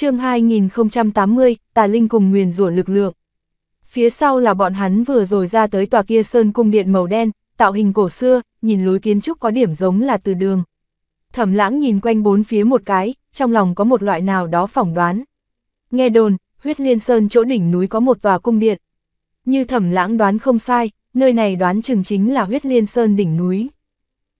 chương 2080, tà linh cùng nguyền rủa lực lượng. Phía sau là bọn hắn vừa rồi ra tới tòa kia sơn cung điện màu đen, tạo hình cổ xưa, nhìn lối kiến trúc có điểm giống là từ đường. Thẩm lãng nhìn quanh bốn phía một cái, trong lòng có một loại nào đó phỏng đoán. Nghe đồn, huyết liên sơn chỗ đỉnh núi có một tòa cung điện. Như thẩm lãng đoán không sai, nơi này đoán chừng chính là huyết liên sơn đỉnh núi.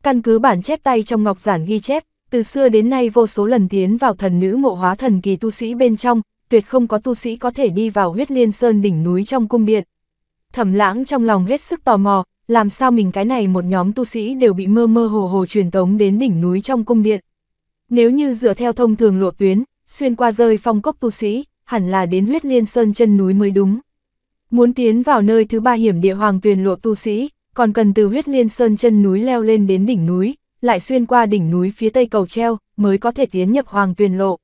Căn cứ bản chép tay trong ngọc giản ghi chép, từ xưa đến nay vô số lần tiến vào thần nữ mộ hóa thần kỳ tu sĩ bên trong, tuyệt không có tu sĩ có thể đi vào huyết liên sơn đỉnh núi trong cung điện. Thẩm lãng trong lòng hết sức tò mò, làm sao mình cái này một nhóm tu sĩ đều bị mơ mơ hồ hồ truyền tống đến đỉnh núi trong cung điện. Nếu như dựa theo thông thường lộ tuyến, xuyên qua rơi phong cốc tu sĩ, hẳn là đến huyết liên sơn chân núi mới đúng. Muốn tiến vào nơi thứ ba hiểm địa hoàng tuyền lộ tu sĩ, còn cần từ huyết liên sơn chân núi leo lên đến đỉnh núi, lại xuyên qua đỉnh núi phía tây cầu treo, mới có thể tiến nhập hoàng tuyền lộ.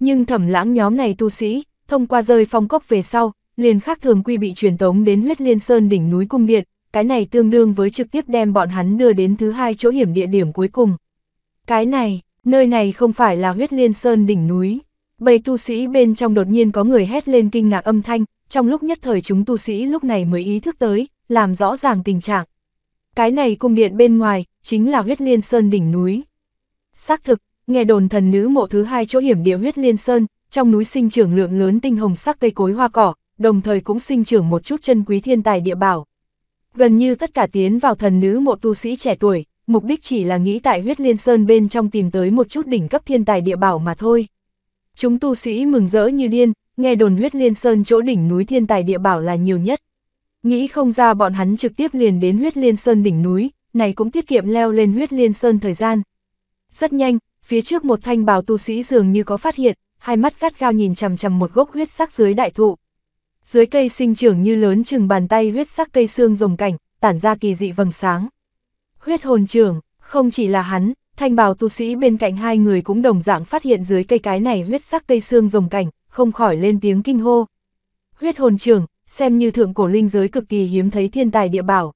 Nhưng thẩm lãng nhóm này tu sĩ, thông qua rơi phong cốc về sau, liền khác thường quy bị truyền tống đến huyết liên sơn đỉnh núi cung điện, cái này tương đương với trực tiếp đem bọn hắn đưa đến thứ hai chỗ hiểm địa điểm cuối cùng. Cái này, nơi này không phải là huyết liên sơn đỉnh núi. Bầy tu sĩ bên trong đột nhiên có người hét lên kinh ngạc âm thanh, trong lúc nhất thời chúng tu sĩ lúc này mới ý thức tới, làm rõ ràng tình trạng. Cái này cung điện bên ngoài, chính là huyết liên sơn đỉnh núi. Xác thực, nghe đồn thần nữ mộ thứ hai chỗ hiểm địa huyết liên sơn, trong núi sinh trưởng lượng lớn tinh hồng sắc cây cối hoa cỏ, đồng thời cũng sinh trưởng một chút chân quý thiên tài địa bảo. Gần như tất cả tiến vào thần nữ mộ tu sĩ trẻ tuổi, mục đích chỉ là nghĩ tại huyết liên sơn bên trong tìm tới một chút đỉnh cấp thiên tài địa bảo mà thôi. Chúng tu sĩ mừng rỡ như điên, nghe đồn huyết liên sơn chỗ đỉnh núi thiên tài địa bảo là nhiều nhất. Nghĩ không ra bọn hắn trực tiếp liền đến huyết liên sơn đỉnh núi, này cũng tiết kiệm leo lên huyết liên sơn thời gian. Rất nhanh, phía trước một thanh bào tu sĩ dường như có phát hiện, hai mắt gắt gao nhìn chằm chằm một gốc huyết sắc dưới đại thụ. Dưới cây sinh trưởng như lớn chừng bàn tay huyết sắc cây xương rồng cảnh, tản ra kỳ dị vầng sáng. Huyết hồn trưởng, không chỉ là hắn, thanh bào tu sĩ bên cạnh hai người cũng đồng dạng phát hiện dưới cây cái này huyết sắc cây xương rồng cảnh, không khỏi lên tiếng kinh hô. Huyết hồn trưởng, xem như thượng cổ linh giới cực kỳ hiếm thấy thiên tài địa bảo,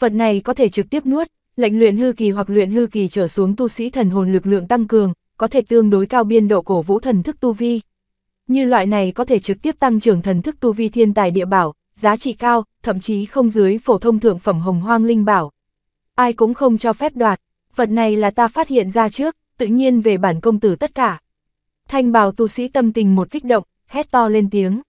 vật này có thể trực tiếp nuốt, lệnh luyện hư kỳ hoặc luyện hư kỳ trở xuống tu sĩ thần hồn lực lượng tăng cường, có thể tương đối cao biên độ cổ vũ thần thức tu vi. Như loại này có thể trực tiếp tăng trưởng thần thức tu vi thiên tài địa bảo, giá trị cao, thậm chí không dưới phổ thông thượng phẩm hồng hoang linh bảo. Ai cũng không cho phép đoạt, vật này là ta phát hiện ra trước, tự nhiên về bản công tử tất cả. Thanh bào tu sĩ tâm tình một kích động, hét to lên tiếng.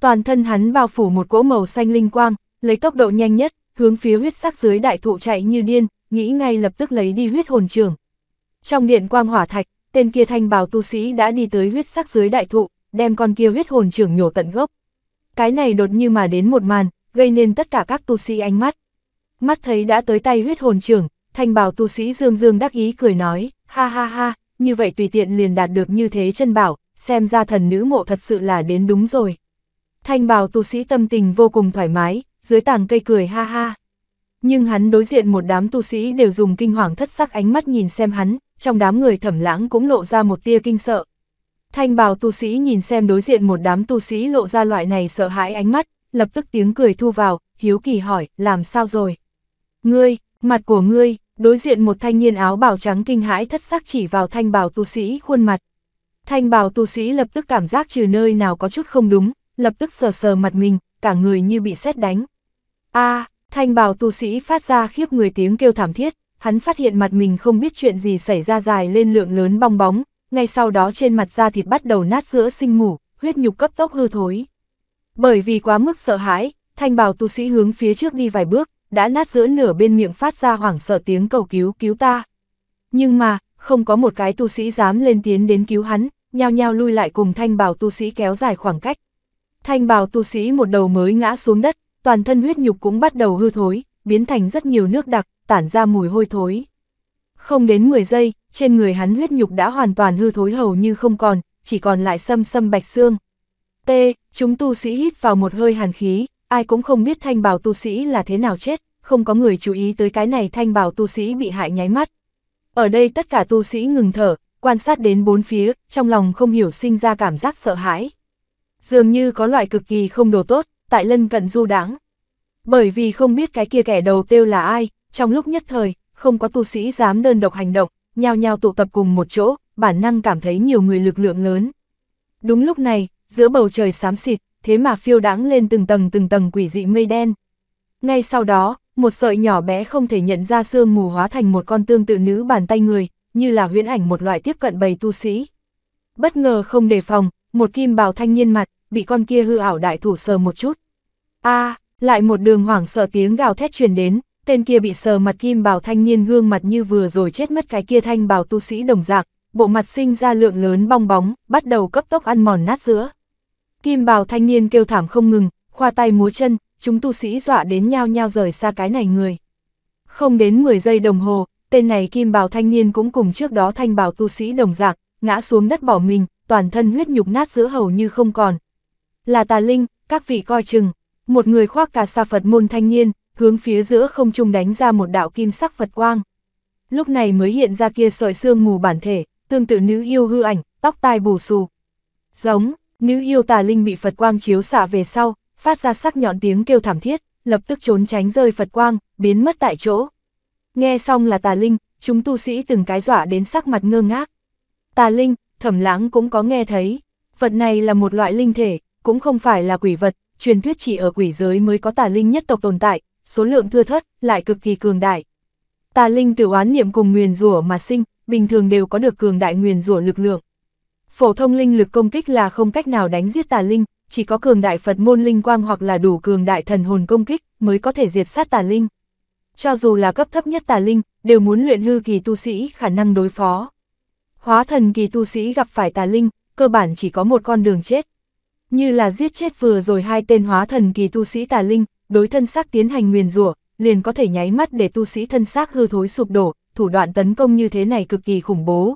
Toàn thân hắn bao phủ một cỗ màu xanh linh quang, lấy tốc độ nhanh nhất, hướng phía huyết sắc dưới đại thụ chạy như điên, nghĩ ngay lập tức lấy đi huyết hồn trường. Trong điện quang hỏa thạch, tên kia thanh bào tu sĩ đã đi tới huyết sắc dưới đại thụ, đem con kia huyết hồn trường nhổ tận gốc. Cái này đột như mà đến một màn, gây nên tất cả các tu sĩ ánh mắt. Mắt thấy đã tới tay huyết hồn trường, thanh bào tu sĩ dương dương đắc ý cười nói, ha ha ha, như vậy tùy tiện liền đạt được như thế chân bảo, xem ra thần nữ mộ thật sự là đến đúng rồi. Thanh bào tu sĩ tâm tình vô cùng thoải mái, dưới tàng cây cười ha ha. Nhưng hắn đối diện một đám tu sĩ đều dùng kinh hoàng thất sắc ánh mắt nhìn xem hắn, trong đám người thẩm lãng cũng lộ ra một tia kinh sợ. Thanh bào tu sĩ nhìn xem đối diện một đám tu sĩ lộ ra loại này sợ hãi ánh mắt, lập tức tiếng cười thu vào, hiếu kỳ hỏi, làm sao rồi? Ngươi, mặt của ngươi, đối diện một thanh niên áo bào trắng kinh hãi thất sắc chỉ vào thanh bào tu sĩ khuôn mặt. Thanh bào tu sĩ lập tức cảm giác trừ nơi nào có chút không đúng, lập tức sờ sờ mặt mình, cả người như bị xét đánh, a à, thanh bào tu sĩ phát ra khiếp người tiếng kêu thảm thiết, hắn phát hiện mặt mình không biết chuyện gì xảy ra dài lên lượng lớn bong bóng, ngay sau đó trên mặt da thịt bắt đầu nát giữa sinh mủ, huyết nhục cấp tốc hư thối. Bởi vì quá mức sợ hãi, thanh bào tu sĩ hướng phía trước đi vài bước, đã nát giữa nửa bên miệng phát ra hoảng sợ tiếng cầu cứu cứu ta. Nhưng mà, không có một cái tu sĩ dám lên tiến đến cứu hắn, nhao nhao lui lại cùng thanh bào tu sĩ kéo dài khoảng cách. Thanh bào tu sĩ một đầu mới ngã xuống đất, toàn thân huyết nhục cũng bắt đầu hư thối, biến thành rất nhiều nước đặc, tản ra mùi hôi thối. Không đến 10 giây, trên người hắn huyết nhục đã hoàn toàn hư thối hầu như không còn, chỉ còn lại sâm sâm bạch xương. T, chúng tu sĩ hít vào một hơi hàn khí, ai cũng không biết thanh bảo tu sĩ là thế nào chết, không có người chú ý tới cái này thanh bảo tu sĩ bị hại nháy mắt. Ở đây tất cả tu sĩ ngừng thở, quan sát đến bốn phía, trong lòng không hiểu sinh ra cảm giác sợ hãi. Dường như có loại cực kỳ không đồ tốt, tại lân cận du đáng. Bởi vì không biết cái kia kẻ đầu tiêu là ai, trong lúc nhất thời, không có tu sĩ dám đơn độc hành động, nhao nhao tụ tập cùng một chỗ, bản năng cảm thấy nhiều người lực lượng lớn. Đúng lúc này, giữa bầu trời xám xịt, thế mà phiêu đáng lên từng tầng từng tầng quỷ dị mây đen. Ngay sau đó, một sợi nhỏ bé không thể nhận ra sương mù hóa thành một con tương tự nữ bàn tay người, như là huyễn ảnh một loại tiếp cận bầy tu sĩ. Bất ngờ không đề phòng, một kim bào thanh niên mặt, bị con kia hư ảo đại thủ sờ một chút. a lại một đường hoảng sợ tiếng gào thét truyền đến, tên kia bị sờ mặt kim bào thanh niên gương mặt như vừa rồi chết mất cái kia thanh bào tu sĩ đồng dạng, bộ mặt sinh ra lượng lớn bong bóng, bắt đầu cấp tốc ăn mòn nát giữa. Kim bào thanh niên kêu thảm không ngừng, khoa tay múa chân, chúng tu sĩ dọa đến nhau nhau rời xa cái này người. Không đến 10 giây đồng hồ, tên này kim bào thanh niên cũng cùng trước đó thanh bào tu sĩ đồng dạng, ngã xuống đất bỏ mình, toàn thân huyết nhục nát giữa hầu như không còn, là tà linh, các vị coi chừng, một người khoác cà sa Phật môn thanh niên, hướng phía giữa không trung đánh ra một đạo kim sắc Phật quang. Lúc này mới hiện ra kia sợi xương mù bản thể, tương tự nữ yêu hư ảnh, tóc tai bù xù. Giống, nữ yêu tà linh bị Phật quang chiếu xạ về sau, phát ra sắc nhọn tiếng kêu thảm thiết, lập tức trốn tránh rơi Phật quang, biến mất tại chỗ. Nghe xong là tà linh, chúng tu sĩ từng cái dọa đến sắc mặt ngơ ngác. Tà linh, thẩm lãng cũng có nghe thấy, vật này là một loại linh thể, cũng không phải là quỷ vật, truyền thuyết chỉ ở quỷ giới mới có tà linh nhất tộc tồn tại, số lượng thưa thất, lại cực kỳ cường đại. Tà linh từ oán niệm cùng nguyền rủa mà sinh, bình thường đều có được cường đại nguyền rủa lực lượng. Phổ thông linh lực công kích là không cách nào đánh giết tà linh, chỉ có cường đại Phật môn linh quang hoặc là đủ cường đại thần hồn công kích mới có thể diệt sát tà linh. Cho dù là cấp thấp nhất tà linh, đều muốn luyện hư kỳ tu sĩ khả năng đối phó. Hóa thần kỳ tu sĩ gặp phải tà linh, cơ bản chỉ có một con đường chết như là giết chết vừa rồi hai tên hóa thần kỳ tu sĩ tà linh, đối thân xác tiến hành nguyền rủa, liền có thể nháy mắt để tu sĩ thân xác hư thối sụp đổ, thủ đoạn tấn công như thế này cực kỳ khủng bố.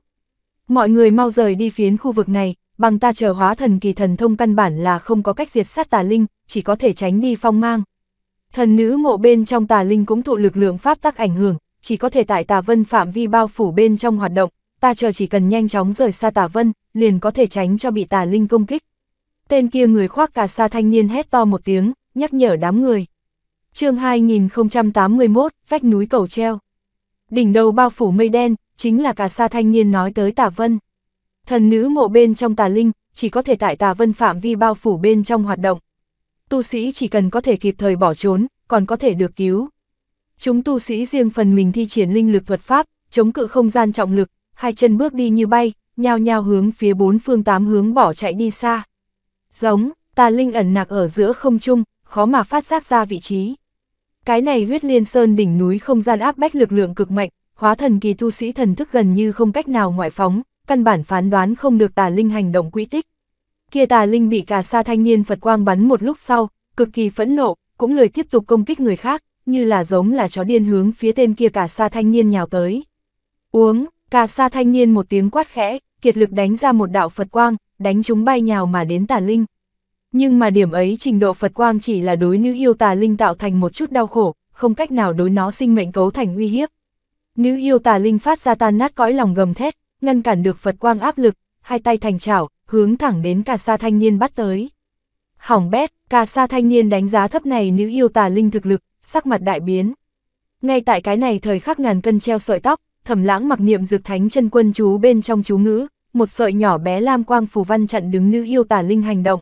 Mọi người mau rời đi phiến khu vực này, bằng ta chờ hóa thần kỳ thần thông căn bản là không có cách diệt sát tà linh, chỉ có thể tránh đi phong mang. Thần nữ mộ bên trong tà linh cũng thụ lực lượng pháp tắc ảnh hưởng, chỉ có thể tại tà vân phạm vi bao phủ bên trong hoạt động, ta chờ chỉ cần nhanh chóng rời xa tà vân, liền có thể tránh cho bị tà linh công kích. Tên kia người khoác cà sa thanh niên hét to một tiếng, nhắc nhở đám người. chương 2081, vách núi cầu treo. Đỉnh đầu bao phủ mây đen, chính là cà sa thanh niên nói tới tà vân. Thần nữ mộ bên trong tà linh, chỉ có thể tại tà vân phạm vi bao phủ bên trong hoạt động. Tu sĩ chỉ cần có thể kịp thời bỏ trốn, còn có thể được cứu. Chúng tu sĩ riêng phần mình thi triển linh lực thuật pháp, chống cự không gian trọng lực, hai chân bước đi như bay, nhao nhao hướng phía bốn phương tám hướng bỏ chạy đi xa. Giống, tà linh ẩn nặc ở giữa không trung, khó mà phát giác ra vị trí. Cái này huyết liên sơn đỉnh núi không gian áp bách lực lượng cực mạnh, hóa thần kỳ tu sĩ thần thức gần như không cách nào ngoại phóng, căn bản phán đoán không được tà linh hành động quỹ tích. Kia tà linh bị cả sa thanh niên Phật quang bắn một lúc sau, cực kỳ phẫn nộ, cũng lười tiếp tục công kích người khác, như là giống là chó điên hướng phía tên kia cả sa thanh niên nhào tới. Uống, cả sa thanh niên một tiếng quát khẽ, kiệt lực đánh ra một đạo Phật quang, đánh chúng bay nhào mà đến tà linh. Nhưng mà điểm ấy trình độ Phật Quang chỉ là đối nữ yêu tà linh tạo thành một chút đau khổ, không cách nào đối nó sinh mệnh cấu thành uy hiếp. Nữ yêu tà linh phát ra tan nát cõi lòng gầm thét, ngăn cản được Phật Quang áp lực, hai tay thành chảo, hướng thẳng đến cả sa thanh niên bắt tới. Hỏng bét, cả sa thanh niên đánh giá thấp này nữ yêu tà linh thực lực, sắc mặt đại biến. Ngay tại cái này thời khắc ngàn cân treo sợi tóc, thẩm lãng mặc niệm dược thánh chân quân chú bên trong chú ngữ, một sợi nhỏ bé lam quang phù văn chặn đứng nữ yêu tà linh hành động.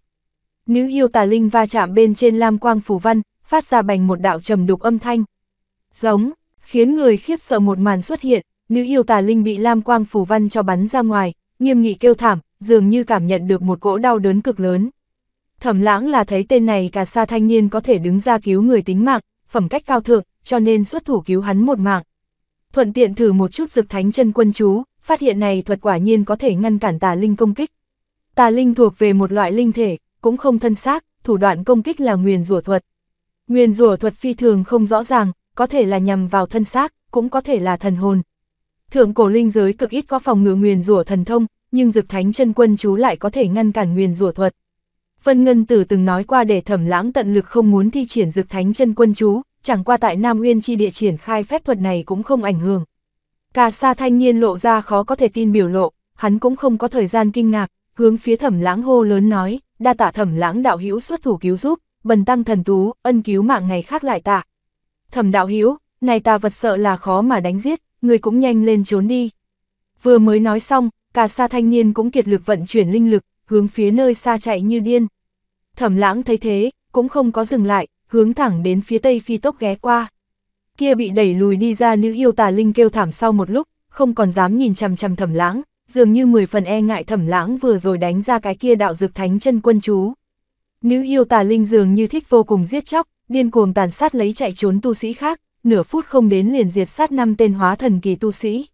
Nữ yêu tà linh va chạm bên trên lam quang phù văn, phát ra bành một đạo trầm đục âm thanh. Giống, khiến người khiếp sợ một màn xuất hiện, nữ yêu tà linh bị lam quang phù văn cho bắn ra ngoài, nghiêm nghị kêu thảm, dường như cảm nhận được một cỗ đau đớn cực lớn. Thẩm lãng là thấy tên này cả xa thanh niên có thể đứng ra cứu người tính mạng, phẩm cách cao thượng, cho nên xuất thủ cứu hắn một mạng. Thuận tiện thử một chút dực thánh chân quân chú, phát hiện này thuật quả nhiên có thể ngăn cản tà linh công kích. Tà linh thuộc về một loại linh thể, cũng không thân xác, thủ đoạn công kích là nguyền rủa thuật. Nguyền rủa thuật phi thường không rõ ràng, có thể là nhằm vào thân xác, cũng có thể là thần hồn. Thượng cổ linh giới cực ít có phòng ngừa nguyền rủa thần thông, nhưng Dực Thánh chân quân chú lại có thể ngăn cản nguyền rủa thuật. Vân Ngân Tử từng nói qua để Thẩm Lãng tận lực không muốn thi triển Dực Thánh chân quân chú, chẳng qua tại Nam Uyên chi địa triển khai phép thuật này cũng không ảnh hưởng. Cà sa thanh niên lộ ra khó có thể tin biểu lộ, hắn cũng không có thời gian kinh ngạc, hướng phía thẩm lãng hô lớn nói, đa tạ thẩm lãng đạo hữu xuất thủ cứu giúp, bần tăng thần tú, ân cứu mạng ngày khác lại tạ. Thẩm đạo hữu, này ta vật sợ là khó mà đánh giết, người cũng nhanh lên trốn đi. Vừa mới nói xong, cà sa thanh niên cũng kiệt lực vận chuyển linh lực, hướng phía nơi xa chạy như điên. Thẩm lãng thấy thế, cũng không có dừng lại, hướng thẳng đến phía tây phi tốc ghé qua kia bị đẩy lùi đi ra nữ yêu tà linh kêu thảm sau một lúc, không còn dám nhìn chằm chằm thẩm lãng, dường như mười phần e ngại thẩm lãng vừa rồi đánh ra cái kia đạo dược thánh chân quân chú. Nữ yêu tà linh dường như thích vô cùng giết chóc, điên cuồng tàn sát lấy chạy trốn tu sĩ khác, nửa phút không đến liền diệt sát năm tên hóa thần kỳ tu sĩ.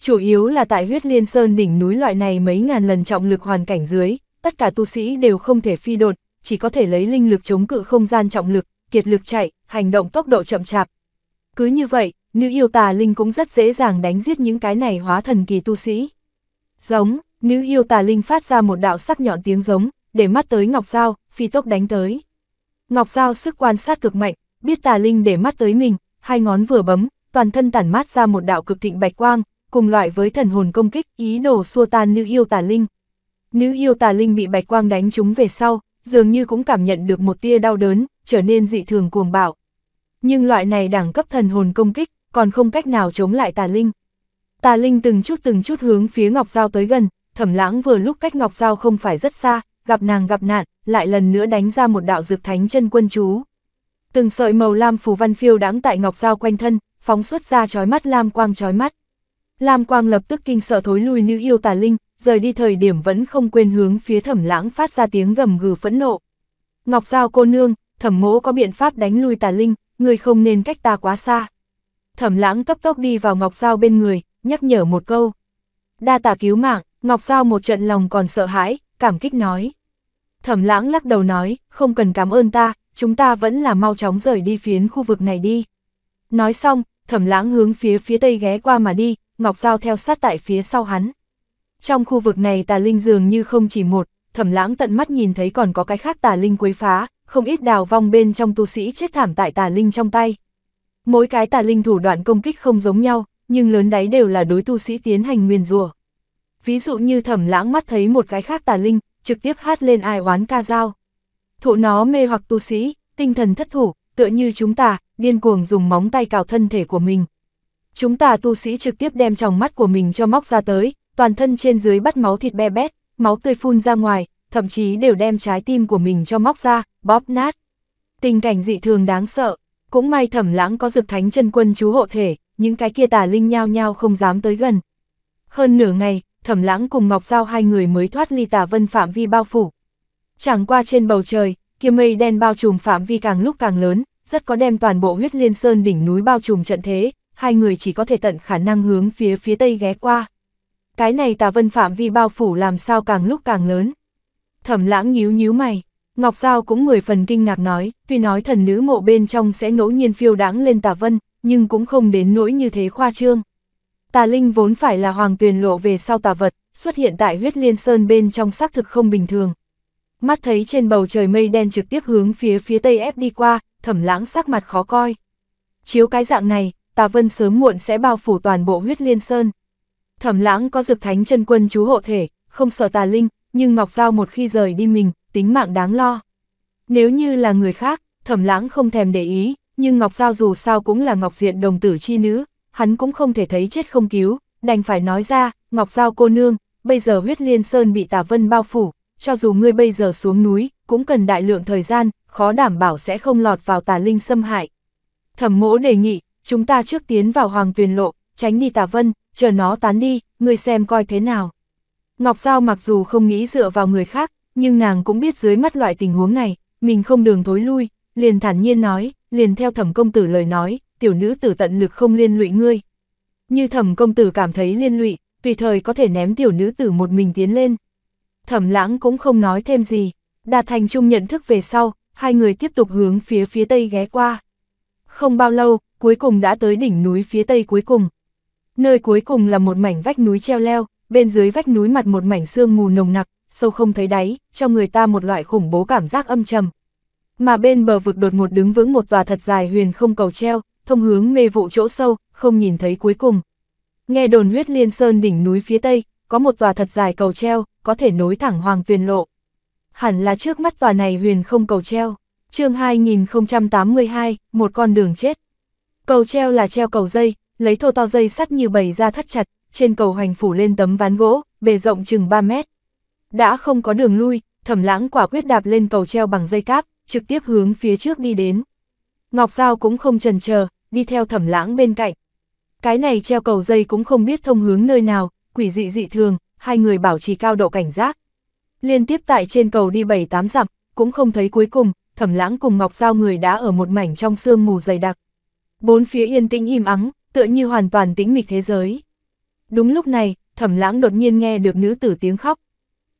Chủ yếu là tại huyết liên sơn đỉnh núi loại này mấy ngàn lần trọng lực hoàn cảnh dưới, tất cả tu sĩ đều không thể phi đột, chỉ có thể lấy linh lực chống cự không gian trọng lực, kiệt lực chạy, hành động tốc độ chậm chạp, cứ như vậy, nữ yêu tà linh cũng rất dễ dàng đánh giết những cái này hóa thần kỳ tu sĩ. Giống, nữ yêu tà linh phát ra một đạo sắc nhọn tiếng giống, để mắt tới Ngọc Giao, phi tốc đánh tới. Ngọc Giao sức quan sát cực mạnh, biết tà linh để mắt tới mình, hai ngón vừa bấm, toàn thân tản mát ra một đạo cực thịnh bạch quang, cùng loại với thần hồn công kích, ý đồ xua tan nữ yêu tà linh. Nữ yêu tà linh bị bạch quang đánh trúng về sau, dường như cũng cảm nhận được một tia đau đớn, trở nên dị thường cuồng bạo. Nhưng loại này đẳng cấp thần hồn công kích, còn không cách nào chống lại tà linh. Tà linh từng chút từng chút hướng phía Ngọc Giao tới gần, thẩm lãng vừa lúc cách Ngọc Giao không phải rất xa, gặp nàng gặp nạn, lại lần nữa đánh ra một đạo dược thánh chân quân chú. Từng sợi màu lam phù văn phiêu đáng tại Ngọc Giao quanh thân, phóng xuất ra chói mắt lam quang chói mắt. Lam quang lập tức kinh sợ thối lui như yêu tà linh, rời đi thời điểm vẫn không quên hướng phía thẩm lãng phát ra tiếng gầm gừ phẫn nộ. Ngọc Giao cô nương, thẩm mỗ có biện pháp đánh lui tà linh, người không nên cách ta quá xa. Thẩm lãng cấp tốc đi vào Ngọc Giao bên người, nhắc nhở một câu. Đa tả cứu mạng, Ngọc Giao một trận lòng còn sợ hãi, cảm kích nói. Thẩm lãng lắc đầu nói, không cần cảm ơn ta, chúng ta vẫn là mau chóng rời đi phiến khu vực này đi. Nói xong, thẩm lãng hướng phía phía tây ghé qua mà đi, Ngọc Giao theo sát tại phía sau hắn. Trong khu vực này tà linh dường như không chỉ một, thẩm lãng tận mắt nhìn thấy còn có cái khác tà linh quấy phá, không ít đào vong bên trong tu sĩ chết thảm tại tà linh trong tay. Mỗi cái tà linh thủ đoạn công kích không giống nhau, nhưng lớn đáy đều là đối tu sĩ tiến hành nguyền rùa. Ví dụ như thẩm lãng mắt thấy một cái khác tà linh, trực tiếp hát lên ai oán ca dao. Thụ nó mê hoặc tu sĩ, tinh thần thất thủ, tựa như chúng ta, điên cuồng dùng móng tay cào thân thể của mình. Chúng ta tu sĩ trực tiếp đem tròng mắt của mình cho móc ra tới, toàn thân trên dưới bắt máu thịt be bét, máu tươi phun ra ngoài, thậm chí đều đem trái tim của mình cho móc ra, bóp nát. Tình cảnh dị thường đáng sợ, cũng may thẩm lãng có dược thánh chân quân chú hộ thể, những cái kia tà linh nhao nhao không dám tới gần. Hơn nửa ngày, thẩm lãng cùng Ngọc Giao hai người mới thoát ly tà vân phạm vi bao phủ. Chẳng qua trên bầu trời, kia mây đen bao trùm phạm vi càng lúc càng lớn, rất có đem toàn bộ huyết liên sơn đỉnh núi bao trùm trận thế, hai người chỉ có thể tận khả năng hướng phía phía tây ghé qua. Cái này tà vân phạm vi bao phủ làm sao càng lúc càng lớn. Thẩm lãng nhíu nhíu mày, Ngọc Giao cũng người phần kinh ngạc nói, tuy nói thần nữ mộ bên trong sẽ ngẫu nhiên phiêu đáng lên tà vân, nhưng cũng không đến nỗi như thế khoa trương. Tà Linh vốn phải là hoàng tuyền lộ về sau tà vật, xuất hiện tại huyết liên sơn bên trong xác thực không bình thường. Mắt thấy trên bầu trời mây đen trực tiếp hướng phía phía tây ép đi qua, thẩm lãng sắc mặt khó coi. Chiếu cái dạng này, tà vân sớm muộn sẽ bao phủ toàn bộ huyết liên sơn. Thẩm lãng có dược thánh chân quân chú hộ thể, không sợ tà linh, nhưng Ngọc Giao một khi rời đi mình, tính mạng đáng lo. Nếu như là người khác, thẩm lãng không thèm để ý, nhưng Ngọc Giao dù sao cũng là Ngọc Diện đồng tử chi nữ, hắn cũng không thể thấy chết không cứu, đành phải nói ra, Ngọc Giao cô nương, bây giờ huyết liên sơn bị tà vân bao phủ, cho dù ngươi bây giờ xuống núi, cũng cần đại lượng thời gian, khó đảm bảo sẽ không lọt vào tà linh xâm hại. Thẩm mỗ đề nghị, chúng ta trước tiến vào hoàng tuyền lộ, tránh đi tà vân, chờ nó tán đi, ngươi xem coi thế nào. Ngọc Giao mặc dù không nghĩ dựa vào người khác, nhưng nàng cũng biết dưới mắt loại tình huống này, mình không đường thối lui, liền thản nhiên nói, liền theo thẩm công tử lời nói, tiểu nữ tử tận lực không liên lụy ngươi. Như thẩm công tử cảm thấy liên lụy, tùy thời có thể ném tiểu nữ tử một mình tiến lên. Thẩm lãng cũng không nói thêm gì, đạt thành chung nhận thức về sau, hai người tiếp tục hướng phía phía tây ghé qua. Không bao lâu, cuối cùng đã tới đỉnh núi phía tây cuối cùng. Nơi cuối cùng là một mảnh vách núi treo leo, bên dưới vách núi mặt một mảnh xương mù nồng nặc, sâu không thấy đáy, cho người ta một loại khủng bố cảm giác âm trầm. Mà bên bờ vực đột ngột đứng vững một tòa thật dài huyền không cầu treo, thông hướng mê vụ chỗ sâu, không nhìn thấy cuối cùng. Nghe đồn huyết liên sơn đỉnh núi phía tây, có một tòa thật dài cầu treo, có thể nối thẳng hoàng viên lộ. Hẳn là trước mắt tòa này huyền không cầu treo. chương 2082, một con đường chết. Cầu treo là treo cầu dây, lấy thô to dây sắt như bầy ra thắt chặt, trên cầu hoành phủ lên tấm ván gỗ, bề rộng chừng 3 mét. Đã không có đường lui, thẩm lãng quả quyết đạp lên cầu treo bằng dây cáp, trực tiếp hướng phía trước đi đến. Ngọc Giao cũng không trần chờ, đi theo thẩm lãng bên cạnh. Cái này treo cầu dây cũng không biết thông hướng nơi nào, quỷ dị dị thường, hai người bảo trì cao độ cảnh giác. Liên tiếp tại trên cầu đi 7-8 dặm, cũng không thấy cuối cùng, thẩm lãng cùng Ngọc Giao người đã ở một mảnh trong sương mù dày đặc. Bốn phía yên tĩnh im ắng, tựa như hoàn toàn tĩnh mịch thế giới. Đúng lúc này, thẩm lãng đột nhiên nghe được nữ tử tiếng khóc.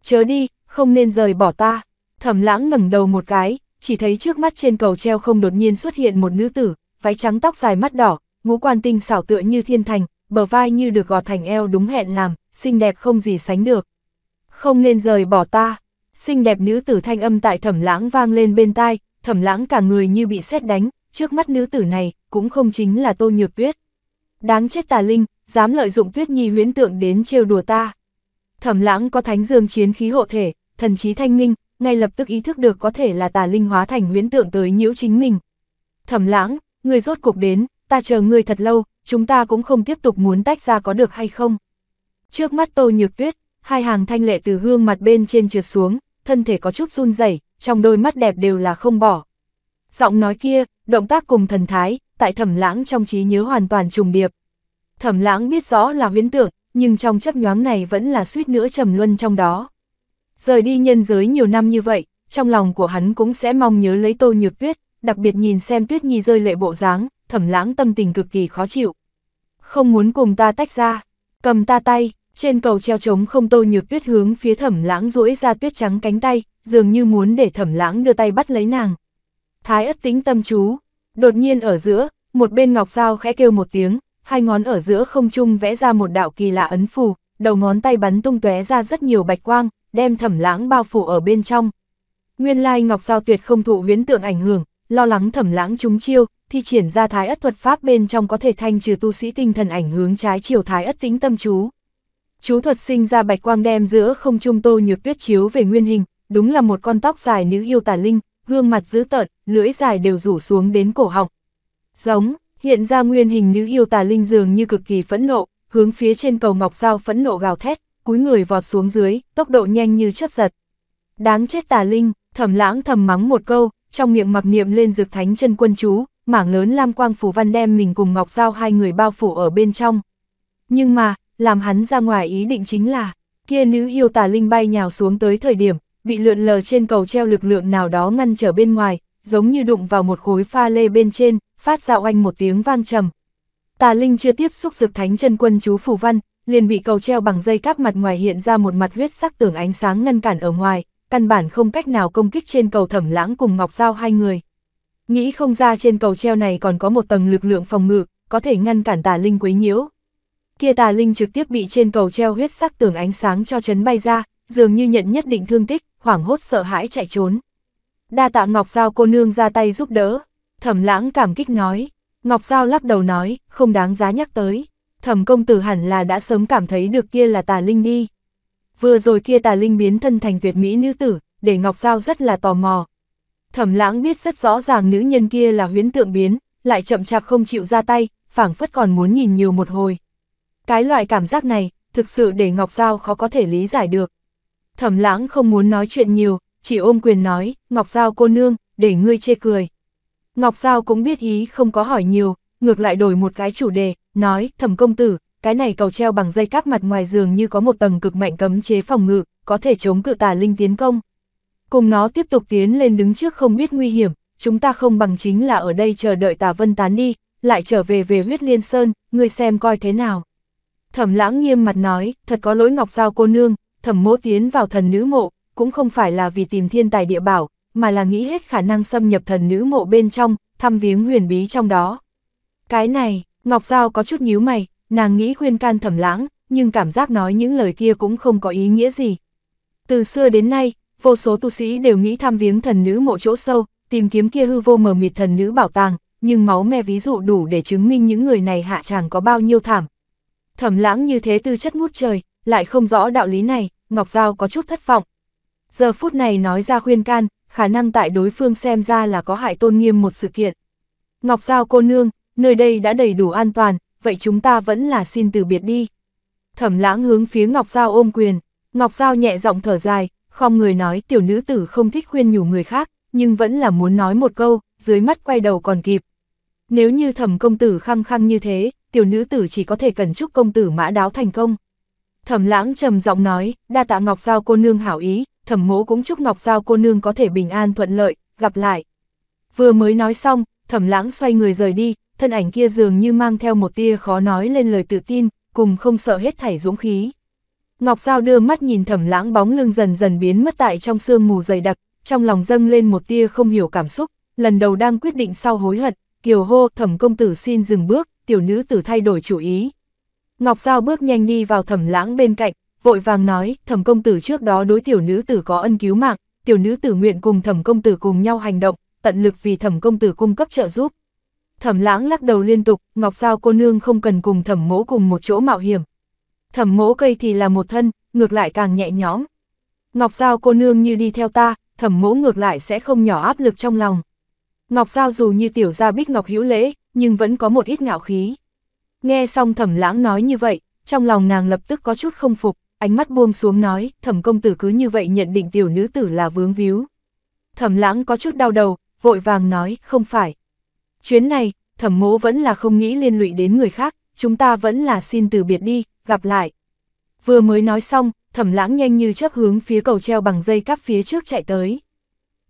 Chớ đi, không nên rời bỏ ta. Thẩm lãng ngẩng đầu một cái, chỉ thấy trước mắt trên cầu treo không đột nhiên xuất hiện một nữ tử, váy trắng tóc dài mắt đỏ, ngũ quan tinh xảo tựa như thiên thành, bờ vai như được gọt thành eo đúng hẹn làm, xinh đẹp không gì sánh được. Không nên rời bỏ ta. Xinh đẹp nữ tử thanh âm tại thẩm lãng vang lên bên tai, thẩm lãng cả người như bị sét đánh, trước mắt nữ tử này cũng không chính là tô nhược tuyết. Đáng chết tà linh, dám lợi dụng tuyết nhi huyễn tượng đến trêu đùa ta. Thẩm lãng có thánh dương chiến khí hộ thể, thần trí thanh minh, ngay lập tức ý thức được có thể là tà linh hóa thành huyễn tượng tới nhiễu chính mình. Thẩm lãng, người rốt cuộc đến, ta chờ người thật lâu, chúng ta cũng không tiếp tục muốn tách ra có được hay không. Trước mắt tô nhược tuyết, hai hàng thanh lệ từ gương mặt bên trên trượt xuống, thân thể có chút run rẩy, trong đôi mắt đẹp đều là không bỏ. Giọng nói kia, động tác cùng thần thái, tại thẩm lãng trong trí nhớ hoàn toàn trùng điệp thẩm lãng biết rõ là huyến tượng, nhưng trong chấp nhoáng này vẫn là suýt nữa trầm luân trong đó. Rời đi nhân giới nhiều năm như vậy, trong lòng của hắn cũng sẽ mong nhớ lấy tô nhược tuyết, đặc biệt nhìn xem tuyết nhi rơi lệ bộ dáng, thẩm lãng tâm tình cực kỳ khó chịu. Không muốn cùng ta tách ra, cầm ta tay, trên cầu treo trống không tô nhược tuyết hướng phía thẩm lãng duỗi ra tuyết trắng cánh tay, dường như muốn để thẩm lãng đưa tay bắt lấy nàng. Thái ất tính tâm chú, đột nhiên ở giữa, một bên ngọc dao khẽ kêu một tiếng, hai ngón ở giữa không trung vẽ ra một đạo kỳ lạ ấn phù, đầu ngón tay bắn tung tóe ra rất nhiều bạch quang, đem thẩm lãng bao phủ ở bên trong. Nguyên lai Ngọc Giao Tuyệt không thụ huyến tượng ảnh hưởng, lo lắng thẩm lãng trúng chiêu, thi triển ra thái ất thuật pháp bên trong có thể thanh trừ tu sĩ tinh thần ảnh hướng trái chiều thái ất tính tâm chú. Chú thuật sinh ra bạch quang đem giữa không trung tô nhược tuyết chiếu về nguyên hình, đúng là một con tóc dài nữ yêu tà linh, gương mặt dữ tợn, lưỡi dài đều rủ xuống đến cổ họng. Giống, Hiện ra nguyên hình nữ yêu tà linh dường như cực kỳ phẫn nộ, hướng phía trên cầu ngọc dao phẫn nộ gào thét, cúi người vọt xuống dưới, tốc độ nhanh như chớp giật. Đáng chết tà linh, thẩm lãng thầm mắng một câu, trong miệng mặc niệm lên dược thánh chân quân chú, mảng lớn lam quang phủ văn đem mình cùng ngọc dao hai người bao phủ ở bên trong. Nhưng mà, làm hắn ra ngoài ý định chính là, kia nữ yêu tà linh bay nhào xuống tới thời điểm, bị lượn lờ trên cầu treo lực lượng nào đó ngăn trở bên ngoài, giống như đụng vào một khối pha lê bên trên, phát ra oanh một tiếng vang trầm. Tà Linh chưa tiếp xúc dược thánh chân quân chú Phù Văn, liền bị cầu treo bằng dây cáp mặt ngoài hiện ra một mặt huyết sắc tưởng ánh sáng ngăn cản ở ngoài, căn bản không cách nào công kích trên cầu thẩm lãng cùng Ngọc Giao hai người. Nghĩ không ra trên cầu treo này còn có một tầng lực lượng phòng ngự, có thể ngăn cản tà Linh quấy nhiễu. Kia tà Linh trực tiếp bị trên cầu treo huyết sắc tưởng ánh sáng cho chấn bay ra, dường như nhận nhất định thương tích, hoảng hốt sợ hãi chạy trốn. Đa tạ Ngọc Giao cô nương ra tay giúp đỡ. Thẩm lãng cảm kích nói, Ngọc Giao lắc đầu nói, không đáng giá nhắc tới. Thẩm công tử hẳn là đã sớm cảm thấy được kia là tà linh đi. Vừa rồi kia tà linh biến thân thành tuyệt mỹ nữ tử, để Ngọc Giao rất là tò mò. Thẩm lãng biết rất rõ ràng nữ nhân kia là huyến tượng biến, lại chậm chạp không chịu ra tay, phảng phất còn muốn nhìn nhiều một hồi. Cái loại cảm giác này, thực sự để Ngọc Giao khó có thể lý giải được. Thẩm lãng không muốn nói chuyện nhiều, chỉ ôm quyền nói, Ngọc Giao cô nương, để ngươi chê cười. Ngọc Giao cũng biết ý không có hỏi nhiều, ngược lại đổi một cái chủ đề, nói, thẩm công tử, cái này cầu treo bằng dây cáp mặt ngoài giường như có một tầng cực mạnh cấm chế phòng ngự, có thể chống cự tà linh tiến công. Cùng nó tiếp tục tiến lên đứng trước không biết nguy hiểm, chúng ta không bằng chính là ở đây chờ đợi tà vân tán đi, lại trở về về huyết liên sơn, ngươi xem coi thế nào. Thẩm lãng nghiêm mặt nói, thật có lỗi ngọc giao cô nương, thẩm mô tiến vào thần nữ mộ, cũng không phải là vì tìm thiên tài địa bảo, mà là nghĩ hết khả năng xâm nhập thần nữ mộ bên trong, thăm viếng huyền bí trong đó. Cái này, Ngọc Giao có chút nhíu mày, nàng nghĩ khuyên can thẩm lãng, nhưng cảm giác nói những lời kia cũng không có ý nghĩa gì. Từ xưa đến nay, vô số tu sĩ đều nghĩ thăm viếng thần nữ mộ chỗ sâu, tìm kiếm kia hư vô mờ mịt thần nữ bảo tàng, nhưng máu me ví dụ đủ để chứng minh những người này hạ chẳng có bao nhiêu thảm. Thẩm lãng như thế tư chất ngút trời, lại không rõ đạo lý này, Ngọc Giao có chút thất vọng, giờ phút này nói ra khuyên can, khả năng tại đối phương xem ra là có hại tôn nghiêm một sự kiện. Ngọc Giao cô nương, nơi đây đã đầy đủ an toàn, vậy chúng ta vẫn là xin từ biệt đi. Thẩm lãng hướng phía Ngọc Giao ôm quyền, Ngọc Giao nhẹ giọng thở dài, không người nói tiểu nữ tử không thích khuyên nhủ người khác, nhưng vẫn là muốn nói một câu, dưới mắt quay đầu còn kịp. Nếu như thẩm công tử khăng khăng như thế, tiểu nữ tử chỉ có thể cần chúc công tử mã đáo thành công. Thẩm lãng trầm giọng nói, đa tạ Ngọc Giao cô nương hảo ý, thẩm mỗ cũng chúc Ngọc Giao cô nương có thể bình an thuận lợi, gặp lại. Vừa mới nói xong, thẩm lãng xoay người rời đi, thân ảnh kia dường như mang theo một tia khó nói lên lời tự tin, cùng không sợ hết thảy dũng khí. Ngọc Giao đưa mắt nhìn thẩm lãng bóng lưng dần dần biến mất tại trong sương mù dày đặc, trong lòng dâng lên một tia không hiểu cảm xúc, lần đầu đang quyết định sau hối hận, kiều hô thẩm công tử xin dừng bước, tiểu nữ tử thay đổi chủ ý. Ngọc Giao bước nhanh đi vào thẩm lãng bên cạnh, vội vàng nói, thẩm công tử trước đó đối tiểu nữ tử có ân cứu mạng, tiểu nữ tử nguyện cùng thẩm công tử cùng nhau hành động, tận lực vì thẩm công tử cung cấp trợ giúp. Thẩm lãng lắc đầu liên tục, ngọc sao cô nương không cần cùng thẩm mỗ cùng một chỗ mạo hiểm. Thẩm mỗ cây thì là một thân, ngược lại càng nhẹ nhõm. Ngọc sao cô nương như đi theo ta, thẩm mỗ ngược lại sẽ không nhỏ áp lực trong lòng. Ngọc sao dù như tiểu gia bích ngọc hữu lễ, nhưng vẫn có một ít ngạo khí. Nghe xong thẩm lãng nói như vậy, trong lòng nàng lập tức có chút không phục ánh mắt buông xuống nói, thẩm công tử cứ như vậy nhận định tiểu nữ tử là vướng víu. Thẩm lãng có chút đau đầu, vội vàng nói, không phải. Chuyến này, thẩm mố vẫn là không nghĩ liên lụy đến người khác, chúng ta vẫn là xin từ biệt đi, gặp lại. Vừa mới nói xong, thẩm lãng nhanh như chấp hướng phía cầu treo bằng dây cắp phía trước chạy tới.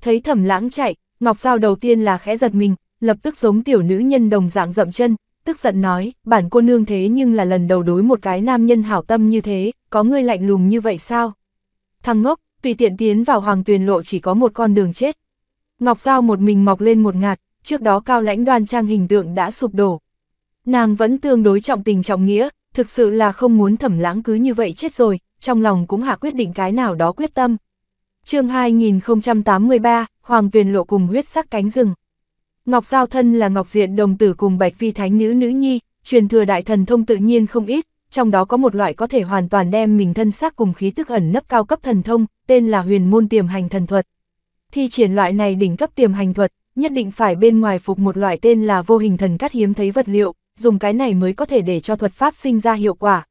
Thấy thẩm lãng chạy, Ngọc sao đầu tiên là khẽ giật mình, lập tức giống tiểu nữ nhân đồng dạng dậm chân, tức giận nói, bản cô nương thế nhưng là lần đầu đối một cái nam nhân hảo tâm như thế, có người lạnh lùng như vậy sao? Thằng ngốc, tùy tiện tiến vào hoàng tuyền lộ chỉ có một con đường chết. Ngọc Giao một mình mọc lên một ngạt, trước đó cao lãnh đoan trang hình tượng đã sụp đổ. Nàng vẫn tương đối trọng tình trọng nghĩa, thực sự là không muốn thẩm lãng cứ như vậy chết rồi, trong lòng cũng hạ quyết định cái nào đó quyết tâm. chương 2083, Hoàng Tuyền Lộ cùng huyết sắc cánh rừng. Ngọc Giao Thân là Ngọc Diện đồng tử cùng Bạch Phi Thánh Nữ Nữ Nhi, truyền thừa đại thần thông tự nhiên không ít, trong đó có một loại có thể hoàn toàn đem mình thân xác cùng khí tức ẩn nấp cao cấp thần thông, tên là huyền môn tiềm hành thần thuật. Thi triển loại này đỉnh cấp tiềm hành thuật, nhất định phải bên ngoài phục một loại tên là vô hình thần cắt hiếm thấy vật liệu, dùng cái này mới có thể để cho thuật pháp sinh ra hiệu quả.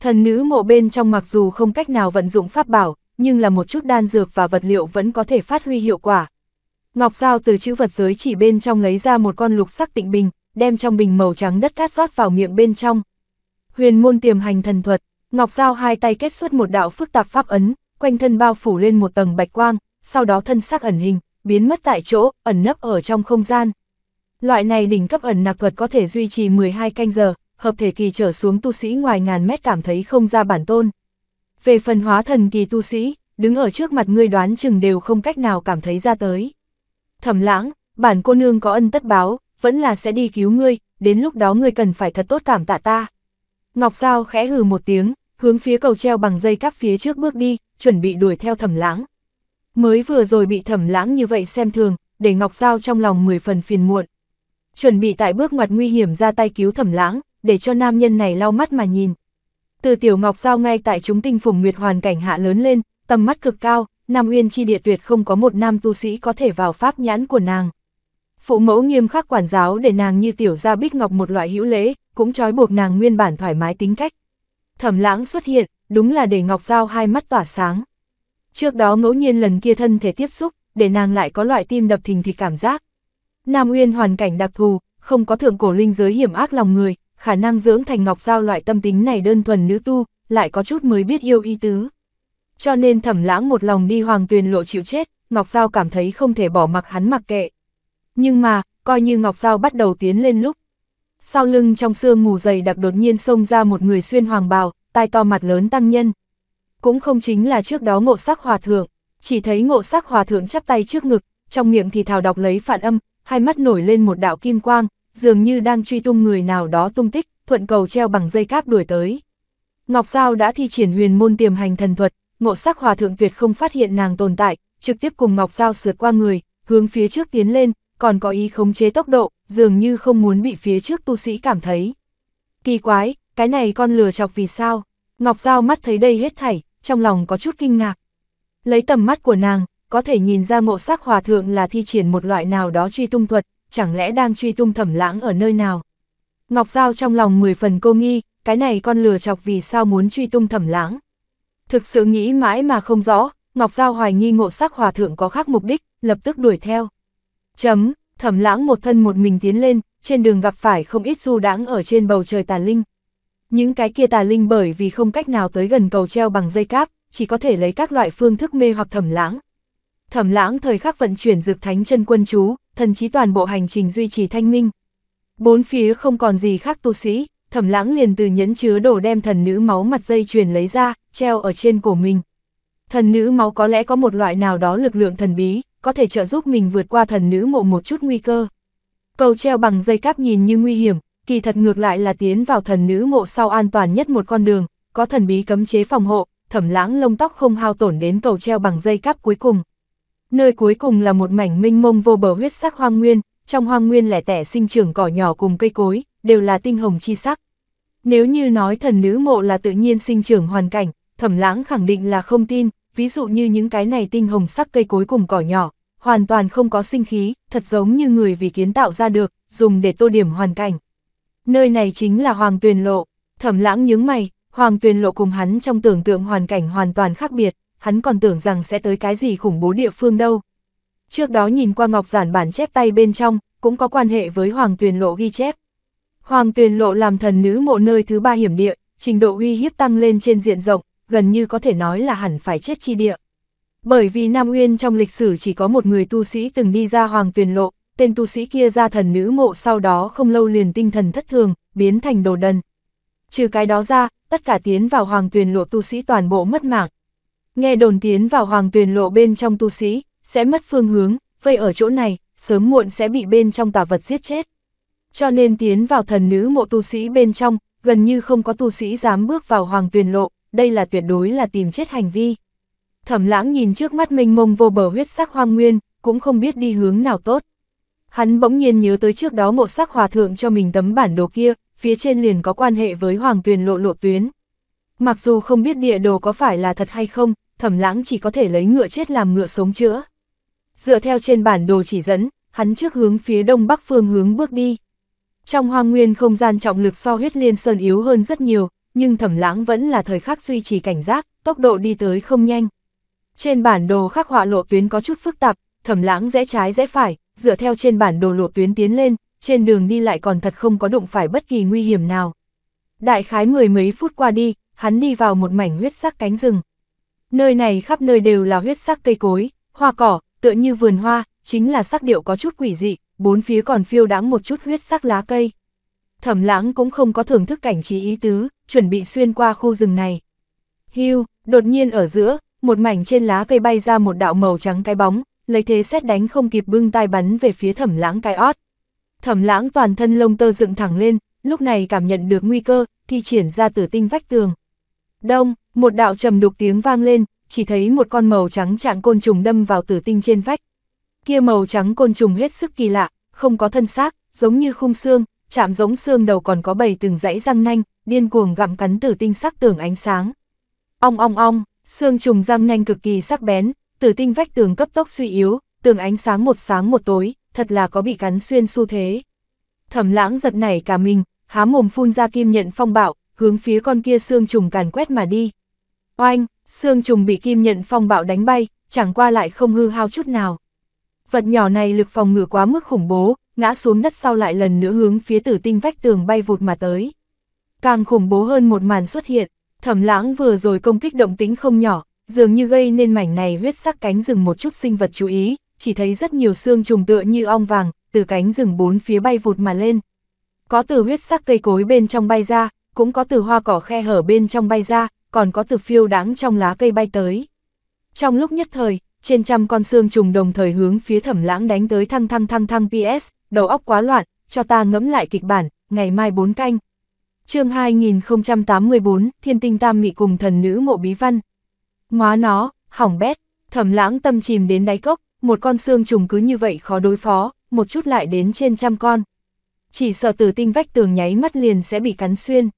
Thần nữ mộ bên trong mặc dù không cách nào vận dụng pháp bảo, nhưng là một chút đan dược và vật liệu vẫn có thể phát huy hiệu quả, Ngọc Giao từ chữ vật giới chỉ bên trong lấy ra một con lục sắc tịnh bình, đem trong bình màu trắng đất cát rót vào miệng bên trong. Huyền môn tiềm hành thần thuật, Ngọc Giao hai tay kết xuất một đạo phức tạp pháp ấn, quanh thân bao phủ lên một tầng bạch quang, sau đó thân sắc ẩn hình, biến mất tại chỗ, ẩn nấp ở trong không gian. Loại này đỉnh cấp ẩn nạc thuật có thể duy trì 12 canh giờ, hợp thể kỳ trở xuống tu sĩ ngoài ngàn mét cảm thấy không ra bản tôn. Về phần hóa thần kỳ tu sĩ, đứng ở trước mặt người đoán chừng đều không cách nào cảm thấy ra tới. Thẩm lãng, bản cô nương có ân tất báo, vẫn là sẽ đi cứu ngươi, đến lúc đó ngươi cần phải thật tốt cảm tạ ta. Ngọc Giao khẽ hừ một tiếng, hướng phía cầu treo bằng dây cắp phía trước bước đi, chuẩn bị đuổi theo thẩm lãng. Mới vừa rồi bị thẩm lãng như vậy xem thường, để Ngọc Giao trong lòng 10 phần phiền muộn. Chuẩn bị tại bước ngoặt nguy hiểm ra tay cứu thẩm lãng, để cho nam nhân này lau mắt mà nhìn. Từ tiểu Ngọc Giao ngay tại chúng tinh phùng nguyệt hoàn cảnh hạ lớn lên, tầm mắt cực cao, Nam Uyên chi địa tuyệt không có một nam tu sĩ có thể vào pháp nhãn của nàng. Phụ mẫu nghiêm khắc quản giáo để nàng như tiểu gia bích ngọc một loại hữu lễ, cũng trói buộc nàng nguyên bản thoải mái tính cách. Thẩm lãng xuất hiện, đúng là để Ngọc Giao hai mắt tỏa sáng. Trước đó ngẫu nhiên lần kia thân thể tiếp xúc, để nàng lại có loại tim đập thình thịch cảm giác. Nam Uyên hoàn cảnh đặc thù, không có thượng cổ linh giới hiểm ác lòng người, khả năng dưỡng thành Ngọc Giao loại tâm tính này đơn thuần nữ tu, lại có chút mới biết yêu y tứ cho nên thẩm lãng một lòng đi hoàng tuyền lộ chịu chết, Ngọc Giao cảm thấy không thể bỏ mặc hắn mặc kệ. Nhưng mà, coi như Ngọc Giao bắt đầu tiến lên lúc. Sau lưng trong xương mù dày đặc đột nhiên xông ra một người xuyên hoàng bào, tai to mặt lớn tăng nhân. Cũng không chính là trước đó ngộ sắc hòa thượng, chỉ thấy ngộ sắc hòa thượng chắp tay trước ngực, trong miệng thì thào đọc lấy phản âm, hai mắt nổi lên một đạo kim quang, dường như đang truy tung người nào đó tung tích, thuận cầu treo bằng dây cáp đuổi tới. Ngọc Giao đã thi triển huyền môn tiềm hành thần thuật, ngộ sắc hòa thượng tuyệt không phát hiện nàng tồn tại, trực tiếp cùng Ngọc Giao sượt qua người, hướng phía trước tiến lên, còn có ý khống chế tốc độ, dường như không muốn bị phía trước tu sĩ cảm thấy. Kỳ quái, cái này con lừa chọc vì sao? Ngọc Giao mắt thấy đây hết thảy, trong lòng có chút kinh ngạc. Lấy tầm mắt của nàng, có thể nhìn ra ngộ sắc hòa thượng là thi triển một loại nào đó truy tung thuật, chẳng lẽ đang truy tung thẩm lãng ở nơi nào? Ngọc Giao trong lòng 10 phần cô nghi, cái này con lừa chọc vì sao muốn truy tung thẩm lãng? Thực sự nghĩ mãi mà không rõ, Ngọc Giao hoài nghi ngộ sắc hòa thượng có khác mục đích, lập tức đuổi theo. Chấm, thẩm lãng một thân một mình tiến lên, trên đường gặp phải không ít du đãng ở trên bầu trời tà linh. Những cái kia tà linh bởi vì không cách nào tới gần cầu treo bằng dây cáp, chỉ có thể lấy các loại phương thức mê hoặc thẩm lãng. Thẩm lãng thời khắc vận chuyển dược thánh chân quân chú, thần chí toàn bộ hành trình duy trì thanh minh. Bốn phía không còn gì khác tu sĩ, thẩm lãng liền từ nhẫn chứa đồ đem thần nữ máu mặt dây chuyền lấy ra, treo ở trên cổ mình. Thần nữ máu có lẽ có một loại nào đó lực lượng thần bí, có thể trợ giúp mình vượt qua thần nữ mộ một chút nguy cơ. Cầu treo bằng dây cáp nhìn như nguy hiểm, kỳ thật ngược lại là tiến vào thần nữ mộ sau an toàn nhất một con đường, có thần bí cấm chế phòng hộ, thẩm lãng lông tóc không hao tổn đến cầu treo bằng dây cáp cuối cùng. Nơi cuối cùng là một mảnh minh mông vô bờ huyết sắc hoang nguyên, trong hoang nguyên lẻ tẻ sinh trưởng cỏ nhỏ cùng cây cối, đều là tinh hồng chi sắc. Nếu như nói thần nữ mộ là tự nhiên sinh trưởng hoàn cảnh, thẩm lãng khẳng định là không tin, ví dụ như những cái này tinh hồng sắc cây cối cùng cỏ nhỏ, hoàn toàn không có sinh khí, thật giống như người vì kiến tạo ra được, dùng để tô điểm hoàn cảnh. Nơi này chính là Hoàng Tuyền Lộ, thẩm lãng nhướng mày, Hoàng Tuyền Lộ cùng hắn trong tưởng tượng hoàn cảnh hoàn toàn khác biệt, hắn còn tưởng rằng sẽ tới cái gì khủng bố địa phương đâu. Trước đó nhìn qua ngọc giản bản chép tay bên trong, cũng có quan hệ với Hoàng Tuyền Lộ ghi chép. Hoàng Tuyền Lộ làm thần nữ mộ nơi thứ ba hiểm địa, trình độ uy hiếp tăng lên trên diện rộng, gần như có thể nói là hẳn phải chết chi địa. Bởi vì Nam Uyên trong lịch sử chỉ có một người tu sĩ từng đi ra Hoàng Tuyền Lộ, tên tu sĩ kia ra thần nữ mộ sau đó không lâu liền tinh thần thất thường, biến thành đồ đần. Trừ cái đó ra, tất cả tiến vào Hoàng Tuyền Lộ tu sĩ toàn bộ mất mạng. Nghe đồn tiến vào Hoàng Tuyền Lộ bên trong tu sĩ, sẽ mất phương hướng, vậy ở chỗ này, sớm muộn sẽ bị bên trong tà vật giết chết cho nên tiến vào thần nữ mộ tu sĩ bên trong, gần như không có tu sĩ dám bước vào hoàng tuyền lộ, đây là tuyệt đối là tìm chết hành vi. Thẩm lãng nhìn trước mắt mênh mông vô bờ huyết sắc hoang nguyên, cũng không biết đi hướng nào tốt. Hắn bỗng nhiên nhớ tới trước đó mộ sắc hòa thượng cho mình tấm bản đồ kia, phía trên liền có quan hệ với hoàng tuyền lộ lộ tuyến. Mặc dù không biết địa đồ có phải là thật hay không, thẩm lãng chỉ có thể lấy ngựa chết làm ngựa sống chữa. Dựa theo trên bản đồ chỉ dẫn, hắn trước hướng phía đông bắc phương hướng bước đi. Trong hoang nguyên không gian trọng lực so huyết liên sơn yếu hơn rất nhiều, nhưng thẩm lãng vẫn là thời khắc duy trì cảnh giác, tốc độ đi tới không nhanh. Trên bản đồ khắc họa lộ tuyến có chút phức tạp, thẩm lãng rẽ trái rẽ phải, dựa theo trên bản đồ lộ tuyến tiến lên, trên đường đi lại còn thật không có đụng phải bất kỳ nguy hiểm nào. Đại khái mười mấy phút qua đi, hắn đi vào một mảnh huyết sắc cánh rừng. Nơi này khắp nơi đều là huyết sắc cây cối, hoa cỏ, tựa như vườn hoa, chính là sắc điệu có chút quỷ dị, bốn phía còn phiêu đãng một chút huyết sắc lá cây. Thẩm lãng cũng không có thưởng thức cảnh trí ý tứ, chuẩn bị xuyên qua khu rừng này. Hưu, đột nhiên ở giữa, một mảnh trên lá cây bay ra một đạo màu trắng cái bóng, lấy thế xét đánh không kịp bưng tai bắn về phía thẩm lãng cái ót. Thẩm lãng toàn thân lông tơ dựng thẳng lên, lúc này cảm nhận được nguy cơ, thì triển ra tử tinh vách tường. Đông, một đạo trầm đục tiếng vang lên, chỉ thấy một con màu trắng trạng côn trùng đâm vào tử tinh trên vách, kia màu trắng côn trùng hết sức kỳ lạ, không có thân xác, giống như khung xương, chạm giống xương đầu còn có bầy từng dãy răng nanh, điên cuồng gặm cắn tử tinh sắc tường ánh sáng. Ong ong ong, xương trùng răng nanh cực kỳ sắc bén, tử tinh vách tường cấp tốc suy yếu, tường ánh sáng một sáng một tối, thật là có bị cắn xuyên xu thế. Thẩm lãng giật nảy cả mình, há mồm phun ra kim nhận phong bạo, hướng phía con kia xương trùng càn quét mà đi. Oanh, xương trùng bị kim nhận phong bạo đánh bay, chẳng qua lại không hư hao chút nào vật nhỏ này lực phòng ngự quá mức khủng bố, ngã xuống đất sau lại lần nữa hướng phía tử tinh vách tường bay vụt mà tới. Càng khủng bố hơn một màn xuất hiện, thẩm lãng vừa rồi công kích động tính không nhỏ, dường như gây nên mảnh này huyết sắc cánh rừng một chút sinh vật chú ý, chỉ thấy rất nhiều xương trùng tựa như ong vàng, từ cánh rừng bốn phía bay vụt mà lên. Có từ huyết sắc cây cối bên trong bay ra, cũng có từ hoa cỏ khe hở bên trong bay ra, còn có từ phiêu đáng trong lá cây bay tới. Trong lúc nhất thời, trên trăm con xương trùng đồng thời hướng phía thẩm lãng đánh tới thăng thăng thăng thăng PS, đầu óc quá loạn, cho ta ngẫm lại kịch bản, ngày mai bốn canh. chương 2084, Thiên tinh tam mị cùng thần nữ mộ bí văn. Ngóa nó, hỏng bét, thẩm lãng tâm chìm đến đáy cốc, một con xương trùng cứ như vậy khó đối phó, một chút lại đến trên trăm con. Chỉ sợ từ tinh vách tường nháy mắt liền sẽ bị cắn xuyên.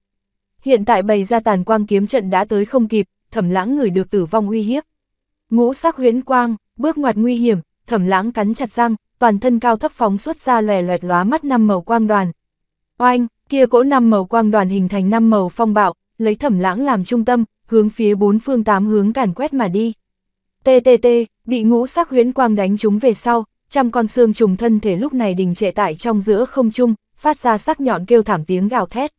Hiện tại bày ra tàn quang kiếm trận đã tới không kịp, thẩm lãng người được tử vong uy hiếp. Ngũ sắc huyễn quang, bước ngoặt nguy hiểm, thẩm lãng cắn chặt răng, toàn thân cao thấp phóng xuất ra lòe loẹt lóa mắt năm màu quang đoàn. Oanh, kia cỗ năm màu quang đoàn hình thành năm màu phong bạo, lấy thẩm lãng làm trung tâm, hướng phía bốn phương tám hướng càn quét mà đi. TTT, bị ngũ sắc huyễn quang đánh trúng về sau, trăm con xương trùng thân thể lúc này đình trệ tại trong giữa không trung, phát ra sắc nhọn kêu thảm tiếng gào thét.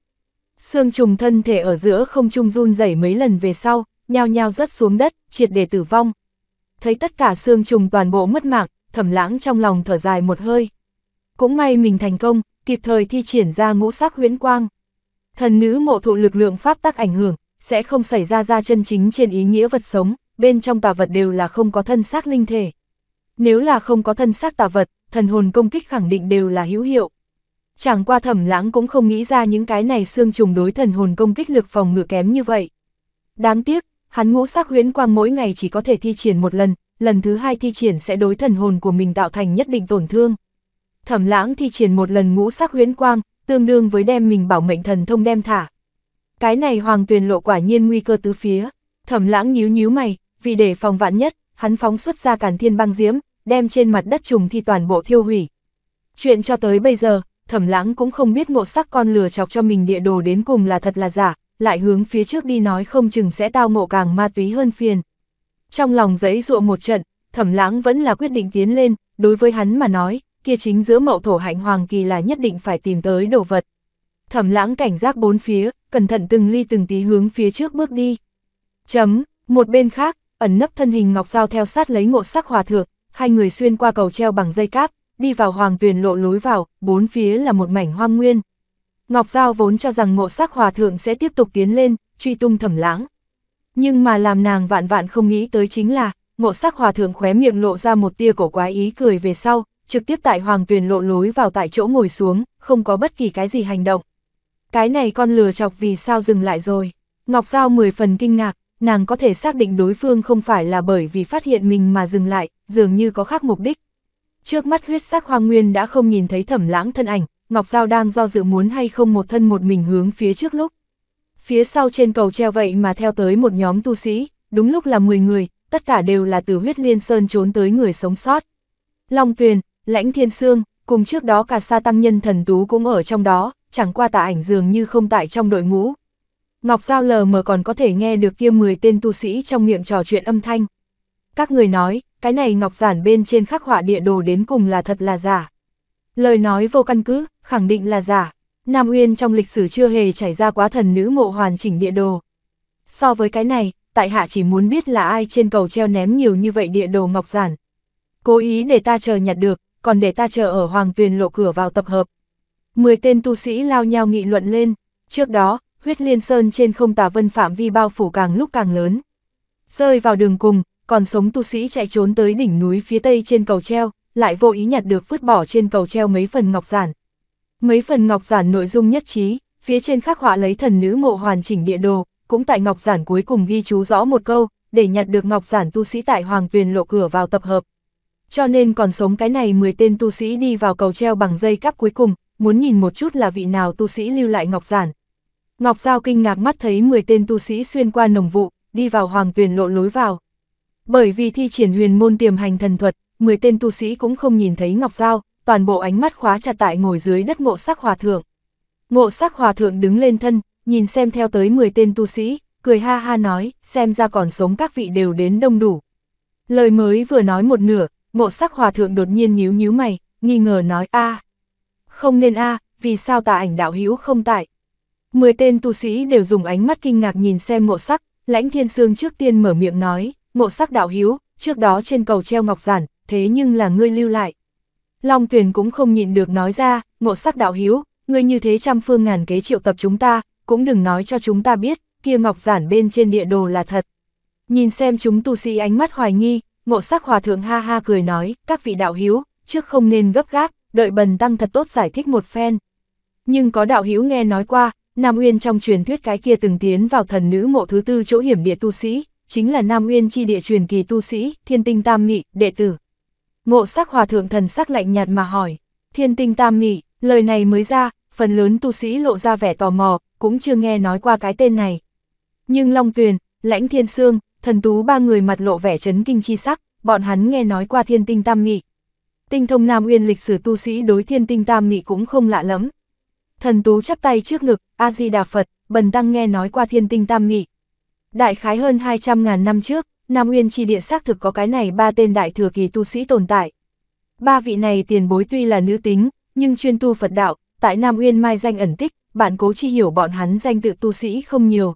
Xương trùng thân thể ở giữa không trung run rẩy mấy lần về sau, nhao nhao rớt xuống đất, triệt để tử vong thấy tất cả xương trùng toàn bộ mất mạng, thẩm lãng trong lòng thở dài một hơi. Cũng may mình thành công, kịp thời thi triển ra ngũ sắc huyễn quang. Thần nữ mộ thụ lực lượng pháp tác ảnh hưởng, sẽ không xảy ra ra chân chính trên ý nghĩa vật sống, bên trong tà vật đều là không có thân xác linh thể. Nếu là không có thân xác tà vật, thần hồn công kích khẳng định đều là hữu hiệu. Chẳng qua thẩm lãng cũng không nghĩ ra những cái này xương trùng đối thần hồn công kích lực phòng ngự kém như vậy. Đáng tiếc, Hắn ngũ sắc huyễn quang mỗi ngày chỉ có thể thi triển một lần, lần thứ hai thi triển sẽ đối thần hồn của mình tạo thành nhất định tổn thương. Thẩm lãng thi triển một lần ngũ sắc huyễn quang, tương đương với đem mình bảo mệnh thần thông đem thả. Cái này hoàng tuyền lộ quả nhiên nguy cơ tứ phía, thẩm lãng nhíu nhíu mày, vì để phòng vạn nhất, hắn phóng xuất ra càn thiên băng diễm, đem trên mặt đất trùng thi toàn bộ thiêu hủy. Chuyện cho tới bây giờ, thẩm lãng cũng không biết ngộ sắc con lừa chọc cho mình địa đồ đến cùng là thật là giả, lại hướng phía trước đi nói không chừng sẽ tao ngộ càng ma túy hơn phiền. Trong lòng giấy dụa một trận, thẩm lãng vẫn là quyết định tiến lên, đối với hắn mà nói, kia chính giữa mậu thổ hạnh hoàng kỳ là nhất định phải tìm tới đồ vật. Thẩm lãng cảnh giác bốn phía, cẩn thận từng ly từng tí hướng phía trước bước đi. Chấm, một bên khác, ẩn nấp thân hình ngọc dao theo sát lấy ngộ sắc hòa thượng, hai người xuyên qua cầu treo bằng dây cáp, đi vào hoàng tuyền lộ lối vào, bốn phía là một mảnh hoang nguyên. Ngọc Giao vốn cho rằng ngộ sắc hòa thượng sẽ tiếp tục tiến lên, truy tung thẩm lãng. Nhưng mà làm nàng vạn vạn không nghĩ tới chính là, ngộ sắc hòa thượng khóe miệng lộ ra một tia cổ quái ý cười về sau, trực tiếp tại hoàng tuyền lộ lối vào tại chỗ ngồi xuống, không có bất kỳ cái gì hành động. Cái này con lừa chọc vì sao dừng lại rồi. Ngọc Giao mười phần kinh ngạc, nàng có thể xác định đối phương không phải là bởi vì phát hiện mình mà dừng lại, dường như có khác mục đích. Trước mắt huyết sắc Hoa nguyên đã không nhìn thấy thẩm lãng thân ảnh, Ngọc Giao đang do dự muốn hay không một thân một mình hướng phía trước lúc. Phía sau trên cầu treo vậy mà theo tới một nhóm tu sĩ, đúng lúc là 10 người, tất cả đều là từ huyết liên sơn trốn tới người sống sót. Long Tuyền, Lãnh Thiên Sương, cùng trước đó cả sa tăng nhân thần tú cũng ở trong đó, chẳng qua tà ảnh dường như không tại trong đội ngũ. Ngọc Giao lờ mờ còn có thể nghe được kia 10 tên tu sĩ trong miệng trò chuyện âm thanh. Các người nói, cái này Ngọc Giản bên trên khắc họa địa đồ đến cùng là thật là giả. Lời nói vô căn cứ, khẳng định là giả. Nam Uyên trong lịch sử chưa hề trải ra quá thần nữ ngộ hoàn chỉnh địa đồ. So với cái này, tại hạ chỉ muốn biết là ai trên cầu treo ném nhiều như vậy địa đồ ngọc giản. Cố ý để ta chờ nhặt được, còn để ta chờ ở hoàng tuyền lộ cửa vào tập hợp. Mười tên tu sĩ lao nhau nghị luận lên, trước đó, huyết liên sơn trên không tà vân phạm vi bao phủ càng lúc càng lớn. Rơi vào đường cùng, còn sống tu sĩ chạy trốn tới đỉnh núi phía tây trên cầu treo, lại vô ý nhặt được vứt bỏ trên cầu treo mấy phần ngọc giản. Mấy phần ngọc giản nội dung nhất trí, phía trên khắc họa lấy thần nữ mộ hoàn chỉnh địa đồ, cũng tại ngọc giản cuối cùng ghi chú rõ một câu, để nhặt được ngọc giản tu sĩ tại Hoàng Tuyền lộ cửa vào tập hợp. Cho nên còn sống cái này 10 tên tu sĩ đi vào cầu treo bằng dây cáp cuối cùng, muốn nhìn một chút là vị nào tu sĩ lưu lại ngọc giản. Ngọc Giao kinh ngạc mắt thấy 10 tên tu sĩ xuyên qua nồng vụ, đi vào Hoàng Tuyền lộ lối vào. Bởi vì thi triển huyền môn tiềm hành thần thuật, 10 tên tu sĩ cũng không nhìn thấy Ngọc Giao, toàn bộ ánh mắt khóa chặt tại ngồi dưới đất ngộ sắc hòa thượng. Ngộ sắc hòa thượng đứng lên thân, nhìn xem theo tới 10 tên tu sĩ, cười ha ha nói, xem ra còn sống các vị đều đến đông đủ. Lời mới vừa nói một nửa, ngộ sắc hòa thượng đột nhiên nhíu nhíu mày, nghi ngờ nói a Không nên a vì sao tà ảnh đạo hữu không tại. Mười tên tu sĩ đều dùng ánh mắt kinh ngạc nhìn xem ngộ sắc, lãnh thiên sương trước tiên mở miệng nói, ngộ sắc đạo hữu trước đó trên cầu treo ngọc giản, thế nhưng là ngươi lưu lại. Long tuyển cũng không nhịn được nói ra, ngộ sắc đạo hiếu, ngươi như thế trăm phương ngàn kế triệu tập chúng ta, cũng đừng nói cho chúng ta biết, kia ngọc giản bên trên địa đồ là thật. Nhìn xem chúng tu sĩ ánh mắt hoài nghi, ngộ sắc hòa thượng ha ha cười nói, các vị đạo hiếu, trước không nên gấp gáp, đợi bần tăng thật tốt giải thích một phen. Nhưng có đạo hiếu nghe nói qua, Nam Uyên trong truyền thuyết cái kia từng tiến vào thần nữ mộ thứ tư chỗ hiểm địa tu sĩ, chính là Nam Uyên chi địa truyền kỳ tu sĩ, thiên tinh tam nghị, đệ tử. Ngộ sắc hòa thượng thần sắc lạnh nhạt mà hỏi, thiên tinh tam nghị, lời này mới ra, phần lớn tu sĩ lộ ra vẻ tò mò, cũng chưa nghe nói qua cái tên này. Nhưng Long Tuyền, Lãnh Thiên Sương, Thần Tú ba người mặt lộ vẻ chấn kinh chi sắc, bọn hắn nghe nói qua thiên tinh tam nghị. Tinh thông Nam Uyên lịch sử tu sĩ đối thiên tinh tam nghị cũng không lạ lắm. Thần Tú chắp tay trước ngực, A-di-đà Phật, bần tăng nghe nói qua thiên tinh tam nghị. Đại khái hơn 200.000 năm trước, Nam Uyên chi địa xác thực có cái này ba tên đại thừa kỳ tu sĩ tồn tại. Ba vị này tiền bối tuy là nữ tính, nhưng chuyên tu Phật đạo, tại Nam Uyên mai danh ẩn tích, bản cố chi hiểu bọn hắn danh tự tu sĩ không nhiều.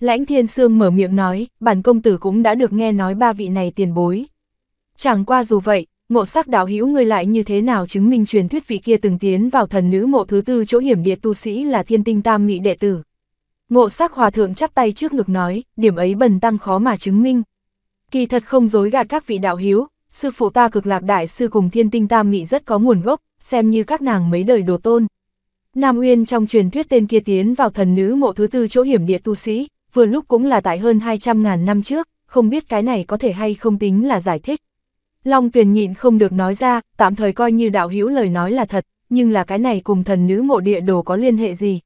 Lãnh Thiên Sương mở miệng nói, bản công tử cũng đã được nghe nói ba vị này tiền bối. Chẳng qua dù vậy, ngộ sắc đạo hữu người lại như thế nào chứng minh truyền thuyết vị kia từng tiến vào thần nữ mộ thứ tư chỗ hiểm địa tu sĩ là thiên tinh tam mị đệ tử. Ngộ sắc hòa thượng chắp tay trước ngực nói, điểm ấy bần tăng khó mà chứng minh. Kỳ thật không dối gạt các vị đạo hiếu, sư phụ ta cực lạc đại sư cùng thiên tinh tam mị rất có nguồn gốc, xem như các nàng mấy đời đồ tôn. Nam Uyên trong truyền thuyết tên kia tiến vào thần nữ mộ thứ tư chỗ hiểm địa tu sĩ, vừa lúc cũng là tại hơn 200.000 năm trước, không biết cái này có thể hay không tính là giải thích. Long Tuyền nhịn không được nói ra, tạm thời coi như đạo hiếu lời nói là thật, nhưng là cái này cùng thần nữ mộ địa đồ có liên hệ gì.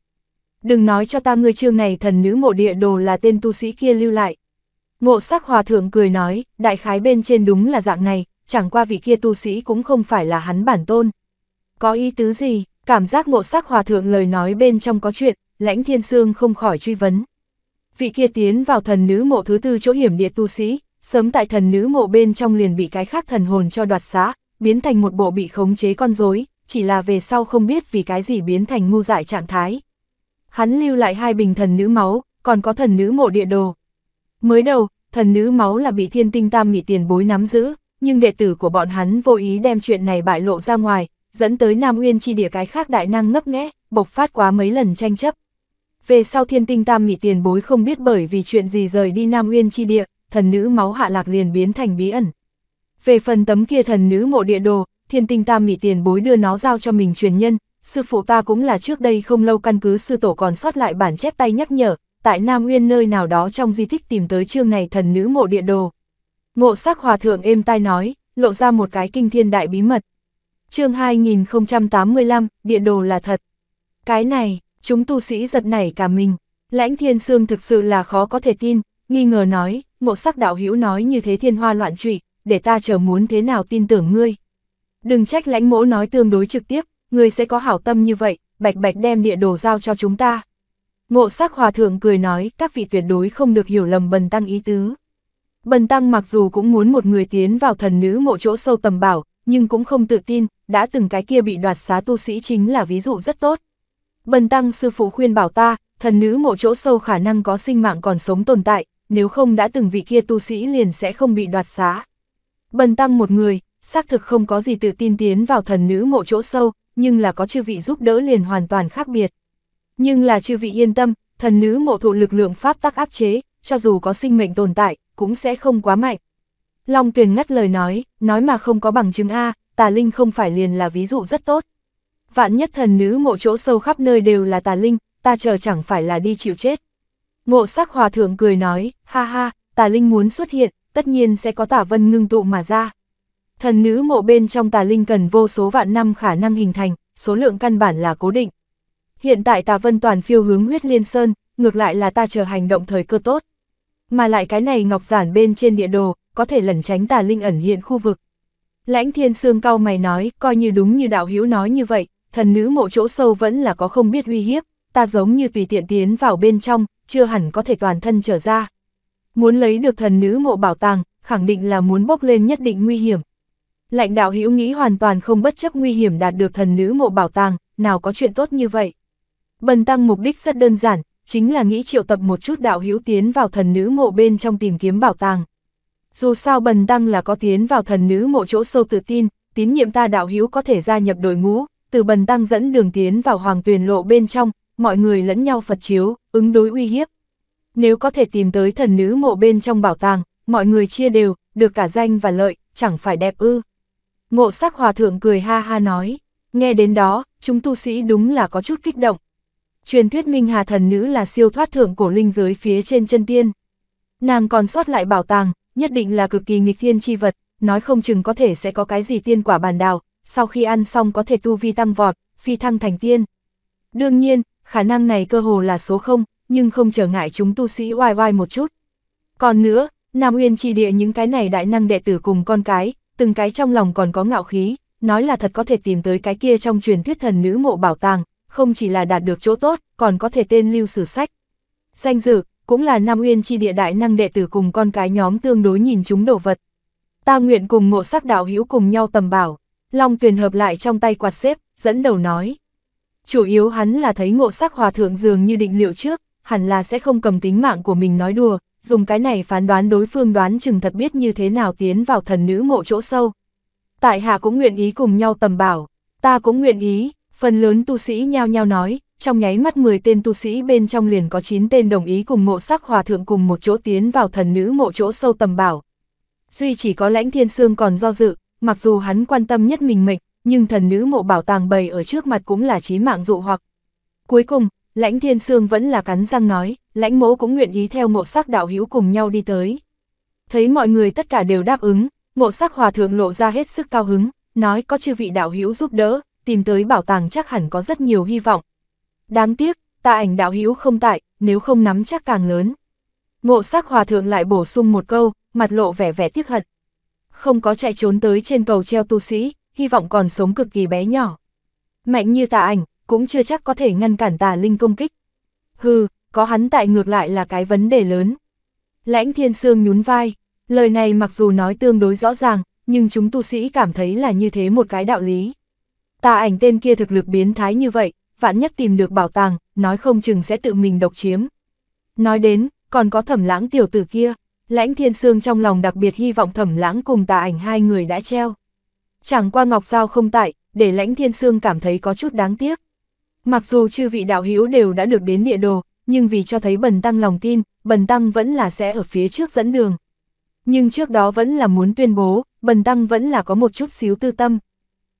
Đừng nói cho ta ngươi chương này thần nữ mộ địa đồ là tên tu sĩ kia lưu lại, Ngộ sắc hòa thượng cười nói, đại khái bên trên đúng là dạng này, chẳng qua vị kia tu sĩ cũng không phải là hắn bản tôn. Có ý tứ gì, cảm giác ngộ sắc hòa thượng lời nói bên trong có chuyện, lãnh thiên sương không khỏi truy vấn. Vị kia tiến vào thần nữ mộ thứ tư chỗ hiểm địa tu sĩ, sớm tại thần nữ mộ bên trong liền bị cái khác thần hồn cho đoạt xá, biến thành một bộ bị khống chế con rối, chỉ là về sau không biết vì cái gì biến thành ngu dại trạng thái. Hắn lưu lại hai bình thần nữ máu, còn có thần nữ mộ địa đồ, Mới đầu, thần nữ máu là bị thiên tinh tam mị tiền bối nắm giữ, nhưng đệ tử của bọn hắn vô ý đem chuyện này bại lộ ra ngoài, dẫn tới Nam Uyên chi địa cái khác đại năng ngấp nghé, bộc phát quá mấy lần tranh chấp. Về sau thiên tinh tam mị tiền bối không biết bởi vì chuyện gì rời đi Nam Uyên chi địa, thần nữ máu hạ lạc liền biến thành bí ẩn. Về phần tấm kia thần nữ mộ địa đồ, thiên tinh tam mị tiền bối đưa nó giao cho mình truyền nhân, sư phụ ta cũng là trước đây không lâu căn cứ sư tổ còn sót lại bản chép tay nhắc nhở, tại Nam nguyên nơi nào đó trong di tích tìm tới chương này thần nữ mộ địa đồ. Ngộ sắc hòa thượng êm tai nói, lộ ra một cái kinh thiên đại bí mật. chương 2085, địa đồ là thật. Cái này, chúng tu sĩ giật nảy cả mình. Lãnh thiên sương thực sự là khó có thể tin, nghi ngờ nói, ngộ sắc đạo hữu nói như thế thiên hoa loạn trụy, để ta chờ muốn thế nào tin tưởng ngươi. Đừng trách lãnh mỗ nói tương đối trực tiếp, ngươi sẽ có hảo tâm như vậy, bạch bạch đem địa đồ giao cho chúng ta, Ngộ sắc hòa thượng cười nói các vị tuyệt đối không được hiểu lầm bần tăng ý tứ. Bần tăng mặc dù cũng muốn một người tiến vào thần nữ mộ chỗ sâu tầm bảo, nhưng cũng không tự tin, đã từng cái kia bị đoạt xá tu sĩ chính là ví dụ rất tốt. Bần tăng sư phụ khuyên bảo ta, thần nữ mộ chỗ sâu khả năng có sinh mạng còn sống tồn tại, nếu không đã từng vị kia tu sĩ liền sẽ không bị đoạt xá. Bần tăng một người, xác thực không có gì tự tin tiến vào thần nữ mộ chỗ sâu, nhưng là có chư vị giúp đỡ liền hoàn toàn khác biệt. Nhưng là chư vị yên tâm, thần nữ mộ thụ lực lượng pháp tắc áp chế, cho dù có sinh mệnh tồn tại, cũng sẽ không quá mạnh. Long Tuyền ngắt lời nói, nói mà không có bằng chứng A, tà linh không phải liền là ví dụ rất tốt. Vạn nhất thần nữ mộ chỗ sâu khắp nơi đều là tà linh, ta chờ chẳng phải là đi chịu chết. Ngộ sắc hòa thượng cười nói, ha ha, tà linh muốn xuất hiện, tất nhiên sẽ có tà vân ngưng tụ mà ra. Thần nữ mộ bên trong tà linh cần vô số vạn năm khả năng hình thành, số lượng căn bản là cố định hiện tại Tà Vân Toàn phiêu hướng huyết liên sơn, ngược lại là ta chờ hành động thời cơ tốt. Mà lại cái này ngọc giản bên trên địa đồ, có thể lẩn tránh tà linh ẩn hiện khu vực. Lãnh thiên sương cao mày nói, coi như đúng như đạo hữu nói như vậy, thần nữ mộ chỗ sâu vẫn là có không biết uy hiếp, ta giống như tùy tiện tiến vào bên trong, chưa hẳn có thể toàn thân trở ra. Muốn lấy được thần nữ mộ bảo tàng, khẳng định là muốn bốc lên nhất định nguy hiểm. Lãnh đạo hữu nghĩ hoàn toàn không bất chấp nguy hiểm đạt được thần nữ mộ bảo tàng, nào có chuyện tốt như vậy. Bần tăng mục đích rất đơn giản, chính là nghĩ triệu tập một chút đạo hữu tiến vào thần nữ mộ bên trong tìm kiếm bảo tàng. Dù sao bần tăng là có tiến vào thần nữ mộ chỗ sâu tự tin, tín nhiệm ta đạo hữu có thể gia nhập đội ngũ, từ bần tăng dẫn đường tiến vào hoàng tuyền lộ bên trong, mọi người lẫn nhau Phật chiếu, ứng đối uy hiếp. Nếu có thể tìm tới thần nữ mộ bên trong bảo tàng, mọi người chia đều, được cả danh và lợi, chẳng phải đẹp ư. Ngộ sắc hòa thượng cười ha ha nói, nghe đến đó, chúng tu sĩ đúng là có chút kích động, truyền thuyết Minh Hà Thần Nữ là siêu thoát thượng cổ linh giới phía trên chân tiên. Nàng còn sót lại bảo tàng, nhất định là cực kỳ nghịch thiên chi vật, nói không chừng có thể sẽ có cái gì tiên quả bàn đào, sau khi ăn xong có thể tu vi tăng vọt, phi thăng thành tiên. Đương nhiên, khả năng này cơ hồ là số không, nhưng không trở ngại chúng tu sĩ oai oai một chút. Còn nữa, Nam Uyên chi địa những cái này đại năng đệ tử cùng con cái, từng cái trong lòng còn có ngạo khí, nói là thật có thể tìm tới cái kia trong truyền thuyết thần nữ mộ bảo tàng, không chỉ là đạt được chỗ tốt, còn có thể tên lưu sử sách. Danh dự, cũng là Nam Uyên chi địa đại năng đệ tử cùng con cái nhóm tương đối nhìn chúng đồ vật. Ta nguyện cùng ngộ sắc đạo hữu cùng nhau tầm bảo, Long Tuyền hợp lại trong tay quạt xếp, dẫn đầu nói. Chủ yếu hắn là thấy ngộ sắc hòa thượng dường như định liệu trước, hẳn là sẽ không cầm tính mạng của mình nói đùa, dùng cái này phán đoán đối phương đoán chừng thật biết như thế nào tiến vào thần nữ ngộ chỗ sâu. Tại hạ cũng nguyện ý cùng nhau tầm bảo, ta cũng nguyện ý, Phần lớn tu sĩ nhao nhao nói, trong nháy mắt 10 tên tu sĩ bên trong liền có 9 tên đồng ý cùng ngộ sắc hòa thượng cùng một chỗ tiến vào thần nữ mộ chỗ sâu tầm bảo. Duy chỉ có lãnh thiên sương còn do dự, mặc dù hắn quan tâm nhất mình mệnh, nhưng thần nữ mộ bảo tàng bày ở trước mặt cũng là chí mạng dụ hoặc. Cuối cùng, lãnh thiên sương vẫn là cắn răng nói, lãnh mỗ cũng nguyện ý theo ngộ sắc đạo hữu cùng nhau đi tới. Thấy mọi người tất cả đều đáp ứng, ngộ sắc hòa thượng lộ ra hết sức cao hứng, nói có chư vị đạo hữu giúp đỡ, tìm tới bảo tàng chắc hẳn có rất nhiều hy vọng. Đáng tiếc, ta ảnh đạo hữu không tại, nếu không nắm chắc càng lớn. Ngộ sắc hòa thượng lại bổ sung một câu, mặt lộ vẻ vẻ tiếc hận. Không có chạy trốn tới trên cầu treo tu sĩ, hy vọng còn sống cực kỳ bé nhỏ. Mạnh như tà ảnh, cũng chưa chắc có thể ngăn cản tà linh công kích. Hừ, có hắn tại ngược lại là cái vấn đề lớn. Lãnh thiên sương nhún vai, lời này mặc dù nói tương đối rõ ràng, nhưng chúng tu sĩ cảm thấy là như thế một cái đạo lý. Tà ảnh tên kia thực lực biến thái như vậy, vạn nhất tìm được bảo tàng, nói không chừng sẽ tự mình độc chiếm. Nói đến, còn có thẩm lãng tiểu tử kia, lãnh thiên sương trong lòng đặc biệt hy vọng thẩm lãng cùng tà ảnh hai người đã treo. Chẳng qua ngọc sao không tại, để lãnh thiên sương cảm thấy có chút đáng tiếc. Mặc dù chư vị đạo hữu đều đã được đến địa đồ, nhưng vì cho thấy bần tăng lòng tin, bần tăng vẫn là sẽ ở phía trước dẫn đường. Nhưng trước đó vẫn là muốn tuyên bố, bần tăng vẫn là có một chút xíu tư tâm.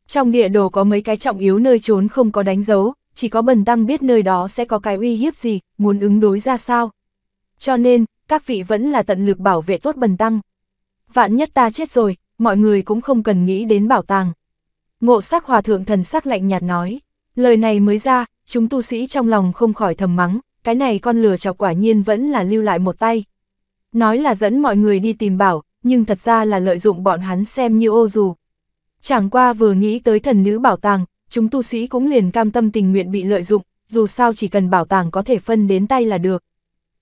Trong địa đồ có mấy cái trọng yếu nơi trốn không có đánh dấu, chỉ có bần tăng biết nơi đó sẽ có cái uy hiếp gì, muốn ứng đối ra sao. Cho nên, các vị vẫn là tận lực bảo vệ tốt bần tăng. Vạn nhất ta chết rồi, mọi người cũng không cần nghĩ đến bảo tàng. Ngộ sắc hòa thượng thần sắc lạnh nhạt nói, lời này mới ra, chúng tu sĩ trong lòng không khỏi thầm mắng, cái này con lừa chọc quả nhiên vẫn là lưu lại một tay. Nói là dẫn mọi người đi tìm bảo, nhưng thật ra là lợi dụng bọn hắn xem như ô dù, Chẳng qua vừa nghĩ tới thần nữ bảo tàng, chúng tu sĩ cũng liền cam tâm tình nguyện bị lợi dụng, dù sao chỉ cần bảo tàng có thể phân đến tay là được.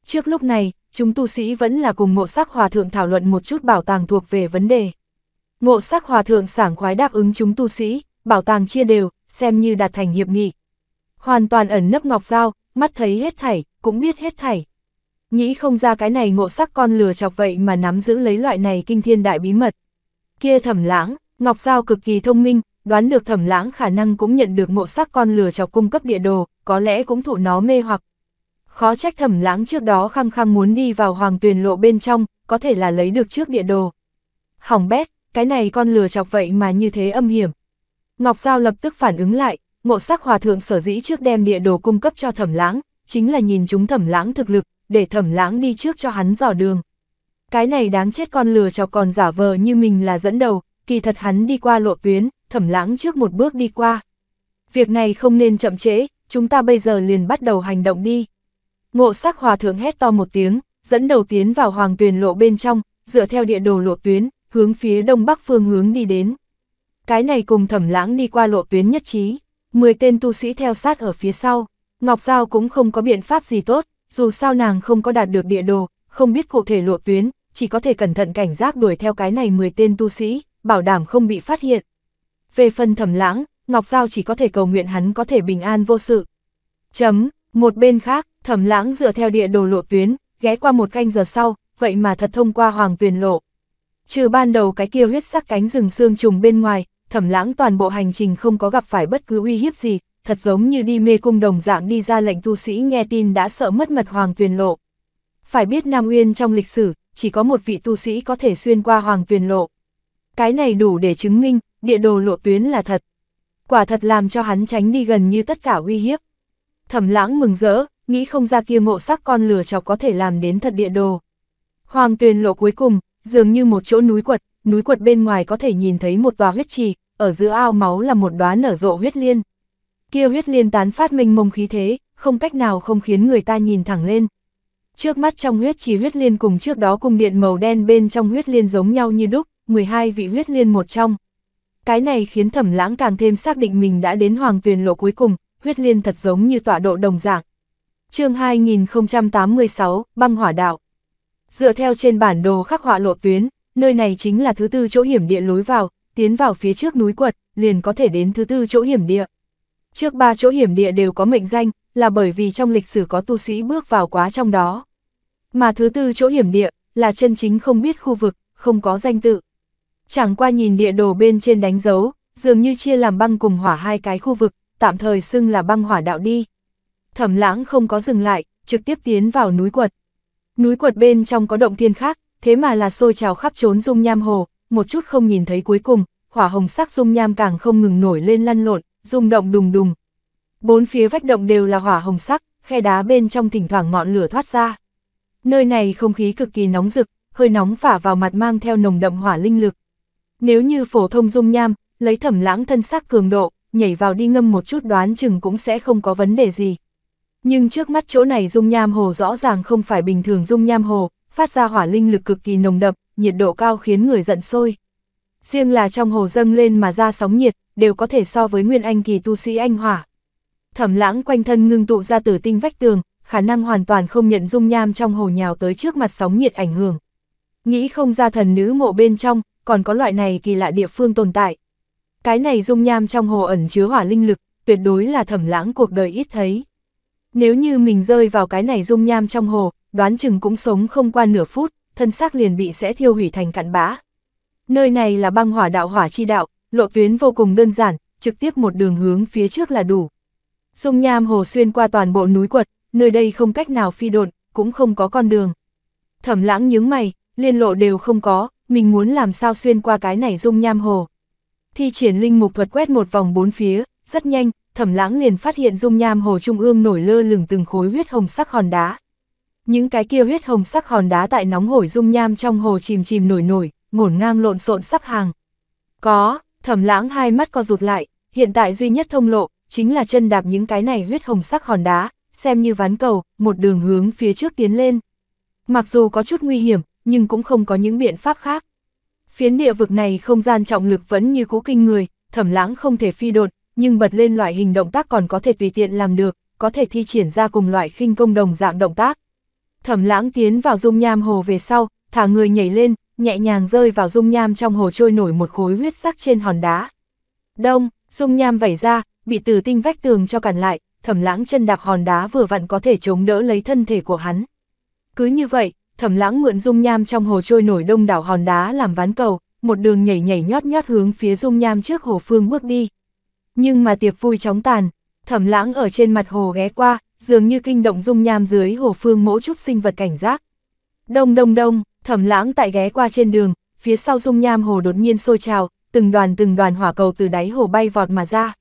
Trước lúc này, chúng tu sĩ vẫn là cùng ngộ sắc hòa thượng thảo luận một chút bảo tàng thuộc về vấn đề. Ngộ sắc hòa thượng sảng khoái đáp ứng chúng tu sĩ, bảo tàng chia đều, xem như đạt thành hiệp nghị. Hoàn toàn ẩn nấp ngọc dao, mắt thấy hết thảy, cũng biết hết thảy. Nghĩ không ra cái này ngộ sắc con lừa chọc vậy mà nắm giữ lấy loại này kinh thiên đại bí mật. Kia thẩm lãng, Ngọc Giao cực kỳ thông minh, đoán được thẩm lãng khả năng cũng nhận được ngộ sắc con lừa chọc cung cấp địa đồ, có lẽ cũng thụ nó mê hoặc. Khó trách thẩm lãng trước đó khăng khăng muốn đi vào hoàng tuyền lộ bên trong, có thể là lấy được trước địa đồ. Hỏng bét, cái này con lừa chọc vậy mà như thế âm hiểm. Ngọc Giao lập tức phản ứng lại, ngộ sắc hòa thượng sở dĩ trước đem địa đồ cung cấp cho thẩm lãng, chính là nhìn chúng thẩm lãng thực lực, để thẩm lãng đi trước cho hắn dò đường. Cái này đáng chết con lừa chọc còn giả vờ như mình là dẫn đầu, kỳ thật hắn đi qua lộ tuyến, thẩm lãng trước một bước đi qua. Việc này không nên chậm trễ, chúng ta bây giờ liền bắt đầu hành động đi. Ngộ sắc hòa thượng hét to một tiếng, dẫn đầu tiến vào hoàng tuyền lộ bên trong, dựa theo địa đồ lộ tuyến, hướng phía đông bắc phương hướng đi đến. Cái này cùng thẩm lãng đi qua lộ tuyến nhất trí, 10 tên tu sĩ theo sát ở phía sau, Ngọc Giao cũng không có biện pháp gì tốt, dù sao nàng không có đạt được địa đồ, không biết cụ thể lộ tuyến, chỉ có thể cẩn thận cảnh giác đuổi theo cái này 10 tên tu sĩ, bảo đảm không bị phát hiện. Về phần thẩm lãng, Ngọc Giao chỉ có thể cầu nguyện hắn có thể bình an vô sự. Chấm, một bên khác, thẩm lãng dựa theo địa đồ lộ tuyến, ghé qua một canh giờ sau, vậy mà thật thông qua hoàng tuyền lộ. Trừ ban đầu cái kia huyết sắc cánh rừng xương trùng bên ngoài, thẩm lãng toàn bộ hành trình không có gặp phải bất cứ uy hiếp gì, thật giống như đi mê cung đồng dạng đi ra lệnh tu sĩ nghe tin đã sợ mất mật hoàng tuyền lộ. Phải biết Nam Uyên trong lịch sử, chỉ có một vị tu sĩ có thể xuyên qua hoàng tuyền lộ cái này đủ để chứng minh, địa đồ lộ tuyến là thật. Quả thật làm cho hắn tránh đi gần như tất cả uy hiếp. Thẩm lãng mừng rỡ, nghĩ không ra kia ngộ sắc con lừa chọc có thể làm đến thật địa đồ. Hoàng tuyền lộ cuối cùng, dường như một chỗ núi quật, núi quật bên ngoài có thể nhìn thấy một tòa huyết trì, ở giữa ao máu là một đóa nở rộ huyết liên. Kia huyết liên tán phát minh mông khí thế, không cách nào không khiến người ta nhìn thẳng lên. Trước mắt trong huyết trì huyết liên cùng trước đó cung điện màu đen bên trong huyết liên giống nhau như đúc, 12 vị huyết liên một trong. Cái này khiến thẩm lãng càng thêm xác định mình đã đến hoàng tuyền lộ cuối cùng, huyết liên thật giống như tọa độ đồng dạng. chương 2086, băng hỏa đạo. Dựa theo trên bản đồ khắc họa lộ tuyến, nơi này chính là thứ tư chỗ hiểm địa lối vào, tiến vào phía trước núi quật, liền có thể đến thứ tư chỗ hiểm địa. Trước ba chỗ hiểm địa đều có mệnh danh, là bởi vì trong lịch sử có tu sĩ bước vào quá trong đó. Mà thứ tư chỗ hiểm địa, là chân chính không biết khu vực, không có danh tự. Chẳng qua nhìn địa đồ bên trên đánh dấu, dường như chia làm băng cùng hỏa hai cái khu vực, tạm thời xưng là băng hỏa đạo đi. Thẩm lãng không có dừng lại, trực tiếp tiến vào núi quật. Núi quật bên trong có động thiên khác, thế mà là sôi trào khắp trốn dung nham hồ, một chút không nhìn thấy cuối cùng, hỏa hồng sắc dung nham càng không ngừng nổi lên lăn lộn, rung động đùng đùng. Bốn phía vách động đều là hỏa hồng sắc, khe đá bên trong thỉnh thoảng ngọn lửa thoát ra. Nơi này không khí cực kỳ nóng rực, hơi nóng phả vào mặt mang theo nồng đậm hỏa linh lực. Nếu như phổ thông dung nham, lấy thẩm lãng thân sắc cường độ, nhảy vào đi ngâm một chút đoán chừng cũng sẽ không có vấn đề gì. Nhưng trước mắt chỗ này dung nham hồ rõ ràng không phải bình thường dung nham hồ, phát ra hỏa linh lực cực kỳ nồng đậm, nhiệt độ cao khiến người giận sôi. Riêng là trong hồ dâng lên mà ra sóng nhiệt, đều có thể so với nguyên anh kỳ tu sĩ anh hỏa. Thẩm lãng quanh thân ngưng tụ ra tử tinh vách tường, khả năng hoàn toàn không nhận dung nham trong hồ nhào tới trước mặt sóng nhiệt ảnh hưởng. Nghĩ không ra thần nữ mộ bên trong, còn có loại này kỳ lạ địa phương tồn tại. Cái này dung nham trong hồ ẩn chứa hỏa linh lực, tuyệt đối là thẩm lãng cuộc đời ít thấy. Nếu như mình rơi vào cái này dung nham trong hồ, đoán chừng cũng sống không qua nửa phút, thân xác liền bị sẽ thiêu hủy thành cặn bã. Nơi này là băng hỏa đạo hỏa chi đạo, lộ tuyến vô cùng đơn giản, trực tiếp một đường hướng phía trước là đủ. Dung nham hồ xuyên qua toàn bộ núi quật, nơi đây không cách nào phi độn, cũng không có con đường. Thẩm lãng nhướng mày, liên lộ đều không có, mình muốn làm sao xuyên qua cái này dung nham hồ. Thi triển linh mục thuật quét một vòng bốn phía, rất nhanh, thẩm lãng liền phát hiện dung nham hồ trung ương nổi lơ lửng từng khối huyết hồng sắc hòn đá. Những cái kia huyết hồng sắc hòn đá tại nóng hổi dung nham trong hồ chìm chìm nổi nổi, ngổn ngang lộn xộn sắp hàng. Có, thẩm lãng hai mắt co rụt lại, hiện tại duy nhất thông lộ, chính là chân đạp những cái này huyết hồng sắc hòn đá, xem như ván cầu, một đường hướng phía trước tiến lên. Mặc dù có chút nguy hiểm, nhưng cũng không có những biện pháp khác. Phiến địa vực này không gian trọng lực vẫn như cũ kinh người, thẩm lãng không thể phi đột, nhưng bật lên loại hình động tác còn có thể tùy tiện làm được, có thể thi triển ra cùng loại khinh công đồng dạng động tác. Thẩm lãng tiến vào dung nham hồ về sau, thả người nhảy lên, nhẹ nhàng rơi vào dung nham trong hồ trôi nổi một khối huyết sắc trên hòn đá. Đông, dung nham vẩy ra, bị từ tinh vách tường cho cản lại, thẩm lãng chân đạp hòn đá vừa vặn có thể chống đỡ lấy thân thể của hắn. Cứ như vậy, thẩm lãng mượn dung nham trong hồ trôi nổi đông đảo hòn đá làm ván cầu, một đường nhảy nhảy nhót nhót hướng phía dung nham trước hồ phương bước đi. Nhưng mà tiệc vui chóng tàn, thẩm lãng ở trên mặt hồ ghé qua, dường như kinh động dung nham dưới hồ phương mỗi chút sinh vật cảnh giác. Đông đông đông, thẩm lãng tại ghé qua trên đường, phía sau dung nham hồ đột nhiên sôi trào, từng đoàn từng đoàn hỏa cầu từ đáy hồ bay vọt mà ra.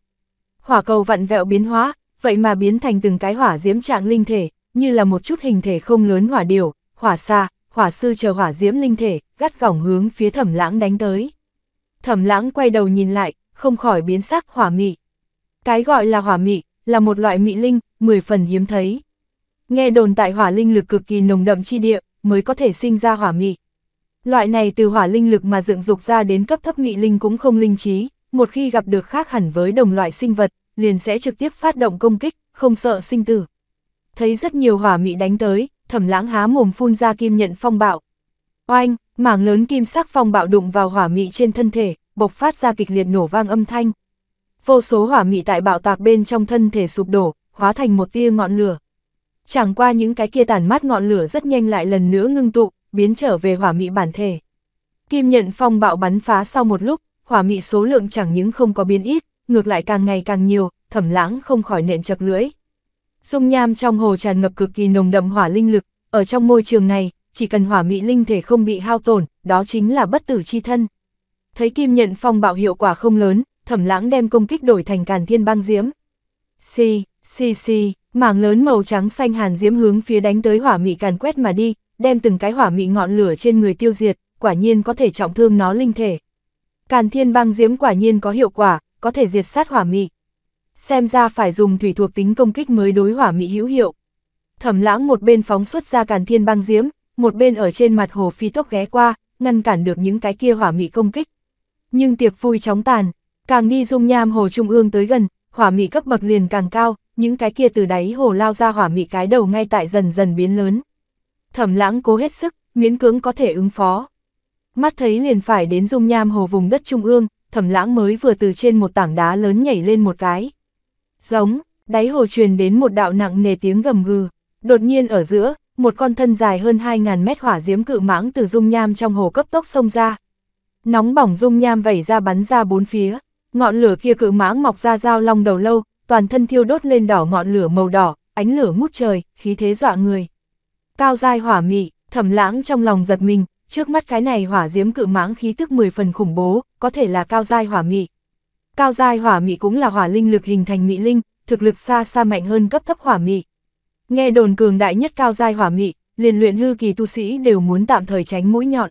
Hỏa cầu vặn vẹo biến hóa, vậy mà biến thành từng cái hỏa diễm trạng linh thể, như là một chút hình thể không lớn hỏa điều, hỏa xa, hỏa sư chờ hỏa diễm linh thể, gắt gỏng hướng phía thẩm lãng đánh tới. Thẩm lãng quay đầu nhìn lại, không khỏi biến sắc hỏa mị. Cái gọi là hỏa mị, là một loại mị linh, mười phần hiếm thấy. Nghe đồn tại hỏa linh lực cực kỳ nồng đậm chi địa, mới có thể sinh ra hỏa mị. Loại này từ hỏa linh lực mà dựng dục ra đến cấp thấp mị linh cũng không linh trí, một khi gặp được khác hẳn với đồng loại sinh vật, liền sẽ trực tiếp phát động công kích, không sợ sinh tử. Thấy rất nhiều hỏa mị đánh tới, thẩm lãng há mồm phun ra kim nhận phong bạo. Oanh, mảng lớn kim sắc phong bạo đụng vào hỏa mị trên thân thể, bộc phát ra kịch liệt nổ vang âm thanh. Vô số hỏa mị tại bạo tạc bên trong thân thể sụp đổ, hóa thành một tia ngọn lửa. Chẳng qua những cái kia tản mát ngọn lửa rất nhanh lại lần nữa ngưng tụ, biến trở về hỏa mị bản thể. Kim nhận phong bạo bắn phá sau một lúc, hỏa mị số lượng chẳng những không có biến ít, ngược lại càng ngày càng nhiều, thẩm lãng không khỏi nện chật lưỡi. Dung nham trong hồ tràn ngập cực kỳ nồng đậm hỏa linh lực, ở trong môi trường này, chỉ cần hỏa mị linh thể không bị hao tổn, đó chính là bất tử chi thân. Thấy kim nhận phong bạo hiệu quả không lớn, thẩm lãng đem công kích đổi thành càn thiên băng diễm. Xì, xì xì, mảng lớn màu trắng xanh hàn diễm hướng phía đánh tới hỏa mị càn quét mà đi, đem từng cái hỏa mị ngọn lửa trên người tiêu diệt, quả nhiên có thể trọng thương nó linh thể. Càn thiên băng diễm quả nhiên có hiệu quả, có thể diệt sát hỏa mị xem ra phải dùng thủy thuộc tính công kích mới đối hỏa mỹ hữu hiệu. Thẩm lãng một bên phóng xuất ra càn thiên băng diễm, một bên ở trên mặt hồ phi tốc ghé qua, ngăn cản được những cái kia hỏa mỹ công kích. Nhưng tiệc vui chóng tàn, càng đi dung nham hồ trung ương tới gần, hỏa mỹ cấp bậc liền càng cao, những cái kia từ đáy hồ lao ra hỏa mỹ cái đầu ngay tại dần dần biến lớn. Thẩm lãng cố hết sức, miễn cưỡng có thể ứng phó. Mắt thấy liền phải đến dung nham hồ vùng đất trung ương, thẩm lãng mới vừa từ trên một tảng đá lớn nhảy lên một cái. Giống, đáy hồ truyền đến một đạo nặng nề tiếng gầm gừ. Đột nhiên ở giữa, một con thân dài hơn 2.000 mét hỏa diễm cự mãng từ dung nham trong hồ cấp tốc sông ra. Nóng bỏng dung nham vẩy ra bắn ra bốn phía, ngọn lửa kia cự mãng mọc ra dao long đầu lâu, toàn thân thiêu đốt lên đỏ ngọn lửa màu đỏ, ánh lửa ngút trời, khí thế dọa người. Cao dai hỏa mị, thẩm lãng trong lòng giật mình, trước mắt cái này hỏa diễm cự mãng khí tức 10 phần khủng bố, có thể là cao dai hỏa mị. Cao giai hỏa mị cũng là hỏa linh lực hình thành mị linh, thực lực xa xa mạnh hơn cấp thấp hỏa mị. Nghe đồn cường đại nhất cao giai hỏa mị, liền luyện hư kỳ tu sĩ đều muốn tạm thời tránh mũi nhọn.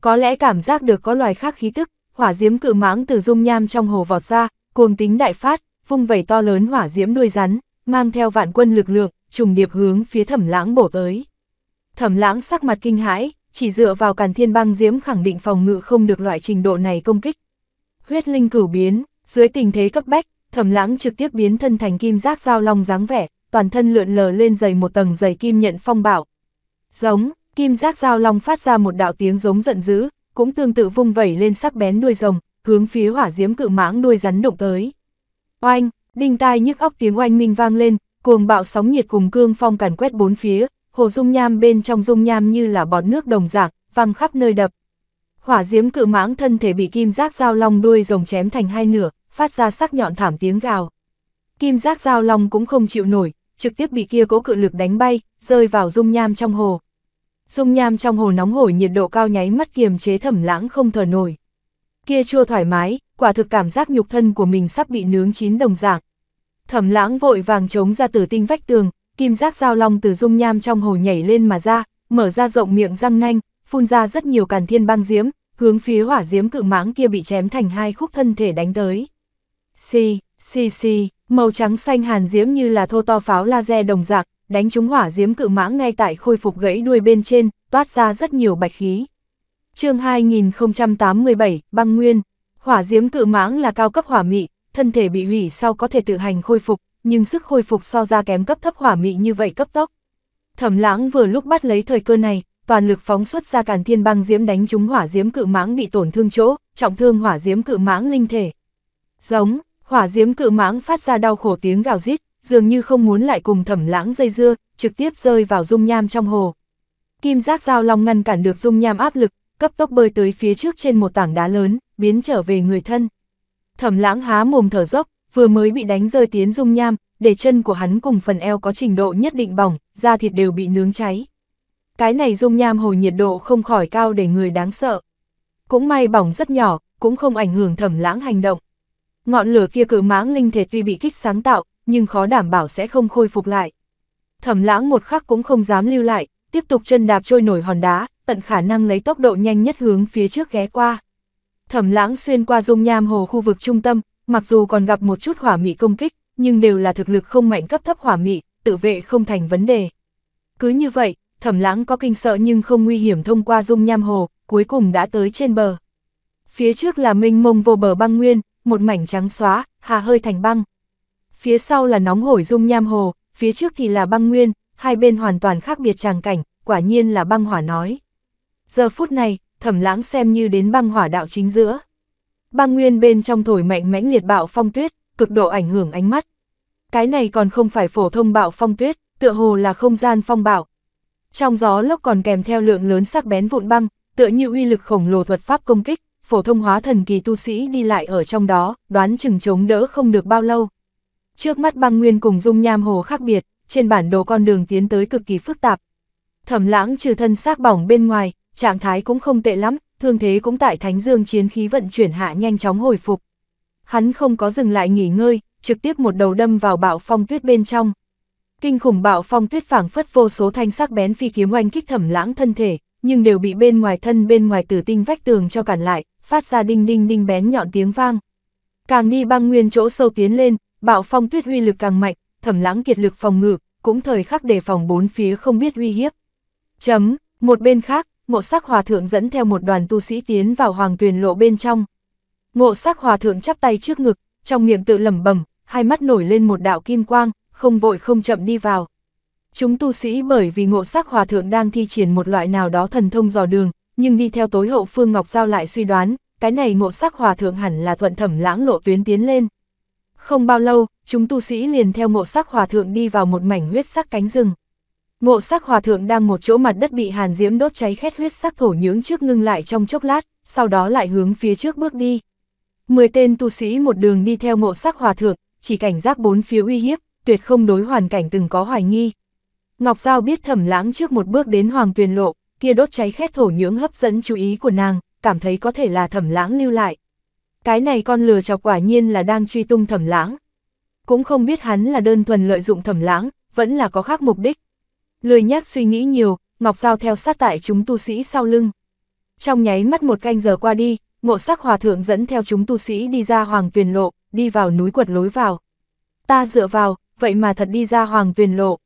Có lẽ cảm giác được có loài khác khí tức, hỏa diễm cự mãng từ dung nham trong hồ vọt ra, cuồng tính đại phát, vung vẩy to lớn hỏa diễm đuôi rắn, mang theo vạn quân lực lượng, trùng điệp hướng phía Thẩm Lãng bổ tới. Thẩm Lãng sắc mặt kinh hãi, chỉ dựa vào Càn Thiên Băng Diễm khẳng định phòng ngự không được loại trình độ này công kích, huyết linh cửu biến, dưới tình thế cấp bách, thẩm lãng trực tiếp biến thân thành kim giác giao long dáng vẻ, toàn thân lượn lờ lên dày một tầng dày kim nhận phong bảo. Giống, kim giác giao long phát ra một đạo tiếng giống giận dữ, cũng tương tự vung vẩy lên sắc bén đuôi rồng, hướng phía hỏa diễm cự mãng đuôi rắn đụng tới. Oanh, đinh tai nhức óc tiếng oanh minh vang lên, cuồng bạo sóng nhiệt cùng cương phong càn quét bốn phía, hồ dung nham bên trong dung nham như là bọt nước đồng dạng, văng khắp nơi đập, Hỏa diếm cự mãng thân thể bị kim giác dao long đuôi rồng chém thành hai nửa, phát ra sắc nhọn thảm tiếng gào. Kim giác dao long cũng không chịu nổi, trực tiếp bị kia cố cự lực đánh bay, rơi vào dung nham trong hồ. Dung nham trong hồ nóng hổi nhiệt độ cao nháy mắt kiềm chế thẩm lãng không thở nổi. Kia chua thoải mái, quả thực cảm giác nhục thân của mình sắp bị nướng chín đồng dạng. Thẩm lãng vội vàng chống ra từ tinh vách tường, kim giác dao long từ dung nham trong hồ nhảy lên mà ra, mở ra rộng miệng răng nanh, phun ra rất nhiều càn thiên băng diếm hướng phía hỏa diếm cự mãng kia bị chém thành hai khúc thân thể đánh tới. Xì, xì xì, màu trắng xanh hàn diếm như là thô to pháo laser đồng dạng, đánh trúng hỏa diếm cự mãng ngay tại khôi phục gãy đuôi bên trên, toát ra rất nhiều bạch khí. Chương 2087, Băng Nguyên. Hỏa diếm cự mãng là cao cấp hỏa mị, thân thể bị hủy sau có thể tự hành khôi phục, nhưng sức khôi phục so ra kém cấp thấp hỏa mị như vậy cấp tốc. Thẩm Lãng vừa lúc bắt lấy thời cơ này, toàn lực phóng xuất ra càn thiên băng diễm đánh trúng hỏa diễm cự mãng bị tổn thương chỗ, trọng thương hỏa diễm cự mãng linh thể. Giống, hỏa diễm cự mãng phát ra đau khổ tiếng gào rít, dường như không muốn lại cùng thẩm lãng dây dưa, trực tiếp rơi vào dung nham trong hồ. Kim giác dao long ngăn cản được dung nham áp lực, cấp tốc bơi tới phía trước trên một tảng đá lớn, biến trở về người thân. Thẩm lãng há mồm thở dốc, vừa mới bị đánh rơi tiến dung nham, để chân của hắn cùng phần eo có trình độ nhất định bỏng, da thịt đều bị nướng cháy cái này dung nham hồ nhiệt độ không khỏi cao để người đáng sợ. Cũng may bỏng rất nhỏ, cũng không ảnh hưởng thẩm lãng hành động. Ngọn lửa kia cự mãng linh thể tuy bị kích sáng tạo, nhưng khó đảm bảo sẽ không khôi phục lại. Thẩm lãng một khắc cũng không dám lưu lại, tiếp tục chân đạp trôi nổi hòn đá, tận khả năng lấy tốc độ nhanh nhất hướng phía trước ghé qua. Thẩm lãng xuyên qua dung nham hồ khu vực trung tâm, mặc dù còn gặp một chút hỏa mị công kích, nhưng đều là thực lực không mạnh cấp thấp hỏa mị, tự vệ không thành vấn đề. Cứ như vậy, thẩm lãng có kinh sợ nhưng không nguy hiểm thông qua dung nham hồ, cuối cùng đã tới trên bờ. Phía trước là mênh mông vô bờ băng nguyên, một mảnh trắng xóa, hà hơi thành băng. Phía sau là nóng hổi dung nham hồ, phía trước thì là băng nguyên, hai bên hoàn toàn khác biệt tràng cảnh, quả nhiên là băng hỏa nói. Giờ phút này, thẩm lãng xem như đến băng hỏa đạo chính giữa. Băng nguyên bên trong thổi mạnh mãnh liệt bạo phong tuyết, cực độ ảnh hưởng ánh mắt. Cái này còn không phải phổ thông bạo phong tuyết, tựa hồ là không gian phong bạo, trong gió lốc còn kèm theo lượng lớn sắc bén vụn băng, tựa như uy lực khổng lồ thuật pháp công kích, phổ thông hóa thần kỳ tu sĩ đi lại ở trong đó, đoán chừng chống đỡ không được bao lâu. Trước mắt băng nguyên cùng dung nham hồ khác biệt, trên bản đồ con đường tiến tới cực kỳ phức tạp. Thẩm lãng trừ thân xác bỏng bên ngoài, trạng thái cũng không tệ lắm, thương thế cũng tại thánh dương chiến khí vận chuyển hạ nhanh chóng hồi phục. Hắn không có dừng lại nghỉ ngơi, trực tiếp một đầu đâm vào bạo phong tuyết bên trong, Kinh khủng bạo phong tuyết phảng phất vô số thanh sắc bén phi kiếm oanh kích thẩm lãng thân thể, nhưng đều bị bên ngoài thân bên ngoài tử tinh vách tường cho cản lại, phát ra đinh đinh đinh bén nhọn tiếng vang. Càng đi băng nguyên chỗ sâu tiến lên, bạo phong tuyết uy lực càng mạnh, thẩm lãng kiệt lực phòng ngự, cũng thời khắc đề phòng bốn phía không biết uy hiếp. Chấm, một bên khác, ngộ sắc hòa thượng dẫn theo một đoàn tu sĩ tiến vào hoàng tuyền lộ bên trong. Ngộ sắc hòa thượng chắp tay trước ngực, trong miệng tự lẩm bẩm, hai mắt nổi lên một đạo kim quang, không vội không chậm đi vào. Chúng tu sĩ bởi vì ngộ sắc hòa thượng đang thi triển một loại nào đó thần thông dò đường, nhưng đi theo tối hậu Phương Ngọc Giao lại suy đoán, cái này ngộ sắc hòa thượng hẳn là thuận thẩm lãng lộ tuyến tiến lên. Không bao lâu, chúng tu sĩ liền theo ngộ sắc hòa thượng đi vào một mảnh huyết sắc cánh rừng. Ngộ sắc hòa thượng đang một chỗ mặt đất bị hàn diễm đốt cháy khét huyết sắc thổ nhưỡng trước ngưng lại trong chốc lát, sau đó lại hướng phía trước bước đi. Mười tên tu sĩ một đường đi theo ngộ sắc hòa thượng, chỉ cảnh giác bốn phía uy hiếp, tuyệt không đối hoàn cảnh từng có hoài nghi. Ngọc Giao biết thẩm lãng trước một bước đến hoàng tuyền lộ, kia đốt cháy khét thổ nhưỡng hấp dẫn chú ý của nàng, cảm thấy có thể là thẩm lãng lưu lại. Cái này con lừa chọc quả nhiên là đang truy tung thẩm lãng. Cũng không biết hắn là đơn thuần lợi dụng thẩm lãng, vẫn là có khác mục đích. Lười nhác suy nghĩ nhiều, Ngọc Giao theo sát tại chúng tu sĩ sau lưng. Trong nháy mắt một canh giờ qua đi, ngộ sắc hòa thượng dẫn theo chúng tu sĩ đi ra hoàng tuyền lộ, đi vào núi quật lối vào. Ta dựa vào, vậy mà thật đi ra hoàng tuyền lộ.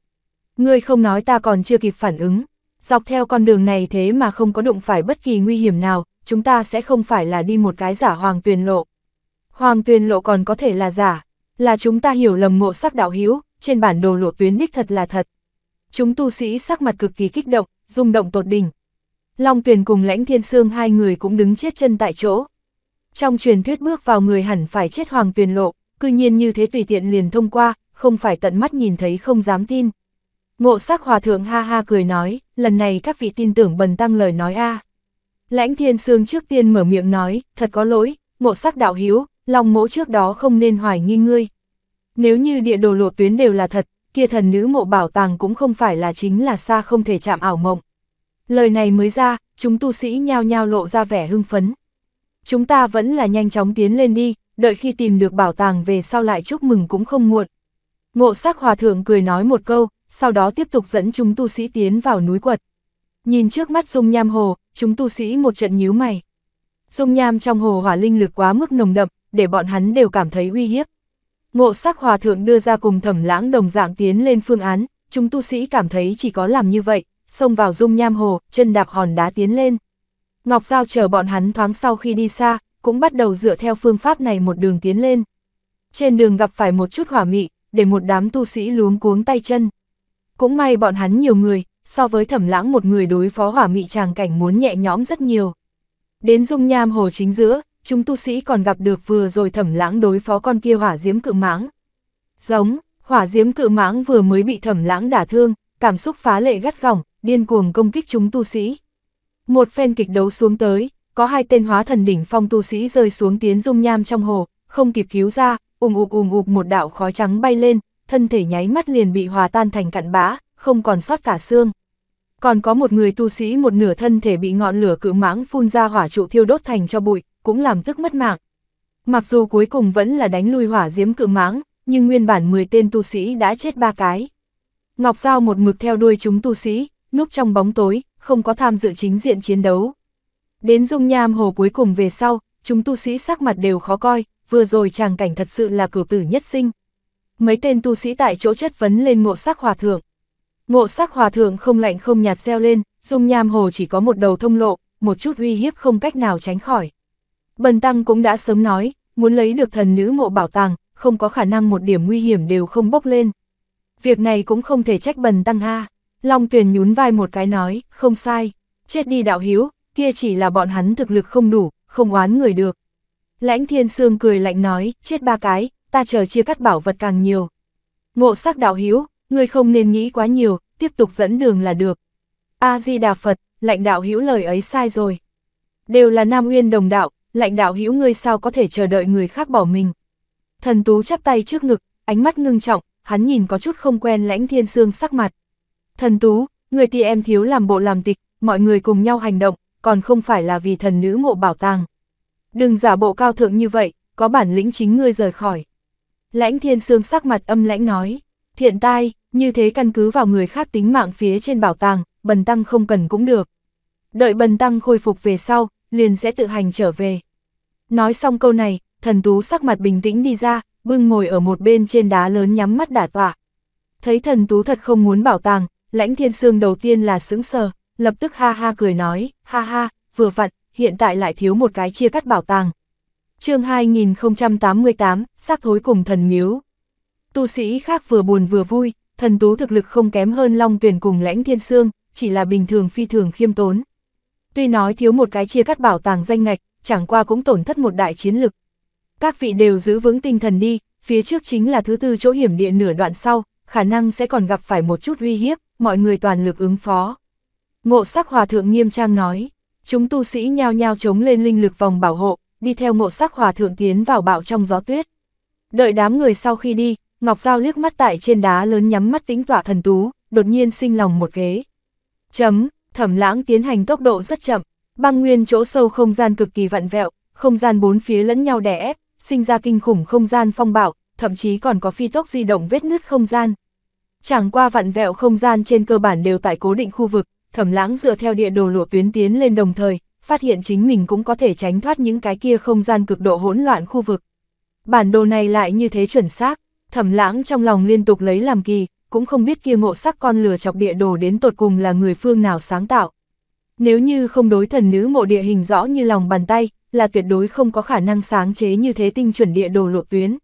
Ngươi không nói ta còn chưa kịp phản ứng, dọc theo con đường này thế mà không có đụng phải bất kỳ nguy hiểm nào, chúng ta sẽ không phải là đi một cái giả hoàng tuyền lộ. Hoàng tuyền lộ còn có thể là giả, là chúng ta hiểu lầm ngộ sắc đạo hữu trên bản đồ lộ tuyến đích thật là thật. Chúng tu sĩ sắc mặt cực kỳ kích động, rung động tột đỉnh. Long Tuyền cùng Lãnh Thiên Sương hai người cũng đứng chết chân tại chỗ. Trong truyền thuyết bước vào người hẳn phải chết Hoàng Tuyền Lộ, cư nhiên như thế tùy tiện liền thông qua, không phải tận mắt nhìn thấy không dám tin. Ngộ sắc hòa thượng ha ha cười nói, lần này các vị tin tưởng bần tăng lời nói a. Lãnh thiên sương trước tiên mở miệng nói, thật có lỗi, ngộ sắc đạo hiếu, lòng mỗ trước đó không nên hoài nghi ngươi. Nếu như địa đồ lộ tuyến đều là thật, kia thần nữ mộ bảo tàng cũng không phải là chính là xa không thể chạm ảo mộng. Lời này mới ra, chúng tu sĩ nhao nhao lộ ra vẻ hưng phấn. Chúng ta vẫn là nhanh chóng tiến lên đi, đợi khi tìm được bảo tàng về sau lại chúc mừng cũng không muộn. Ngộ sắc hòa thượng cười nói một câu, sau đó tiếp tục dẫn chúng tu sĩ tiến vào núi quật. Nhìn trước mắt dung nham hồ, chúng tu sĩ một trận nhíu mày. Dung nham trong hồ hỏa linh lực quá mức nồng đậm, để bọn hắn đều cảm thấy uy hiếp. Ngộ sắc hòa thượng đưa ra cùng thẩm lãng đồng dạng tiến lên phương án, chúng tu sĩ cảm thấy chỉ có làm như vậy, xông vào dung nham hồ, chân đạp hòn đá tiến lên. Ngọc Giao chờ bọn hắn thoáng sau khi đi xa, cũng bắt đầu dựa theo phương pháp này một đường tiến lên. Trên đường gặp phải một chút hỏa mị, để một đám tu sĩ luống cuống tay chân. Cũng may bọn hắn nhiều người, so với thẩm lãng một người đối phó hỏa mị tràng cảnh muốn nhẹ nhõm rất nhiều. Đến dung nham hồ chính giữa, chúng tu sĩ còn gặp được vừa rồi thẩm lãng đối phó con kia hỏa diễm cự mãng. Giống, hỏa diễm cự mãng vừa mới bị thẩm lãng đả thương, cảm xúc phá lệ gắt gỏng, điên cuồng công kích chúng tu sĩ. Một phen kịch đấu xuống tới, có hai tên hóa thần đỉnh phong tu sĩ rơi xuống tiến dung nham trong hồ, không kịp cứu ra, ùm ụp ùm ụp một đạo khói trắng bay lên, thân thể nháy mắt liền bị hòa tan thành cặn bã, không còn sót cả xương. Còn có một người tu sĩ một nửa thân thể bị ngọn lửa cự mãng phun ra hỏa trụ thiêu đốt thành cho bụi, cũng làm tức mất mạng. Mặc dù cuối cùng vẫn là đánh lui hỏa diễm cự mãng, nhưng nguyên bản 10 tên tu sĩ đã chết ba cái. Ngọc Giao một mực theo đuôi chúng tu sĩ, núp trong bóng tối, không có tham dự chính diện chiến đấu. Đến dung nham hồ cuối cùng về sau, chúng tu sĩ sắc mặt đều khó coi, vừa rồi chàng cảnh thật sự là cửu tử nhất sinh. Mấy tên tu sĩ tại chỗ chất vấn lên ngộ sắc hòa thượng. Ngộ sắc hòa thượng không lạnh không nhạt xeo lên, dung nham hồ chỉ có một đầu thông lộ, một chút uy hiếp không cách nào tránh khỏi. Bần tăng cũng đã sớm nói, muốn lấy được thần nữ mộ bảo tàng, không có khả năng một điểm nguy hiểm đều không bốc lên. Việc này cũng không thể trách bần tăng ha. Long tuyền nhún vai một cái nói, không sai, chết đi đạo hiếu, kia chỉ là bọn hắn thực lực không đủ, không oán người được, Lãnh thiên sương cười lạnh nói, chết ba cái, ta chờ chia cắt bảo vật càng nhiều. Ngộ sắc đạo hiếu, ngươi không nên nghĩ quá nhiều, tiếp tục dẫn đường là được. A-di-đà Phật, lãnh đạo hiếu lời ấy sai rồi. Đều là Nam Uyên đồng đạo, lãnh đạo hiếu ngươi sao có thể chờ đợi người khác bỏ mình. Thần Tú chắp tay trước ngực, ánh mắt ngưng trọng, hắn nhìn có chút không quen lãnh thiên sương sắc mặt. Thần Tú, người ti em thiếu làm bộ làm tịch, mọi người cùng nhau hành động, còn không phải là vì thần nữ ngộ bảo tàng. Đừng giả bộ cao thượng như vậy, có bản lĩnh chính ngươi rời khỏi. Lãnh thiên sương sắc mặt âm lãnh nói, thiện tai, như thế căn cứ vào người khác tính mạng phía trên bảo tàng, bần tăng không cần cũng được. Đợi bần tăng khôi phục về sau, liền sẽ tự hành trở về. Nói xong câu này, thần tú sắc mặt bình tĩnh đi ra, bưng ngồi ở một bên trên đá lớn nhắm mắt đả tọa. Thấy thần tú thật không muốn bảo tàng, lãnh thiên sương đầu tiên là sững sờ, lập tức ha ha cười nói, ha ha, vừa vặn, hiện tại lại thiếu một cái chia cắt bảo tàng. chương 2088, xác thối cùng thần miếu. Tu sĩ khác vừa buồn vừa vui, thần tú thực lực không kém hơn long tuyển cùng lãnh thiên sương, chỉ là bình thường phi thường khiêm tốn. Tuy nói thiếu một cái chia cắt bảo tàng danh ngạch, chẳng qua cũng tổn thất một đại chiến lực. Các vị đều giữ vững tinh thần đi, phía trước chính là thứ tư chỗ hiểm địa nửa đoạn sau, khả năng sẽ còn gặp phải một chút uy hiếp, mọi người toàn lực ứng phó. Ngộ sắc hòa thượng nghiêm trang nói. Chúng tu sĩ nhao nhao chống lên linh lực vòng bảo hộ, đi theo mộ sắc hòa thượng tiến vào bạo trong gió tuyết. Đợi đám người sau khi đi, Ngọc Giao liếc mắt tại trên đá lớn nhắm mắt tĩnh tỏa thần tú, đột nhiên sinh lòng một ghế. Chấm, thẩm lãng tiến hành tốc độ rất chậm, băng nguyên chỗ sâu không gian cực kỳ vặn vẹo, không gian bốn phía lẫn nhau đè ép, sinh ra kinh khủng không gian phong bạo, thậm chí còn có phi tốc di động vết nứt không gian. Chẳng qua vặn vẹo không gian trên cơ bản đều tại cố định khu vực, thẩm lãng dựa theo địa đồ lụa tuyến tiến lên đồng thời, phát hiện chính mình cũng có thể tránh thoát những cái kia không gian cực độ hỗn loạn khu vực. Bản đồ này lại như thế chuẩn xác, thẩm lãng trong lòng liên tục lấy làm kỳ, cũng không biết kia ngộ sắc con lừa chọc địa đồ đến tột cùng là người phương nào sáng tạo. Nếu như không đối thần nữ mộ địa hình rõ như lòng bàn tay, là tuyệt đối không có khả năng sáng chế như thế tinh chuẩn địa đồ lộ tuyến.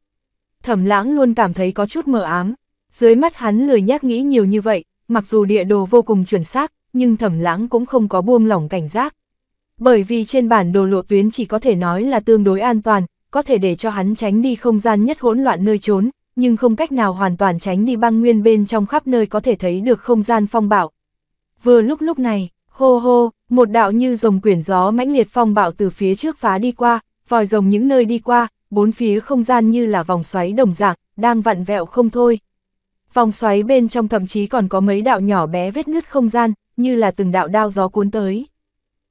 Thẩm lãng luôn cảm thấy có chút mờ ám, dưới mắt hắn lười nhác nghĩ nhiều như vậy, mặc dù địa đồ vô cùng chuẩn xác, nhưng thẩm lãng cũng không có buông lỏng cảnh giác. Bởi vì trên bản đồ lộ tuyến chỉ có thể nói là tương đối an toàn, có thể để cho hắn tránh đi không gian nhất hỗn loạn nơi trốn, nhưng không cách nào hoàn toàn tránh đi băng nguyên bên trong khắp nơi có thể thấy được không gian phong bạo. Vừa lúc lúc này, hô hô, một đạo như rồng quyển gió mãnh liệt phong bạo từ phía trước phá đi qua, vòi rồng những nơi đi qua, bốn phía không gian như là vòng xoáy đồng dạng, đang vặn vẹo không thôi. Vòng xoáy bên trong thậm chí còn có mấy đạo nhỏ bé vết nứt không gian, như là từng đạo đao gió cuốn tới.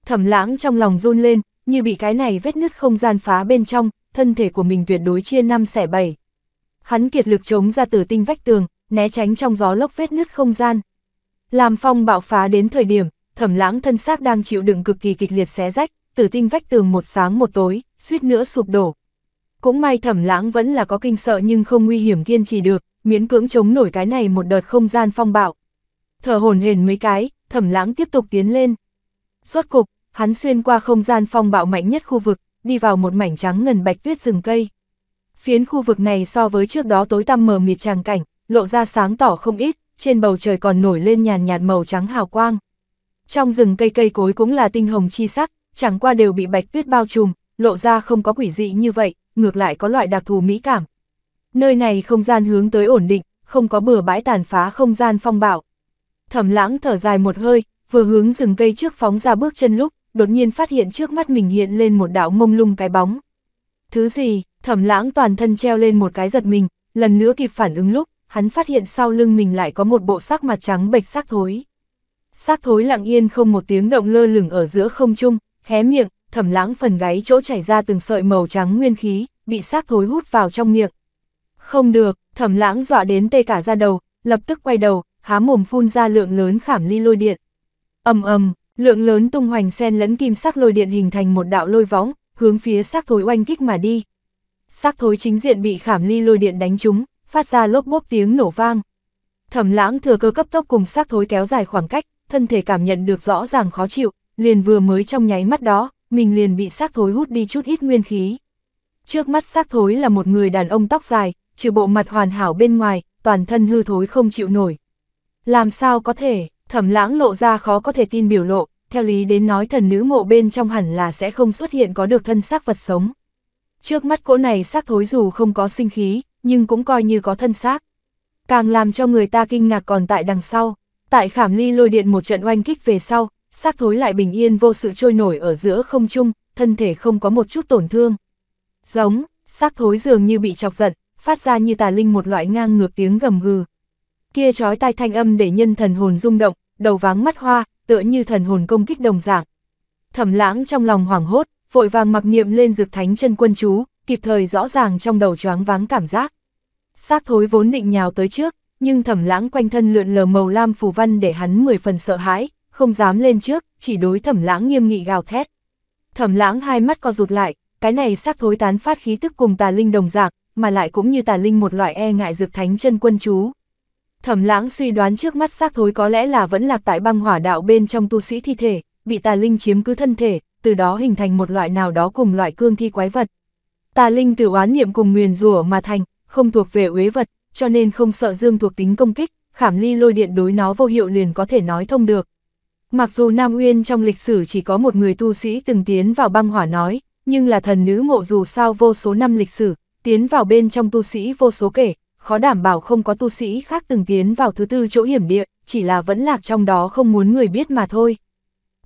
Thẩm lãng trong lòng run lên, như bị cái này vết nứt không gian phá bên trong, thân thể của mình tuyệt đối chia năm xẻ bảy. Hắn kiệt lực chống ra tử tinh vách tường, né tránh trong gió lốc vết nứt không gian. Làm phong bạo phá đến thời điểm, thẩm lãng thân xác đang chịu đựng cực kỳ kịch liệt xé rách, tử tinh vách tường một sáng một tối, suýt nữa sụp đổ. Cũng may thẩm lãng vẫn là có kinh sợ nhưng không nguy hiểm kiên trì được, miễn cưỡng chống nổi cái này một đợt không gian phong bạo. Thở hồn hển mấy cái, thẩm lãng tiếp tục tiến lên. Rốt cục, hắn xuyên qua không gian phong bạo mạnh nhất khu vực, đi vào một mảnh trắng ngần bạch tuyết rừng cây. Phiến khu vực này so với trước đó tối tăm mờ mịt tràng cảnh, lộ ra sáng tỏ không ít, trên bầu trời còn nổi lên nhàn nhạt màu trắng hào quang. Trong rừng cây cây cối cũng là tinh hồng chi sắc, chẳng qua đều bị bạch tuyết bao trùm, lộ ra không có quỷ dị như vậy, ngược lại có loại đặc thù mỹ cảm. Nơi này không gian hướng tới ổn định, không có bừa bãi tàn phá không gian phong bạo thẩm lãng thở dài một hơi, vừa hướng rừng cây trước phóng ra bước chân lúc, đột nhiên phát hiện trước mắt mình hiện lên một đạo mông lung cái bóng. Thứ gì, thẩm lãng toàn thân treo lên một cái giật mình, lần nữa kịp phản ứng lúc, hắn phát hiện sau lưng mình lại có một bộ sắc mặt trắng bệch xác thối. Xác thối lặng yên không một tiếng động lơ lửng ở giữa không trung, hé miệng, thẩm lãng phần gáy chỗ chảy ra từng sợi màu trắng nguyên khí, bị xác thối hút vào trong miệng. Không được, thẩm lãng dọa đến tê cả ra đầu, lập tức quay đầu, há mồm phun ra lượng lớn khảm ly lôi điện. ầm ầm, lượng lớn tung hoành sen lẫn kim sắc lôi điện hình thành một đạo lôi võng, hướng phía xác thối oanh kích mà đi. Xác thối chính diện bị khảm ly lôi điện đánh trúng, phát ra lốp bốp tiếng nổ vang. Thẩm Lãng thừa cơ cấp tốc cùng xác thối kéo dài khoảng cách, thân thể cảm nhận được rõ ràng khó chịu, liền vừa mới trong nháy mắt đó, mình liền bị xác thối hút đi chút ít nguyên khí. Trước mắt xác thối là một người đàn ông tóc dài, trừ bộ mặt hoàn hảo bên ngoài, toàn thân hư thối không chịu nổi, làm sao có thể, thẩm lãng lộ ra khó có thể tin biểu lộ, theo lý đến nói thần nữ ngộ bên trong hẳn là sẽ không xuất hiện có được thân xác vật sống. Trước mắt cỗ này xác thối dù không có sinh khí, nhưng cũng coi như có thân xác. Càng làm cho người ta kinh ngạc còn tại đằng sau, tại khảm ly lôi điện một trận oanh kích về sau, xác thối lại bình yên vô sự trôi nổi ở giữa không trung, thân thể không có một chút tổn thương. Giống, xác thối dường như bị chọc giận, phát ra như tà linh một loại ngang ngược tiếng gầm gừ, Kia trói tai thanh âm để nhân thần hồn rung động, đầu váng mắt hoa, tựa như thần hồn công kích đồng dạng. Thẩm lãng trong lòng hoảng hốt, vội vàng mặc niệm lên dược thánh chân quân chú, kịp thời rõ ràng trong đầu choáng váng cảm giác. Xác thối vốn định nhào tới trước, nhưng thẩm lãng quanh thân lượn lờ màu lam phù văn để hắn mười phần sợ hãi, không dám lên trước, chỉ đối thẩm lãng nghiêm nghị gào thét. Thẩm lãng hai mắt co rụt lại, cái này xác thối tán phát khí tức cùng tà linh đồng dạng, mà lại cũng như tà linh một loại e ngại dược thánh chân quân chú. Thẩm lãng suy đoán trước mắt xác thối có lẽ là vẫn lạc tại băng hỏa đạo bên trong tu sĩ thi thể, bị tà linh chiếm cứ thân thể, từ đó hình thành một loại nào đó cùng loại cương thi quái vật. Tà linh từ oán niệm cùng nguyền rủa mà thành, không thuộc về uế vật, cho nên không sợ dương thuộc tính công kích, khảm ly lôi điện đối nó vô hiệu liền có thể nói thông được. Mặc dù Nam Uyên trong lịch sử chỉ có một người tu sĩ từng tiến vào băng hỏa nói, nhưng là thần nữ ngộ dù sao vô số năm lịch sử, tiến vào bên trong tu sĩ vô số kể, khó đảm bảo không có tu sĩ khác từng tiến vào thứ tư chỗ hiểm địa, chỉ là vẫn lạc trong đó không muốn người biết mà thôi.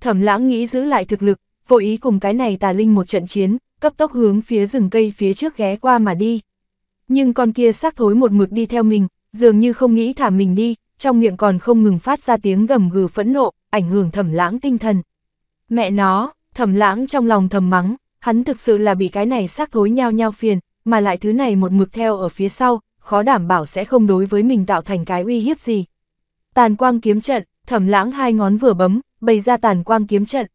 Thẩm lãng nghĩ giữ lại thực lực, vô ý cùng cái này tà linh một trận chiến, cấp tốc hướng phía rừng cây phía trước ghé qua mà đi. Nhưng con kia xác thối một mực đi theo mình, dường như không nghĩ thả mình đi, trong miệng còn không ngừng phát ra tiếng gầm gừ phẫn nộ, ảnh hưởng thẩm lãng tinh thần. Mẹ nó, thẩm lãng trong lòng thầm mắng, hắn thực sự là bị cái này xác thối nhao nhao phiền, mà lại thứ này một mực theo ở phía sau, khó đảm bảo sẽ không đối với mình tạo thành cái uy hiếp gì. Tàn quang kiếm trận, thẩm lãng hai ngón vừa bấm, bày ra tàn quang kiếm trận.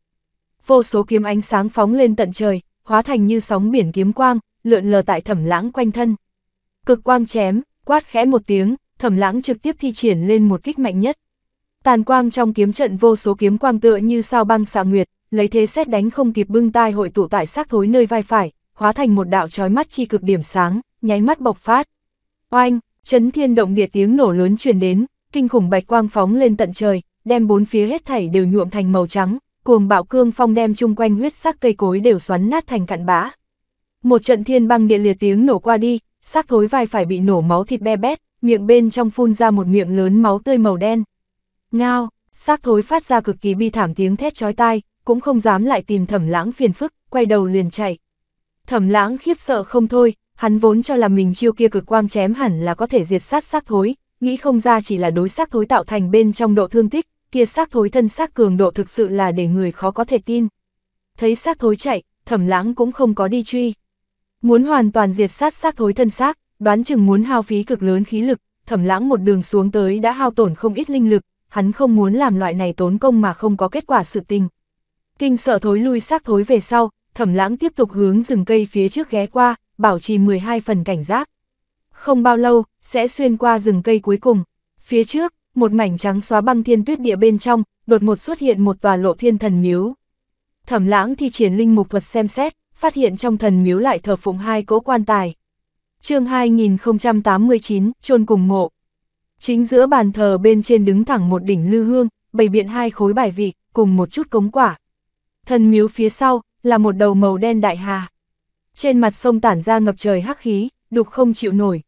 Vô số kiếm ánh sáng phóng lên tận trời, hóa thành như sóng biển kiếm quang, lượn lờ tại thẩm lãng quanh thân. Cực quang chém, quát khẽ một tiếng, thẩm lãng trực tiếp thi triển lên một kích mạnh nhất. Tàn quang trong kiếm trận vô số kiếm quang tựa như sao băng xạ nguyệt, lấy thế xét đánh không kịp bưng tai hội tụ tại xác thối nơi vai phải, hóa thành một đạo trói mắt chi cực điểm sáng, nháy mắt bộc phát. Oanh, chấn thiên động địa tiếng nổ lớn truyền đến, kinh khủng bạch quang phóng lên tận trời, đem bốn phía hết thảy đều nhuộm thành màu trắng, cuồng bạo cương phong đem chung quanh huyết sắc cây cối đều xoắn nát thành cặn bã. Một trận thiên băng địa liệt tiếng nổ qua đi, xác thối vai phải bị nổ máu thịt be bét, miệng bên trong phun ra một miệng lớn máu tươi màu đen. Ngao, xác thối phát ra cực kỳ bi thảm tiếng thét chói tai, cũng không dám lại tìm thẩm lãng phiền phức, quay đầu liền chạy. Thẩm lãng khiếp sợ không thôi, hắn vốn cho là mình chiêu kia cực quang chém hẳn là có thể diệt sát xác thối, nghĩ không ra chỉ là đối xác thối tạo thành bên trong độ thương tích, kia xác thối thân xác cường độ thực sự là để người khó có thể tin. Thấy xác thối chạy, thẩm lãng cũng không có đi truy. Muốn hoàn toàn diệt sát xác thối thân xác, đoán chừng muốn hao phí cực lớn khí lực, thẩm lãng một đường xuống tới đã hao tổn không ít linh lực, hắn không muốn làm loại này tốn công mà không có kết quả sự tình. Kinh sợ thối lui xác thối về sau, thẩm lãng tiếp tục hướng rừng cây phía trước ghé qua, bảo trì 12 phần cảnh giác. Không bao lâu, sẽ xuyên qua rừng cây cuối cùng. Phía trước, một mảnh trắng xóa băng thiên tuyết địa bên trong, đột ngột xuất hiện một tòa lộ thiên thần miếu. Thẩm lãng thi triển linh mục thuật xem xét, phát hiện trong thần miếu lại thờ phụng hai cỗ quan tài. chương 2089, chôn cùng mộ. Chính giữa bàn thờ bên trên đứng thẳng một đỉnh lư hương, bày biện hai khối bài vị, cùng một chút cống quả. Thần miếu phía sau, là một đầu màu đen đại hà trên mặt sông tản ra ngập trời hắc khí, đục không chịu nổi.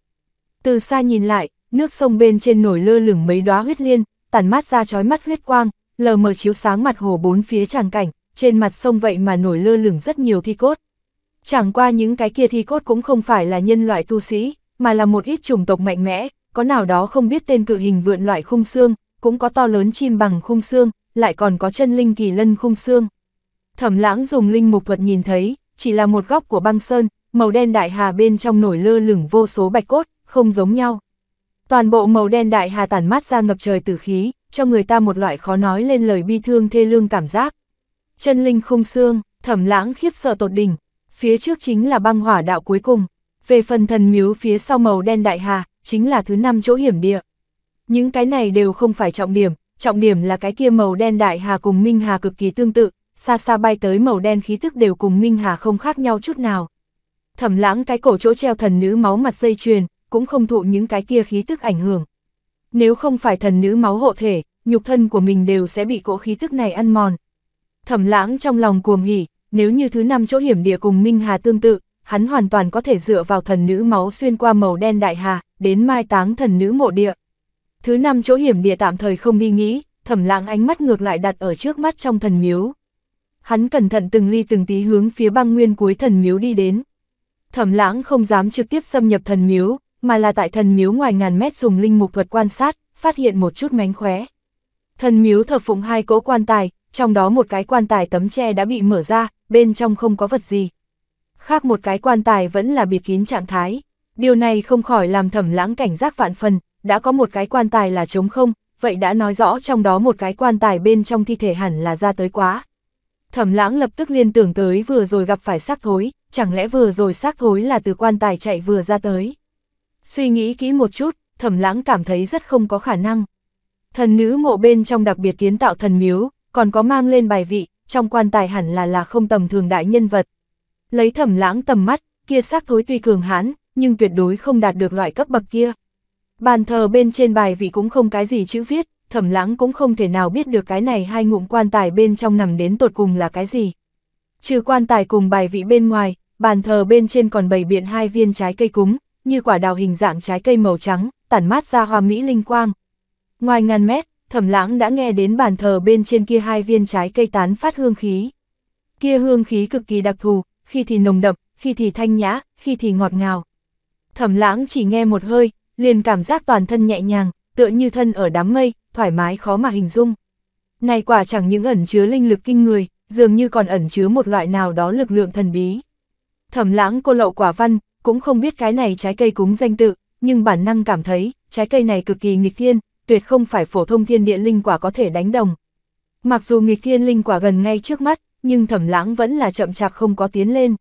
Từ xa nhìn lại, nước sông bên trên nổi lơ lửng mấy đóa huyết liên, tản mát ra chói mắt huyết quang, lờ mờ chiếu sáng mặt hồ bốn phía tràng cảnh, trên mặt sông vậy mà nổi lơ lửng rất nhiều thi cốt. Chẳng qua những cái kia thi cốt cũng không phải là nhân loại tu sĩ, mà là một ít chủng tộc mạnh mẽ, có nào đó không biết tên cự hình vượn loại khung xương, cũng có to lớn chim bằng khung xương, lại còn có chân linh kỳ lân khung xương. Thẩm lãng dùng linh mục thuật nhìn thấy, chỉ là một góc của băng sơn, màu đen đại hà bên trong nổi lơ lửng vô số bạch cốt, không giống nhau. Toàn bộ màu đen đại hà tản mát ra ngập trời tử khí, cho người ta một loại khó nói lên lời bi thương thê lương cảm giác. Chân linh khung xương, thẩm lãng khiếp sợ tột đỉnh, phía trước chính là băng hỏa đạo cuối cùng. Về phần thần miếu phía sau màu đen đại hà, chính là thứ năm chỗ hiểm địa. Những cái này đều không phải trọng điểm, trọng điểm là cái kia màu đen đại hà cùng minh hà cực kỳ tương tự, xa xa bay tới màu đen khí thức đều cùng Minh Hà không khác nhau chút nào. Thẩm lãng cái cổ chỗ treo thần nữ máu mặt dây chuyền, cũng không thụ những cái kia khí thức ảnh hưởng. Nếu không phải thần nữ máu hộ thể, nhục thân của mình đều sẽ bị cỗ khí thức này ăn mòn. Thẩm lãng trong lòng cuồng hỉ, nếu như thứ năm chỗ hiểm địa cùng Minh Hà tương tự, hắn hoàn toàn có thể dựa vào thần nữ máu xuyên qua màu đen đại hà, đến mai táng thần nữ mộ địa. Thứ năm chỗ hiểm địa tạm thời không đi nghĩ, thẩm lãng ánh mắt ngược lại đặt ở trước mắt trong thần miếu hắn cẩn thận từng ly từng tí hướng phía băng nguyên cuối thần miếu đi đến. Thẩm lãng không dám trực tiếp xâm nhập thần miếu, mà là tại thần miếu ngoài ngàn mét dùng linh mục thuật quan sát, phát hiện một chút mánh khóe. Thần miếu thờ phụng hai cỗ quan tài, trong đó một cái quan tài tấm tre đã bị mở ra, bên trong không có vật gì. Khác một cái quan tài vẫn là biệt kín trạng thái. Điều này không khỏi làm thẩm lãng cảnh giác vạn phần, đã có một cái quan tài là trống không, vậy đã nói rõ trong đó một cái quan tài bên trong thi thể hẳn là ra tới quá. Thẩm lãng lập tức liên tưởng tới vừa rồi gặp phải xác thối, chẳng lẽ vừa rồi xác thối là từ quan tài chạy vừa ra tới. Suy nghĩ kỹ một chút, thẩm lãng cảm thấy rất không có khả năng. Thần nữ mộ bên trong đặc biệt kiến tạo thần miếu, còn có mang lên bài vị, trong quan tài hẳn là là không tầm thường đại nhân vật. Lấy thẩm lãng tầm mắt, kia xác thối tuy cường hãn, nhưng tuyệt đối không đạt được loại cấp bậc kia. Bàn thờ bên trên bài vị cũng không cái gì chữ viết, thẩm lãng cũng không thể nào biết được cái này hai ngụm quan tài bên trong nằm đến tột cùng là cái gì. Trừ quan tài cùng bài vị bên ngoài, bàn thờ bên trên còn bày biện hai viên trái cây cúng, như quả đào hình dạng trái cây màu trắng, tản mát ra hoa mỹ linh quang. Ngoài ngàn mét, thẩm lãng đã nghe đến bàn thờ bên trên kia hai viên trái cây tán phát hương khí. Kia hương khí cực kỳ đặc thù, khi thì nồng đậm, khi thì thanh nhã, khi thì ngọt ngào. Thẩm lãng chỉ nghe một hơi, liền cảm giác toàn thân nhẹ nhàng, tựa như thân ở đám mây, thoải mái khó mà hình dung. Này quả chẳng những ẩn chứa linh lực kinh người, dường như còn ẩn chứa một loại nào đó lực lượng thần bí. Thẩm lãng cô lậu quả văn, cũng không biết cái này trái cây cúng danh tự, nhưng bản năng cảm thấy, trái cây này cực kỳ nghịch thiên, tuyệt không phải phổ thông thiên địa linh quả có thể đánh đồng. Mặc dù nghịch thiên linh quả gần ngay trước mắt, nhưng thẩm lãng vẫn là chậm chạp không có tiến lên.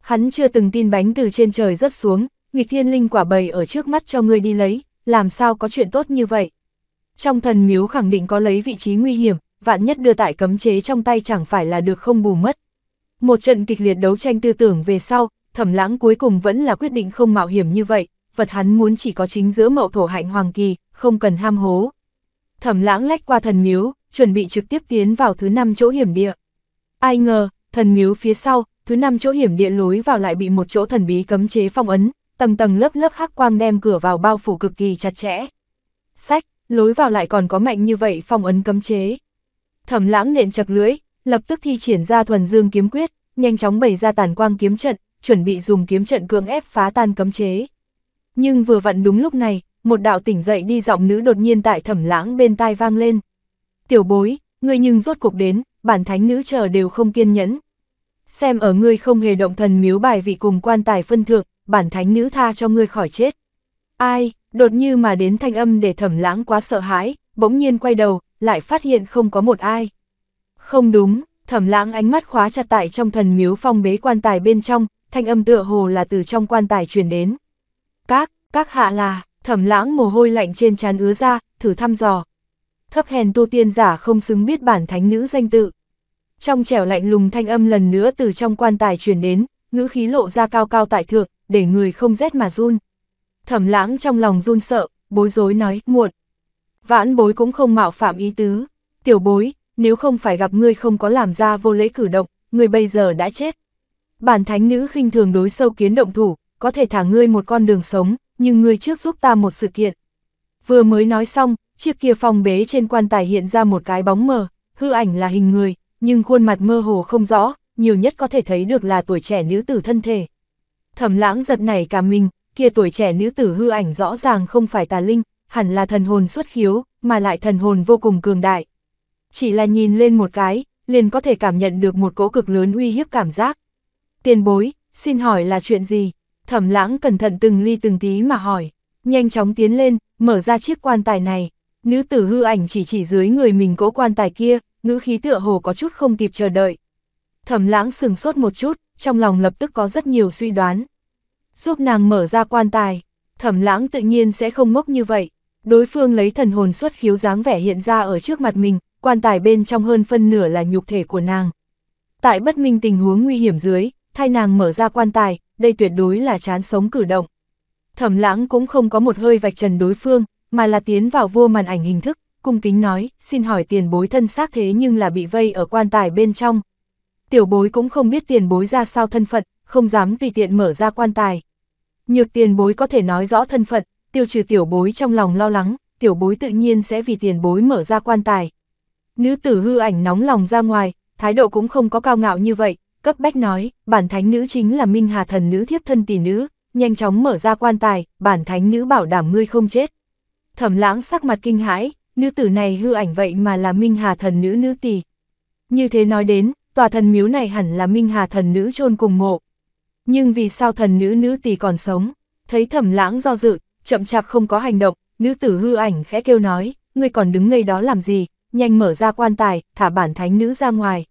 Hắn chưa từng tin bánh từ trên trời rớt xuống, nghịch thiên linh quả bầy ở trước mắt cho người đi lấy, làm sao có chuyện tốt như vậy. Trong thần miếu khẳng định có lấy vị trí nguy hiểm, vạn nhất đưa tại cấm chế trong tay chẳng phải là được không bù mất. Một trận kịch liệt đấu tranh tư tưởng về sau, thẩm lãng cuối cùng vẫn là quyết định không mạo hiểm như vậy, vật hắn muốn chỉ có chính giữa mậu thổ hạnh hoàng kỳ, không cần ham hố. Thẩm lãng lách qua thần miếu, chuẩn bị trực tiếp tiến vào thứ năm chỗ hiểm địa. Ai ngờ, thần miếu phía sau, thứ năm chỗ hiểm địa lối vào lại bị một chỗ thần bí cấm chế phong ấn, tầng tầng lớp lớp hắc quang đem cửa vào bao phủ cực kỳ chặt chẽ. Sách, lối vào lại còn có mạnh như vậy phong ấn cấm chế. Thẩm lãng nện chặt lưỡi, lập tức thi triển ra thuần dương kiếm quyết, nhanh chóng bày ra tàn quang kiếm trận, chuẩn bị dùng kiếm trận cưỡng ép phá tan cấm chế. Nhưng vừa vặn đúng lúc này, một đạo tỉnh dậy đi giọng nữ đột nhiên tại thẩm lãng bên tai vang lên. Tiểu bối, ngươi nhưng rốt cuộc đến, bản thánh nữ chờ đều không kiên nhẫn. Xem ở ngươi không hề động thần miếu bài vị cùng quan tài phân thượng, bản thánh nữ tha cho ngươi khỏi chết. Ai, đột như mà đến thanh âm để thẩm lãng quá sợ hãi, bỗng nhiên quay đầu, lại phát hiện không có một ai. Không đúng, thẩm lãng ánh mắt khóa chặt tại trong thần miếu phong bế quan tài bên trong, thanh âm tựa hồ là từ trong quan tài truyền đến. Các, các hạ là, thẩm lãng mồ hôi lạnh trên trán ứa ra, thử thăm dò. Thấp hèn tu tiên giả không xứng biết bản thánh nữ danh tự. Trong trẻo lạnh lùng thanh âm lần nữa từ trong quan tài truyền đến, ngữ khí lộ ra cao cao tại thượng, để người không rét mà run thẩm lãng trong lòng run sợ, bối rối nói, muộn. Vãn bối cũng không mạo phạm ý tứ, tiểu bối, nếu không phải gặp ngươi không có làm ra vô lễ cử động, ngươi bây giờ đã chết. Bản thánh nữ khinh thường đối sâu kiến động thủ, có thể thả ngươi một con đường sống, nhưng ngươi trước giúp ta một sự kiện. Vừa mới nói xong, chiếc kia phòng bế trên quan tài hiện ra một cái bóng mờ, hư ảnh là hình người, nhưng khuôn mặt mơ hồ không rõ, nhiều nhất có thể thấy được là tuổi trẻ nữ tử thân thể. Thẩm lãng giật nảy cả mình, kia tuổi trẻ nữ tử hư ảnh rõ ràng không phải tà linh, hẳn là thần hồn xuất khiếu, mà lại thần hồn vô cùng cường đại. Chỉ là nhìn lên một cái, liền có thể cảm nhận được một cỗ cực lớn uy hiếp cảm giác. Tiền bối, xin hỏi là chuyện gì? Thẩm lãng cẩn thận từng ly từng tí mà hỏi, nhanh chóng tiến lên, mở ra chiếc quan tài này. Nữ tử hư ảnh chỉ chỉ dưới người mình cỗ quan tài kia, ngữ khí tựa hồ có chút không kịp chờ đợi. Thẩm lãng sừng sốt một chút, trong lòng lập tức có rất nhiều suy đoán giúp nàng mở ra quan tài. Thẩm lãng tự nhiên sẽ không ngốc như vậy. Đối phương lấy thần hồn xuất khiếu dáng vẻ hiện ra ở trước mặt mình, quan tài bên trong hơn phân nửa là nhục thể của nàng. Tại bất minh tình huống nguy hiểm dưới, thay nàng mở ra quan tài, đây tuyệt đối là chán sống cử động. Thẩm lãng cũng không có một hơi vạch trần đối phương, mà là tiến vào vua màn ảnh hình thức, cung kính nói, xin hỏi tiền bối thân xác thế nhưng là bị vây ở quan tài bên trong. Tiểu bối cũng không biết tiền bối ra sao thân phận, không dám tùy tiện mở ra quan tài. Nhược tiền bối có thể nói rõ thân phận, tiêu trừ tiểu bối trong lòng lo lắng, tiểu bối tự nhiên sẽ vì tiền bối mở ra quan tài. Nữ tử hư ảnh nóng lòng ra ngoài, thái độ cũng không có cao ngạo như vậy, cấp bách nói, bản thánh nữ chính là Minh Hà thần nữ thiếp thân tỷ nữ, nhanh chóng mở ra quan tài, bản thánh nữ bảo đảm ngươi không chết. Thẩm lãng sắc mặt kinh hãi, nữ tử này hư ảnh vậy mà là Minh Hà thần nữ nữ tỷ. Như thế nói đến, tòa thần miếu này hẳn là Minh Hà thần nữ chôn cùng mộ, nhưng vì sao thần nữ nữ tỳ còn sống? Thấy thẩm lãng do dự, chậm chạp không có hành động, nữ tử hư ảnh khẽ kêu nói, ngươi còn đứng ngây đó làm gì, nhanh mở ra quan tài, thả bản thánh nữ ra ngoài.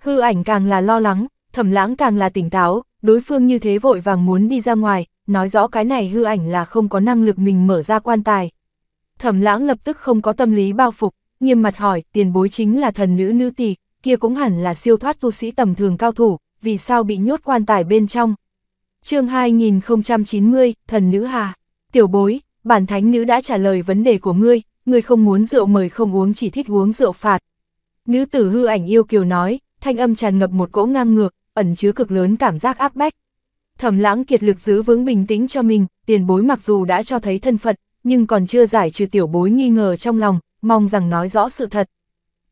Hư ảnh càng là lo lắng, thẩm lãng càng là tỉnh táo, đối phương như thế vội vàng muốn đi ra ngoài, nói rõ cái này hư ảnh là không có năng lực mình mở ra quan tài. Thẩm lãng lập tức không có tâm lý bao phục, nghiêm mặt hỏi, tiền bối chính là thần nữ nữ tỳ kia cũng hẳn là siêu thoát tu sĩ tầm thường cao thủ, vì sao bị nhốt quan tài bên trong. chương 2090, thần nữ hà, tiểu bối, bản thánh nữ đã trả lời vấn đề của ngươi, ngươi không muốn rượu mời không uống chỉ thích uống rượu phạt. Nữ tử hư ảnh yêu kiều nói, thanh âm tràn ngập một cỗ ngang ngược, ẩn chứa cực lớn cảm giác áp bách. Thẩm lãng kiệt lực giữ vững bình tĩnh cho mình, tiền bối mặc dù đã cho thấy thân phận, nhưng còn chưa giải trừ tiểu bối nghi ngờ trong lòng, mong rằng nói rõ sự thật.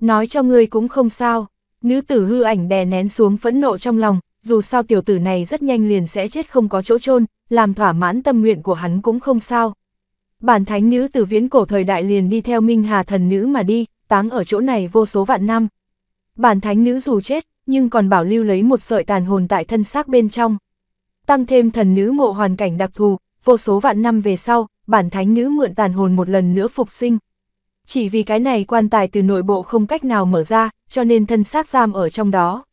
Nói cho ngươi cũng không sao, Nữ tử hư ảnh đè nén xuống phẫn nộ trong lòng, dù sao tiểu tử này rất nhanh liền sẽ chết không có chỗ chôn làm thỏa mãn tâm nguyện của hắn cũng không sao. Bản thánh nữ từ viễn cổ thời đại liền đi theo Minh Hà thần nữ mà đi, táng ở chỗ này vô số vạn năm. Bản thánh nữ dù chết, nhưng còn bảo lưu lấy một sợi tàn hồn tại thân xác bên trong. Tăng thêm thần nữ ngộ hoàn cảnh đặc thù, vô số vạn năm về sau, bản thánh nữ mượn tàn hồn một lần nữa phục sinh. Chỉ vì cái này quan tài từ nội bộ không cách nào mở ra, cho nên thân xác giam ở trong đó.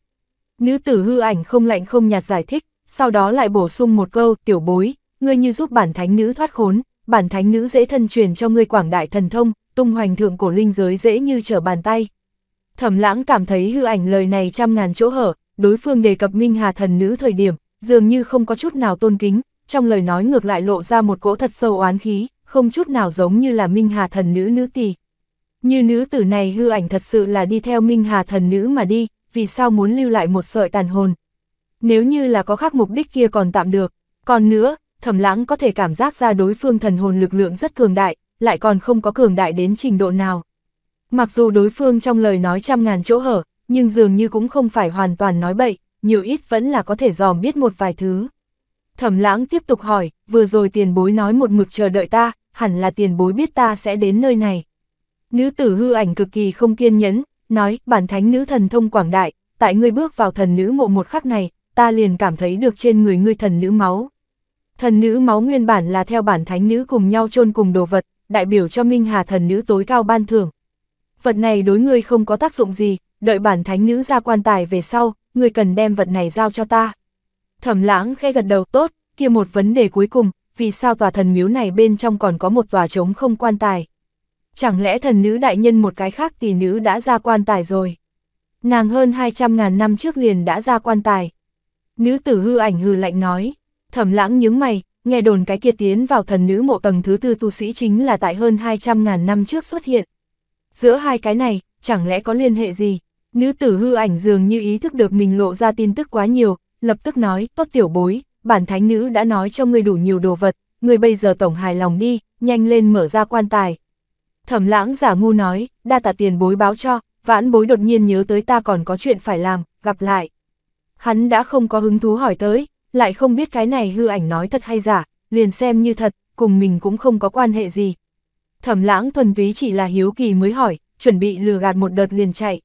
Nữ tử hư ảnh không lạnh không nhạt giải thích, sau đó lại bổ sung một câu, tiểu bối, ngươi như giúp bản thánh nữ thoát khốn, bản thánh nữ dễ thân truyền cho ngươi quảng đại thần thông, tung hoành thượng cổ linh giới dễ như trở bàn tay. Thẩm lãng cảm thấy hư ảnh lời này trăm ngàn chỗ hở, đối phương đề cập minh hà thần nữ thời điểm, dường như không có chút nào tôn kính, trong lời nói ngược lại lộ ra một cỗ thật sâu oán khí, không chút nào giống như là minh hà thần nữ nữ tỳ như nữ tử này hư ảnh thật sự là đi theo Minh Hà thần nữ mà đi, vì sao muốn lưu lại một sợi tàn hồn. Nếu như là có khác mục đích kia còn tạm được. Còn nữa, thẩm lãng có thể cảm giác ra đối phương thần hồn lực lượng rất cường đại, lại còn không có cường đại đến trình độ nào. Mặc dù đối phương trong lời nói trăm ngàn chỗ hở, nhưng dường như cũng không phải hoàn toàn nói bậy, nhiều ít vẫn là có thể dòm biết một vài thứ. Thẩm lãng tiếp tục hỏi, vừa rồi tiền bối nói một mực chờ đợi ta, hẳn là tiền bối biết ta sẽ đến nơi này, Nữ tử hư ảnh cực kỳ không kiên nhẫn, nói, bản thánh nữ thần thông quảng đại, tại ngươi bước vào thần nữ mộ một khắc này, ta liền cảm thấy được trên người ngươi thần nữ máu. Thần nữ máu nguyên bản là theo bản thánh nữ cùng nhau chôn cùng đồ vật, đại biểu cho Minh Hà thần nữ tối cao ban thưởng. Vật này đối ngươi không có tác dụng gì, đợi bản thánh nữ ra quan tài về sau, ngươi cần đem vật này giao cho ta. Thẩm lãng khẽ gật đầu tốt, kia một vấn đề cuối cùng, vì sao tòa thần miếu này bên trong còn có một tòa trống không quan tài chẳng lẽ thần nữ đại nhân một cái khác tỷ nữ đã ra quan tài rồi. Nàng hơn 200.000 năm trước liền đã ra quan tài. Nữ tử hư ảnh hư lạnh nói, thẩm lãng nhướng mày, nghe đồn cái kia tiến vào thần nữ mộ tầng thứ tư tu sĩ chính là tại hơn 200.000 năm trước xuất hiện. Giữa hai cái này, chẳng lẽ có liên hệ gì? Nữ tử hư ảnh dường như ý thức được mình lộ ra tin tức quá nhiều, lập tức nói, tốt tiểu bối, bản thánh nữ đã nói cho người đủ nhiều đồ vật, người bây giờ tổng hài lòng đi, nhanh lên mở ra quan tài, Thẩm lãng giả ngu nói, đa tạ tiền bối báo cho, vãn bối đột nhiên nhớ tới ta còn có chuyện phải làm, gặp lại. Hắn đã không có hứng thú hỏi tới, lại không biết cái này hư ảnh nói thật hay giả, liền xem như thật, cùng mình cũng không có quan hệ gì. Thẩm lãng thuần túy chỉ là hiếu kỳ mới hỏi, chuẩn bị lừa gạt một đợt liền chạy.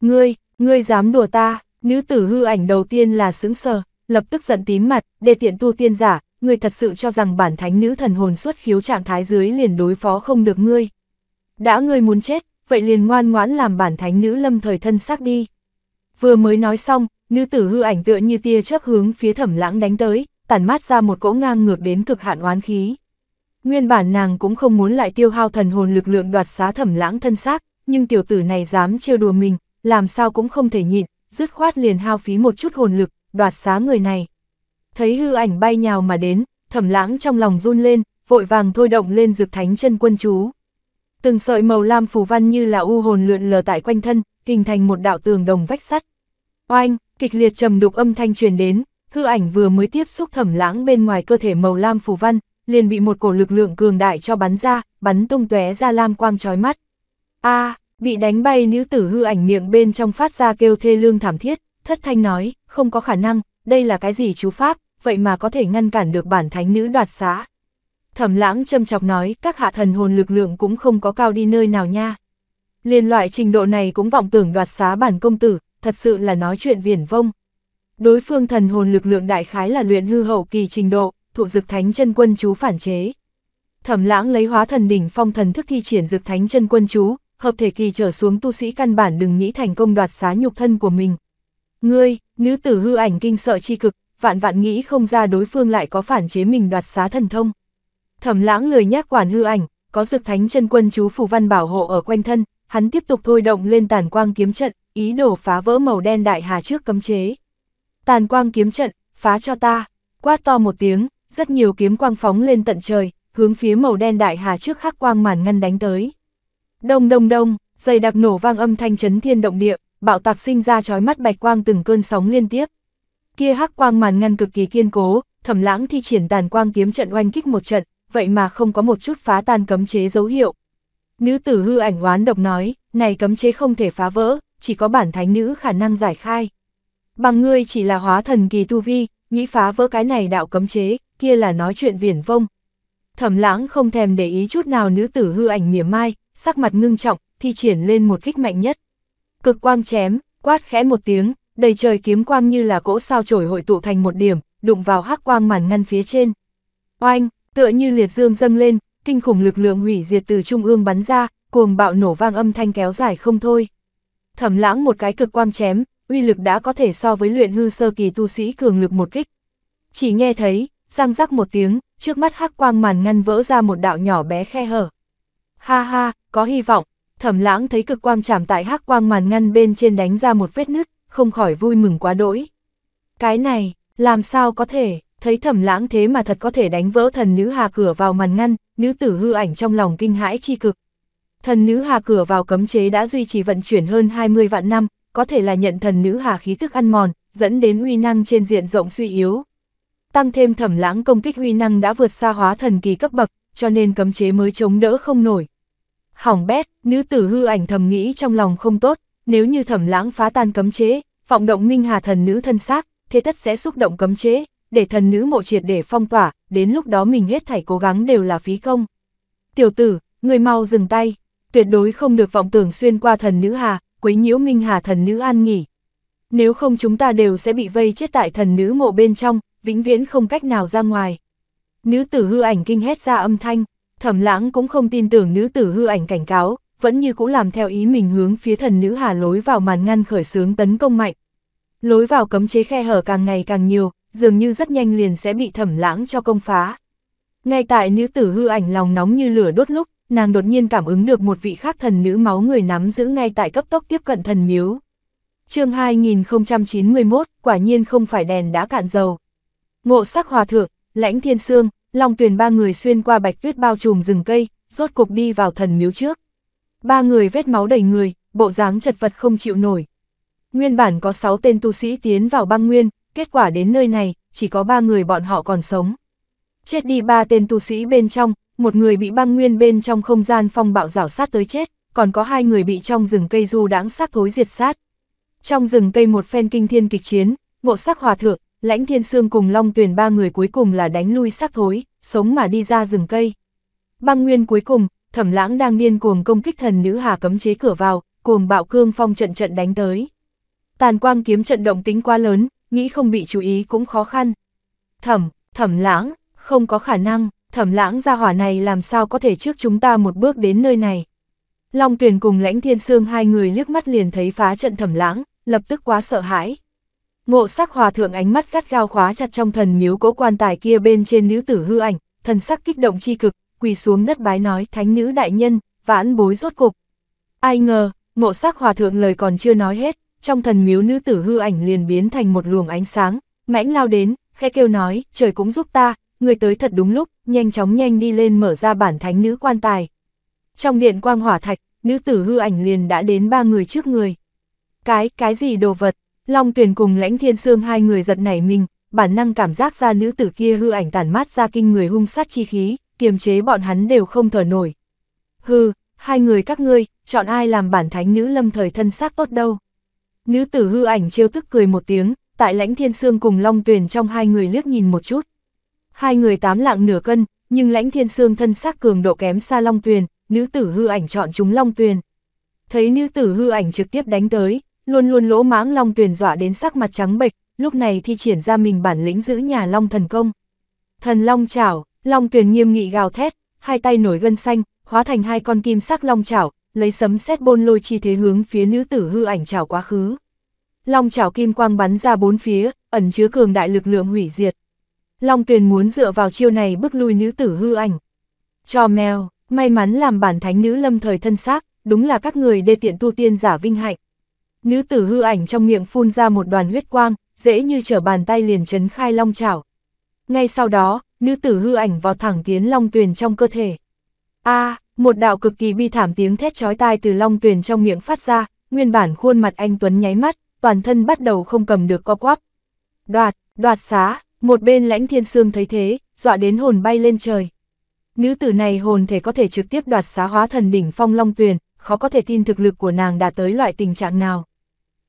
Ngươi, ngươi dám đùa ta, nữ tử hư ảnh đầu tiên là sướng sờ, lập tức giận tím mặt, để tiện tu tiên giả, ngươi thật sự cho rằng bản thánh nữ thần hồn xuất khiếu trạng thái dưới liền đối phó không được ngươi đã ngươi muốn chết, vậy liền ngoan ngoãn làm bản thánh nữ lâm thời thân xác đi. Vừa mới nói xong, nữ tử hư ảnh tựa như tia chớp hướng phía thẩm lãng đánh tới, tản mát ra một cỗ ngang ngược đến cực hạn oán khí. Nguyên bản nàng cũng không muốn lại tiêu hao thần hồn lực lượng đoạt xá thẩm lãng thân xác, nhưng tiểu tử này dám trêu đùa mình, làm sao cũng không thể nhịn, dứt khoát liền hao phí một chút hồn lực, đoạt xá người này. Thấy hư ảnh bay nhào mà đến, thẩm lãng trong lòng run lên, vội vàng thôi động lên dược thánh chân quân chú. Từng sợi màu lam phù văn như là u hồn lượn lờ tại quanh thân, hình thành một đạo tường đồng vách sắt. Oanh, kịch liệt trầm đục âm thanh truyền đến, hư ảnh vừa mới tiếp xúc thẩm lãng bên ngoài cơ thể màu lam phù văn, liền bị một cổ lực lượng cường đại cho bắn ra, bắn tung tóe ra lam quang chói mắt. A, bị đánh bay nữ tử hư ảnh miệng bên trong phát ra kêu thê lương thảm thiết, thất thanh nói, không có khả năng, đây là cái gì chú pháp, vậy mà có thể ngăn cản được bản thánh nữ đoạt xá. Thẩm lãng châm chọc nói, các hạ thần hồn lực lượng cũng không có cao đi nơi nào nha. Liên loại trình độ này cũng vọng tưởng đoạt xá bản công tử, thật sự là nói chuyện viển vông. Đối phương thần hồn lực lượng đại khái là luyện hư hậu kỳ trình độ, thụ dực thánh chân quân chú phản chế. Thẩm lãng lấy hóa thần đỉnh phong thần thức thi triển dực thánh chân quân chú, hợp thể kỳ trở xuống tu sĩ căn bản đừng nghĩ thành công đoạt xá nhục thân của mình. Ngươi, nữ tử hư ảnh kinh sợ tri cực, vạn vạn nghĩ không ra đối phương lại có phản chế mình đoạt xá thần thông. Thẩm lãng lười nhác quản hư ảnh, có dược thánh chân quân chú phù văn bảo hộ ở quanh thân, hắn tiếp tục thôi động lên tàn quang kiếm trận, ý đồ phá vỡ màu đen đại hà trước cấm chế. Tàn quang kiếm trận, phá cho ta, quát to một tiếng, rất nhiều kiếm quang phóng lên tận trời, hướng phía màu đen đại hà trước khắc quang màn ngăn đánh tới. Đông đông đông, dày đặc nổ vang âm thanh chấn thiên động địa, bạo tạc sinh ra chói mắt bạch quang từng cơn sóng liên tiếp. Kia hắc quang màn ngăn cực kỳ kiên cố, Thẩm Lãng thi triển tàn quang kiếm trận oanh kích một trận, vậy mà không có một chút phá tan cấm chế dấu hiệu. Nữ tử hư ảnh oán độc nói, này cấm chế không thể phá vỡ, chỉ có bản thánh nữ khả năng giải khai. Bằng ngươi chỉ là hóa thần kỳ tu vi, nghĩ phá vỡ cái này đạo cấm chế, kia là nói chuyện viển vông. Thẩm lãng không thèm để ý chút nào nữ tử hư ảnh mỉa mai, sắc mặt ngưng trọng, thi triển lên một kích mạnh nhất. Cực quang chém, quát khẽ một tiếng, đầy trời kiếm quang như là cỗ sao trổi hội tụ thành một điểm, đụng vào hắc quang màn ngăn phía trên. Oanh, Tựa như liệt dương dâng lên, kinh khủng lực lượng hủy diệt từ trung ương bắn ra, cuồng bạo nổ vang âm thanh kéo dài không thôi. Thẩm lãng một cái cực quang chém, uy lực đã có thể so với luyện hư sơ kỳ tu sĩ cường lực một kích. Chỉ nghe thấy, răng rắc một tiếng, trước mắt hắc quang màn ngăn vỡ ra một đạo nhỏ bé khe hở. Ha ha, có hy vọng, thẩm lãng thấy cực quang chạm tại hắc quang màn ngăn bên trên đánh ra một vết nứt, không khỏi vui mừng quá đỗi. Cái này, làm sao có thể, thấy thẩm lãng thế mà thật có thể đánh vỡ thần nữ hà cửa vào màn ngăn, nữ tử hư ảnh trong lòng kinh hãi chi cực. Thần nữ hà cửa vào cấm chế đã duy trì vận chuyển hơn 20 vạn năm, có thể là nhận thần nữ hà khí tức ăn mòn, dẫn đến uy năng trên diện rộng suy yếu. Tăng thêm thẩm lãng công kích uy năng đã vượt xa hóa thần kỳ cấp bậc, cho nên cấm chế mới chống đỡ không nổi. Hỏng bét, nữ tử hư ảnh thầm nghĩ trong lòng không tốt, nếu như thẩm lãng phá tan cấm chế, vọng động minh hà thần nữ thân xác, thế tất sẽ xúc động cấm chế, để thần nữ mộ triệt để phong tỏa, đến lúc đó mình hết thảy cố gắng đều là phí công. Tiểu tử, người mau dừng tay, tuyệt đối không được vọng tưởng xuyên qua thần nữ hà, quấy nhiễu minh hà thần nữ an nghỉ. Nếu không chúng ta đều sẽ bị vây chết tại thần nữ mộ bên trong, vĩnh viễn không cách nào ra ngoài. Nữ tử hư ảnh kinh hét ra âm thanh, thẩm lãng cũng không tin tưởng nữ tử hư ảnh cảnh cáo, vẫn như cũ làm theo ý mình hướng phía thần nữ hà lối vào màn ngăn khởi sướng tấn công mạnh. Lối vào cấm chế khe hở càng ngày càng nhiều, dường như rất nhanh liền sẽ bị thẩm lãng cho công phá. Ngay tại nữ tử hư ảnh lòng nóng như lửa đốt lúc, nàng đột nhiên cảm ứng được một vị khác thần nữ máu người nắm giữ ngay tại cấp tốc tiếp cận thần miếu. chương 2091, quả nhiên không phải đèn đã cạn dầu. Ngộ sắc hòa thượng, lãnh thiên sương, long tuyền ba người xuyên qua bạch tuyết bao trùm rừng cây, rốt cục đi vào thần miếu trước. Ba người vết máu đầy người, bộ dáng chật vật không chịu nổi. Nguyên bản có 6 tên tu sĩ tiến vào băng nguyên, kết quả đến nơi này, chỉ có ba người bọn họ còn sống. Chết đi ba tên tu sĩ bên trong, một người bị băng nguyên bên trong không gian phong bạo rảo sát tới chết, còn có hai người bị trong rừng cây du đãng sát thối diệt sát. Trong rừng cây một phen kinh thiên kịch chiến, ngộ sắc hòa thượng, lãnh thiên sương cùng long tuyền ba người cuối cùng là đánh lui sát thối, sống mà đi ra rừng cây. Băng nguyên cuối cùng, thẩm lãng đang điên cuồng công kích thần nữ hà cấm chế cửa vào, cuồng bạo cương phong trận trận đánh tới. Tàn quang kiếm trận động tính quá lớn, nghĩ không bị chú ý cũng khó khăn. Thẩm, thẩm lãng, không có khả năng, thẩm lãng ra hỏa này làm sao có thể trước chúng ta một bước đến nơi này. Long tuyển cùng lãnh thiên sương hai người liếc mắt liền thấy phá trận thẩm lãng, lập tức quá sợ hãi. Ngộ sắc hòa thượng ánh mắt gắt gao khóa chặt trong thần miếu cố quan tài kia bên trên nữ tử hư ảnh, thần sắc kích động chi cực, quỳ xuống đất bái nói thánh nữ đại nhân, vãn bối rốt cục. Ai ngờ, ngộ sắc hòa thượng lời còn chưa nói hết, trong thần miếu nữ tử hư ảnh liền biến thành một luồng ánh sáng, mãnh lao đến, khẽ kêu nói, trời cũng giúp ta, người tới thật đúng lúc, nhanh chóng nhanh đi lên mở ra bản thánh nữ quan tài. Trong điện quang hỏa thạch, nữ tử hư ảnh liền đã đến ba người trước người. Cái, cái gì đồ vật, Long tuyển cùng lãnh thiên sương hai người giật nảy mình, bản năng cảm giác ra nữ tử kia hư ảnh tản mát ra kinh người hung sát chi khí, kiềm chế bọn hắn đều không thở nổi. Hư, hai người các ngươi, chọn ai làm bản thánh nữ lâm thời thân xác tốt đâu. Nữ tử hư ảnh trêu tức cười một tiếng, tại lãnh thiên sương cùng long tuyền trong hai người liếc nhìn một chút. Hai người tám lạng nửa cân, nhưng lãnh thiên sương thân xác cường độ kém xa long tuyền, nữ tử hư ảnh chọn chúng long tuyền. Thấy nữ tử hư ảnh trực tiếp đánh tới, luôn luôn lỗ mãng long tuyền dọa đến sắc mặt trắng bệch, lúc này thi triển ra mình bản lĩnh giữ nhà long thần công. Thần long chảo, long tuyền nghiêm nghị gào thét, hai tay nổi gân xanh, hóa thành hai con kim sắc long chảo, lấy sấm sét bôn lôi chi thế hướng phía nữ tử hư ảnh trảo quá khứ. Long trảo kim quang bắn ra bốn phía, ẩn chứa cường đại lực lượng hủy diệt. Long tuyền muốn dựa vào chiêu này bức lui nữ tử hư ảnh. Cho mèo, may mắn làm bản thánh nữ lâm thời thân xác, đúng là các người đê tiện tu tiên giả vinh hạnh. Nữ tử hư ảnh trong miệng phun ra một đoàn huyết quang, dễ như trở bàn tay liền chấn khai long trảo. Ngay sau đó, nữ tử hư ảnh vào thẳng tiến long tuyền trong cơ thể. a một đạo cực kỳ bi thảm tiếng thét chói tai từ long tuyền trong miệng phát ra, nguyên bản khuôn mặt anh Tuấn nháy mắt, toàn thân bắt đầu không cầm được co quắp. Đoạt, đoạt xá, một bên lãnh thiên sương thấy thế, dọa đến hồn bay lên trời. Nữ tử này hồn thể có thể trực tiếp đoạt xá hóa thần đỉnh phong long tuyền, khó có thể tin thực lực của nàng đạt tới loại tình trạng nào.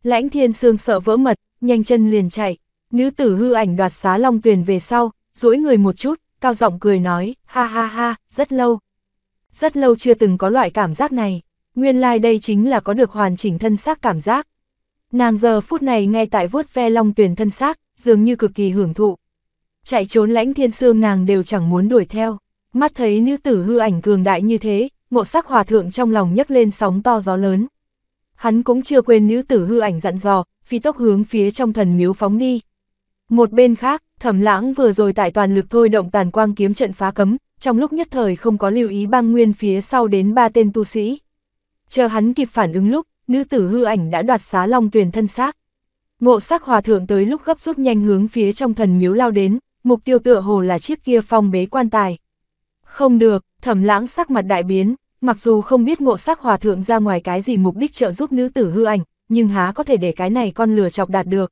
Lãnh thiên sương sợ vỡ mật, nhanh chân liền chạy, nữ tử hư ảnh đoạt xá long tuyền về sau, duỗi người một chút, cao giọng cười nói, ha ha ha, rất lâu, rất lâu chưa từng có loại cảm giác này, nguyên lai like đây chính là có được hoàn chỉnh thân xác cảm giác. Nàng giờ phút này ngay tại vuốt ve long tuyển thân xác, dường như cực kỳ hưởng thụ. Chạy trốn lãnh thiên sương nàng đều chẳng muốn đuổi theo, mắt thấy nữ tử hư ảnh cường đại như thế, ngộ sắc hòa thượng trong lòng nhấc lên sóng to gió lớn. Hắn cũng chưa quên nữ tử hư ảnh dặn dò, phi tốc hướng phía trong thần miếu phóng đi. Một bên khác, thẩm lãng vừa rồi tại toàn lực thôi động tàn quang kiếm trận phá cấm, trong lúc nhất thời không có lưu ý băng nguyên phía sau đến ba tên tu sĩ. Chờ hắn kịp phản ứng lúc, nữ tử hư ảnh đã đoạt xá long tuyển thân xác. Ngộ sắc hòa thượng tới lúc gấp rút nhanh hướng phía trong thần miếu lao đến, mục tiêu tựa hồ là chiếc kia phong bế quan tài. Không được, thẩm lãng sắc mặt đại biến, mặc dù không biết ngộ sắc hòa thượng ra ngoài cái gì mục đích trợ giúp nữ tử hư ảnh, nhưng há có thể để cái này con lừa chọc đạt được.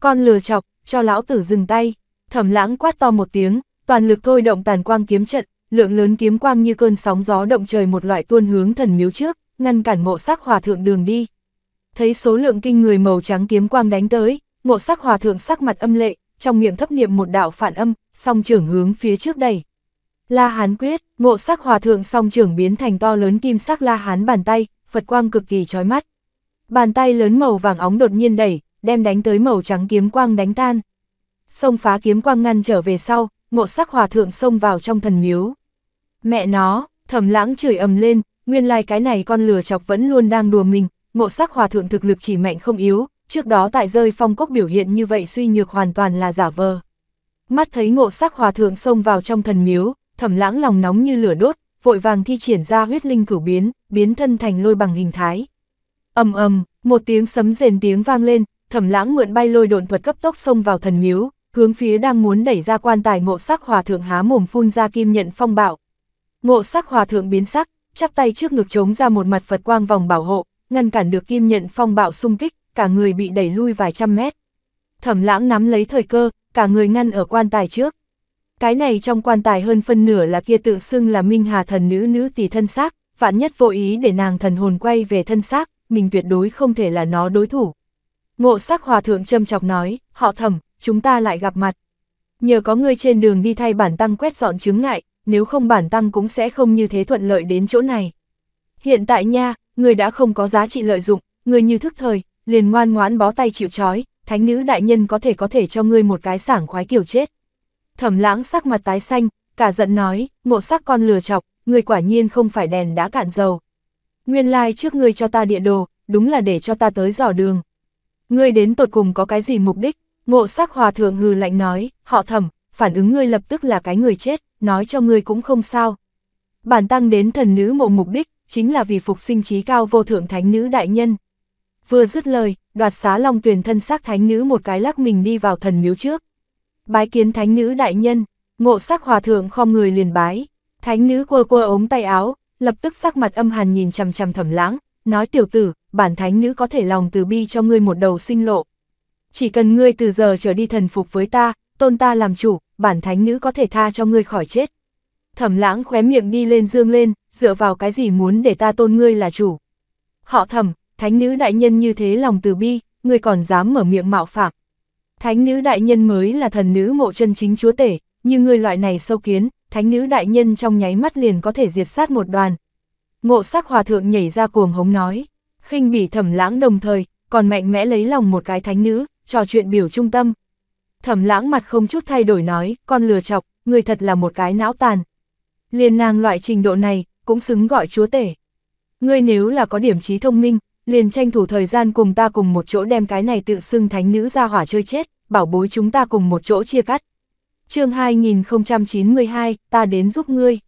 Con lừa chọc, cho lão tử dừng tay, thẩm lãng quát to một tiếng, toàn lực thôi động tàn quang kiếm trận, lượng lớn kiếm quang như cơn sóng gió động trời một loại tuôn hướng thần miếu trước, ngăn cản ngộ sắc hòa thượng đường đi. Thấy số lượng kinh người màu trắng kiếm quang đánh tới, ngộ sắc hòa thượng sắc mặt âm lệ, trong miệng thấp niệm một đạo phản âm, song trưởng hướng phía trước đẩy. La Hán quyết, ngộ sắc hòa thượng song trưởng biến thành to lớn kim sắc La Hán bàn tay, Phật quang cực kỳ chói mắt. Bàn tay lớn màu vàng óng đột nhiên đẩy, đem đánh tới màu trắng kiếm quang đánh tan. xông phá kiếm quang ngăn trở về sau, ngộ sắc hòa thượng xông vào trong thần miếu. Mẹ nó, thầm lãng chửi ầm lên, nguyên lai cái này con lừa chọc vẫn luôn đang đùa mình, ngộ sắc hòa thượng thực lực chỉ mạnh không yếu, trước đó tại rơi phong cốc biểu hiện như vậy suy nhược hoàn toàn là giả vờ. Mắt thấy ngộ sắc hòa thượng xông vào trong thần miếu, thẩm lãng lòng nóng như lửa đốt, vội vàng thi triển ra huyết linh cửu biến, biến thân thành lôi bằng hình thái. ầm ầm, một tiếng sấm rền tiếng vang lên, thẩm lãng mượn bay lôi độn thuật cấp tốc xông vào thần miếu, hướng phía đang muốn đẩy ra quan tài ngộ sắc hòa thượng há mồm phun ra kim nhận phong bạo. Ngộ sắc hòa thượng biến sắc, chắp tay trước ngực chống ra một mặt Phật quang vòng bảo hộ, ngăn cản được kim nhận phong bạo xung kích, cả người bị đẩy lui vài trăm mét. Thẩm lãng nắm lấy thời cơ, cả người ngăn ở quan tài trước. Cái này trong quan tài hơn phân nửa là kia tự xưng là Minh Hà thần nữ nữ tỷ thân xác, vạn nhất vô ý để nàng thần hồn quay về thân xác, mình tuyệt đối không thể là nó đối thủ. Ngộ sắc hòa thượng châm chọc nói, họ thẩm, chúng ta lại gặp mặt. Nhờ có ngươi trên đường đi thay bản tăng quét dọn chứng ngại, nếu không bản tăng cũng sẽ không như thế thuận lợi đến chỗ này. Hiện tại nha, ngươi đã không có giá trị lợi dụng, ngươi như thức thời, liền ngoan ngoãn bó tay chịu trói, thánh nữ đại nhân có thể có thể cho ngươi một cái sảng khoái kiểu chết. Thẩm lãng sắc mặt tái xanh, cả giận nói, ngộ sắc con lừa chọc, ngươi quả nhiên không phải đèn đã cạn dầu. Nguyên lai like trước ngươi cho ta địa đồ, đúng là để cho ta tới dò đường. Ngươi đến tột cùng có cái gì mục đích, Ngộ sắc hòa thượng hừ lạnh nói, họ thẩm, phản ứng ngươi lập tức là cái người chết, nói cho ngươi cũng không sao. Bản tăng đến thần nữ mộ mục đích, chính là vì phục sinh trí cao vô thượng thánh nữ đại nhân. Vừa dứt lời, đoạt xá long tuyển thân xác thánh nữ một cái lắc mình đi vào thần miếu trước. Bái kiến thánh nữ đại nhân, ngộ sắc hòa thượng khom người liền bái. Thánh nữ quơ quơ ống tay áo, lập tức sắc mặt âm hàn nhìn chằm chằm thẩm lãng, nói tiểu tử, bản thánh nữ có thể lòng từ bi cho ngươi một đầu sinh lộ chỉ cần ngươi từ giờ trở đi thần phục với ta, tôn ta làm chủ, bản thánh nữ có thể tha cho ngươi khỏi chết. Thẩm lãng khóe miệng đi lên dương lên, dựa vào cái gì muốn để ta tôn ngươi là chủ. Họ thẩm, thánh nữ đại nhân như thế lòng từ bi, ngươi còn dám mở miệng mạo phạm. Thánh nữ đại nhân mới là thần nữ mộ chân chính chúa tể, như ngươi loại này sâu kiến, thánh nữ đại nhân trong nháy mắt liền có thể diệt sát một đoàn. Ngộ sắc hòa thượng nhảy ra cuồng hống nói, khinh bỉ thẩm lãng đồng thời, còn mạnh mẽ lấy lòng một cái thánh nữ, trò chuyện biểu trung tâm. Thẩm lãng mặt không chút thay đổi nói, con lừa chọc, người thật là một cái não tàn. Liên nàng loại trình độ này, cũng xứng gọi chúa tể. Ngươi nếu là có điểm trí thông minh, liền tranh thủ thời gian cùng ta cùng một chỗ đem cái này tự xưng thánh nữ ra hỏa chơi chết, bảo bối chúng ta cùng một chỗ chia cắt. chương 2092, ta đến giúp ngươi.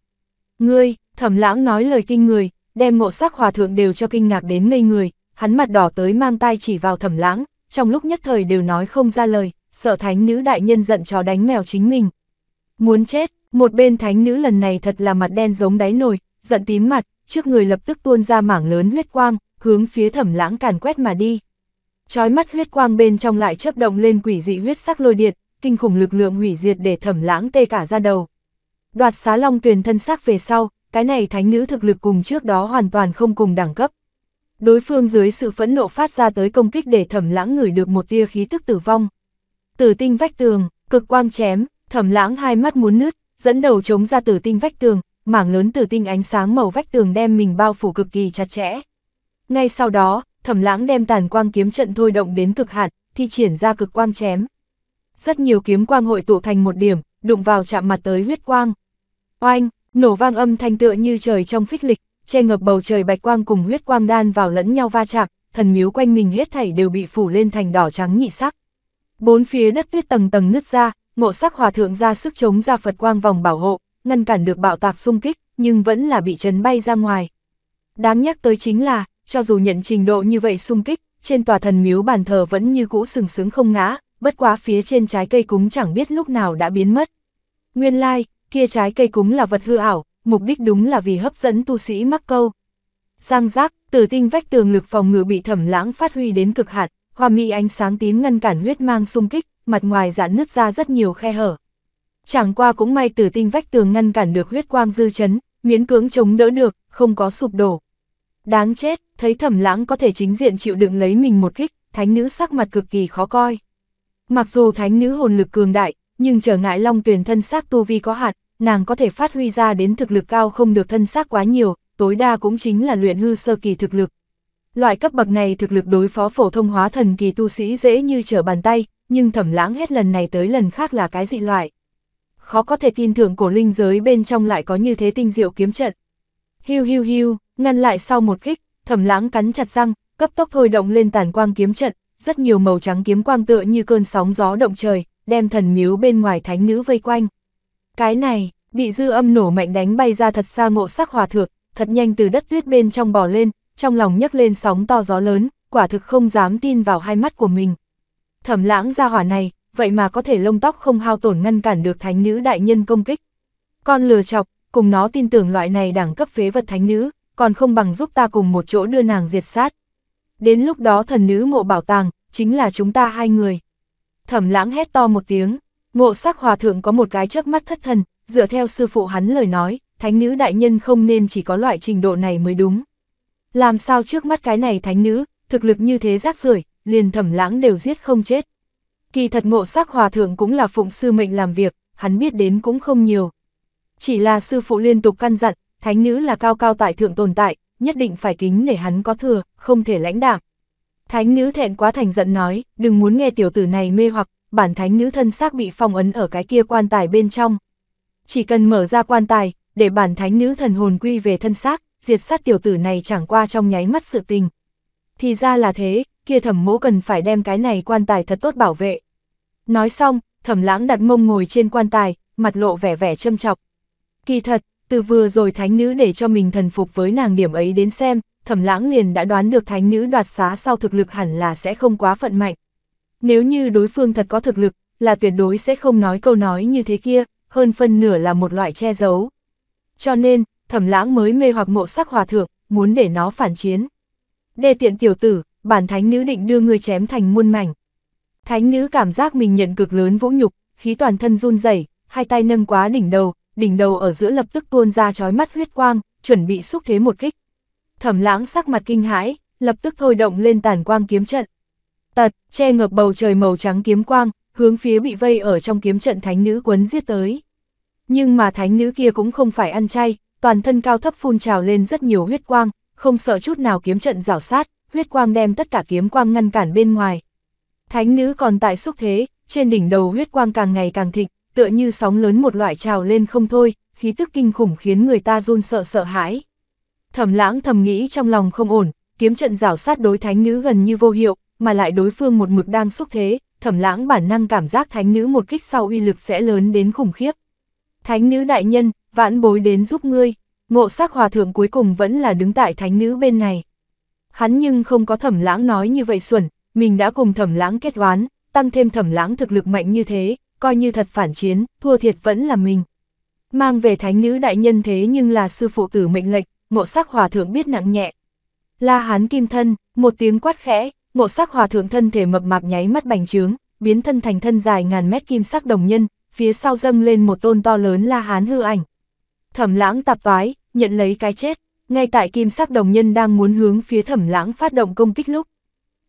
Ngươi, thẩm lãng nói lời kinh người, đem ngộ sắc hòa thượng đều cho kinh ngạc đến ngây người, hắn mặt đỏ tới mang tay chỉ vào thẩm lãng, trong lúc nhất thời đều nói không ra lời, sợ thánh nữ đại nhân giận chó đánh mèo chính mình. Muốn chết, một bên thánh nữ lần này thật là mặt đen giống đáy nồi, giận tím mặt, trước người lập tức tuôn ra mảng lớn huyết quang, hướng phía thẩm lãng càn quét mà đi. Chói mắt huyết quang bên trong lại chớp động lên quỷ dị huyết sắc lôi điện, kinh khủng lực lượng hủy diệt để thẩm lãng tê cả ra đầu. Đoạt xá long tuyền thân xác về sau, cái này thánh nữ thực lực cùng trước đó hoàn toàn không cùng đẳng cấp, Đối phương dưới sự phẫn nộ phát ra tới công kích để thẩm lãng ngửi được một tia khí tức tử vong. Tử tinh vách tường, cực quang chém, thẩm lãng hai mắt muốn nứt, dẫn đầu chống ra tử tinh vách tường, mảng lớn tử tinh ánh sáng màu vách tường đem mình bao phủ cực kỳ chặt chẽ. Ngay sau đó, thẩm lãng đem tàn quang kiếm trận thôi động đến cực hạn, thi triển ra cực quang chém. Rất nhiều kiếm quang hội tụ thành một điểm, đụng vào chạm mặt tới huyết quang. Oanh, nổ vang âm thanh tựa như trời trong phích lịch, che ngập bầu trời bạch quang cùng huyết quang đan vào lẫn nhau va chạm, thần miếu quanh mình hết thảy đều bị phủ lên thành đỏ trắng nhị sắc. Bốn phía đất tuyết tầng tầng nứt ra, ngộ sắc hòa thượng ra sức chống ra Phật quang vòng bảo hộ, ngăn cản được bạo tạc xung kích, nhưng vẫn là bị chấn bay ra ngoài. Đáng nhắc tới chính là, cho dù nhận trình độ như vậy xung kích, trên tòa thần miếu bàn thờ vẫn như cũ sừng sướng không ngã, bất quá phía trên trái cây cúng chẳng biết lúc nào đã biến mất. Nguyên lai, like, kia trái cây cúng là vật hư ảo, mục đích đúng là vì hấp dẫn tu sĩ mắc câu. Giang giác, tử tinh vách tường lực phòng ngự bị thẩm lãng phát huy đến cực hạn, hoa mỹ ánh sáng tím ngăn cản huyết mang xung kích, mặt ngoài giãn nứt ra rất nhiều khe hở. Chẳng qua cũng may tử tinh vách tường ngăn cản được huyết quang dư chấn, miễn cưỡng chống đỡ được, không có sụp đổ. Đáng chết, thấy thẩm lãng có thể chính diện chịu đựng lấy mình một kích, thánh nữ sắc mặt cực kỳ khó coi. Mặc dù thánh nữ hồn lực cường đại, nhưng trở ngại long tuyển thân xác tu vi có hạn, nàng có thể phát huy ra đến thực lực cao không được thân xác quá nhiều, tối đa cũng chính là luyện hư sơ kỳ thực lực. Loại cấp bậc này thực lực đối phó phổ thông hóa thần kỳ tu sĩ dễ như trở bàn tay, nhưng thẩm lãng hết lần này tới lần khác là cái dị loại. Khó có thể tin tưởng cổ linh giới bên trong lại có như thế tinh diệu kiếm trận. Hiu hiu hiu, ngăn lại sau một kích, thẩm lãng cắn chặt răng, cấp tốc thôi động lên tàn quang kiếm trận, rất nhiều màu trắng kiếm quang tựa như cơn sóng gió động trời, đem thần miếu bên ngoài thánh nữ vây quanh. Cái này, bị dư âm nổ mạnh đánh bay ra thật xa ngộ sắc hòa thượng, thật nhanh từ đất tuyết bên trong bò lên, trong lòng nhấc lên sóng to gió lớn, quả thực không dám tin vào hai mắt của mình. Thẩm lãng ra hỏa này, vậy mà có thể lông tóc không hao tổn ngăn cản được thánh nữ đại nhân công kích. Con lừa chọc, cùng nó tin tưởng loại này đẳng cấp phế vật thánh nữ, còn không bằng giúp ta cùng một chỗ đưa nàng diệt sát. Đến lúc đó thần nữ mộ bảo tàng, chính là chúng ta hai người. Thẩm lãng hét to một tiếng, Ngộ sắc hòa thượng có một cái chớp mắt thất thần, dựa theo sư phụ hắn lời nói, thánh nữ đại nhân không nên chỉ có loại trình độ này mới đúng. Làm sao trước mắt cái này thánh nữ, thực lực như thế rác rưởi liền thẩm lãng đều giết không chết. Kỳ thật ngộ sắc hòa thượng cũng là phụng sư mệnh làm việc, hắn biết đến cũng không nhiều. Chỉ là sư phụ liên tục căn dặn, thánh nữ là cao cao tại thượng tồn tại, nhất định phải kính để hắn có thừa, không thể lãnh đạm. Thánh nữ thẹn quá thành giận nói, đừng muốn nghe tiểu tử này mê hoặc, bản thánh nữ thân xác bị phong ấn ở cái kia quan tài bên trong. Chỉ cần mở ra quan tài, để bản thánh nữ thần hồn quy về thân xác, diệt sát tiểu tử này chẳng qua trong nháy mắt sự tình. Thì ra là thế, kia thẩm mỗ cần phải đem cái này quan tài thật tốt bảo vệ. Nói xong, thẩm lãng đặt mông ngồi trên quan tài, mặt lộ vẻ vẻ châm chọc. Kỳ thật, từ vừa rồi thánh nữ để cho mình thần phục với nàng điểm ấy đến xem, thẩm lãng liền đã đoán được thánh nữ đoạt xá sau thực lực hẳn là sẽ không quá phận mạnh. Nếu như đối phương thật có thực lực, là tuyệt đối sẽ không nói câu nói như thế kia, hơn phân nửa là một loại che giấu. Cho nên, thẩm lãng mới mê hoặc mộ sắc hòa thượng, muốn để nó phản chiến. Đề tiện tiểu tử, bản thánh nữ định đưa người chém thành muôn mảnh. Thánh nữ cảm giác mình nhận cực lớn vũ nhục, khí toàn thân run rẩy, hai tay nâng quá đỉnh đầu, đỉnh đầu ở giữa lập tức tuôn ra chói mắt huyết quang, chuẩn bị xúc thế một kích. Thẩm lãng sắc mặt kinh hãi, lập tức thôi động lên tàn quang kiếm trận tật, che ngập bầu trời màu trắng kiếm quang, hướng phía bị vây ở trong kiếm trận thánh nữ quấn giết tới. Nhưng mà thánh nữ kia cũng không phải ăn chay, toàn thân cao thấp phun trào lên rất nhiều huyết quang, không sợ chút nào kiếm trận rào sát, huyết quang đem tất cả kiếm quang ngăn cản bên ngoài. Thánh nữ còn tại xúc thế, trên đỉnh đầu huyết quang càng ngày càng thịnh, tựa như sóng lớn một loại trào lên không thôi, khí tức kinh khủng khiến người ta run sợ sợ hãi. Thẩm lãng thầm nghĩ trong lòng không ổn, kiếm trận rào sát đối thánh nữ gần như vô hiệu, mà lại đối phương một mực đang xúc thế, thẩm lãng bản năng cảm giác thánh nữ một kích sau uy lực sẽ lớn đến khủng khiếp. Thánh nữ đại nhân, vãn bối đến giúp ngươi, ngộ sắc hòa thượng cuối cùng vẫn là đứng tại thánh nữ bên này. Hắn nhưng không có thẩm lãng nói như vậy xuẩn, mình đã cùng thẩm lãng kết oán, tăng thêm thẩm lãng thực lực mạnh như thế, coi như thật phản chiến, thua thiệt vẫn là mình. Mang về thánh nữ đại nhân thế nhưng là sư phụ tử mệnh lệnh, ngộ sắc hòa thượng biết nặng nhẹ. La hán kim thân, một tiếng quát khẽ, Ngộ sắc hòa thượng thân thể mập mạp nháy mắt bành trướng, biến thân thành thân dài ngàn mét kim sắc đồng nhân, phía sau dâng lên một tôn to lớn la hán hư ảnh. Thẩm lãng tạp vái, nhận lấy cái chết, ngay tại kim sắc đồng nhân đang muốn hướng phía thẩm lãng phát động công kích lúc.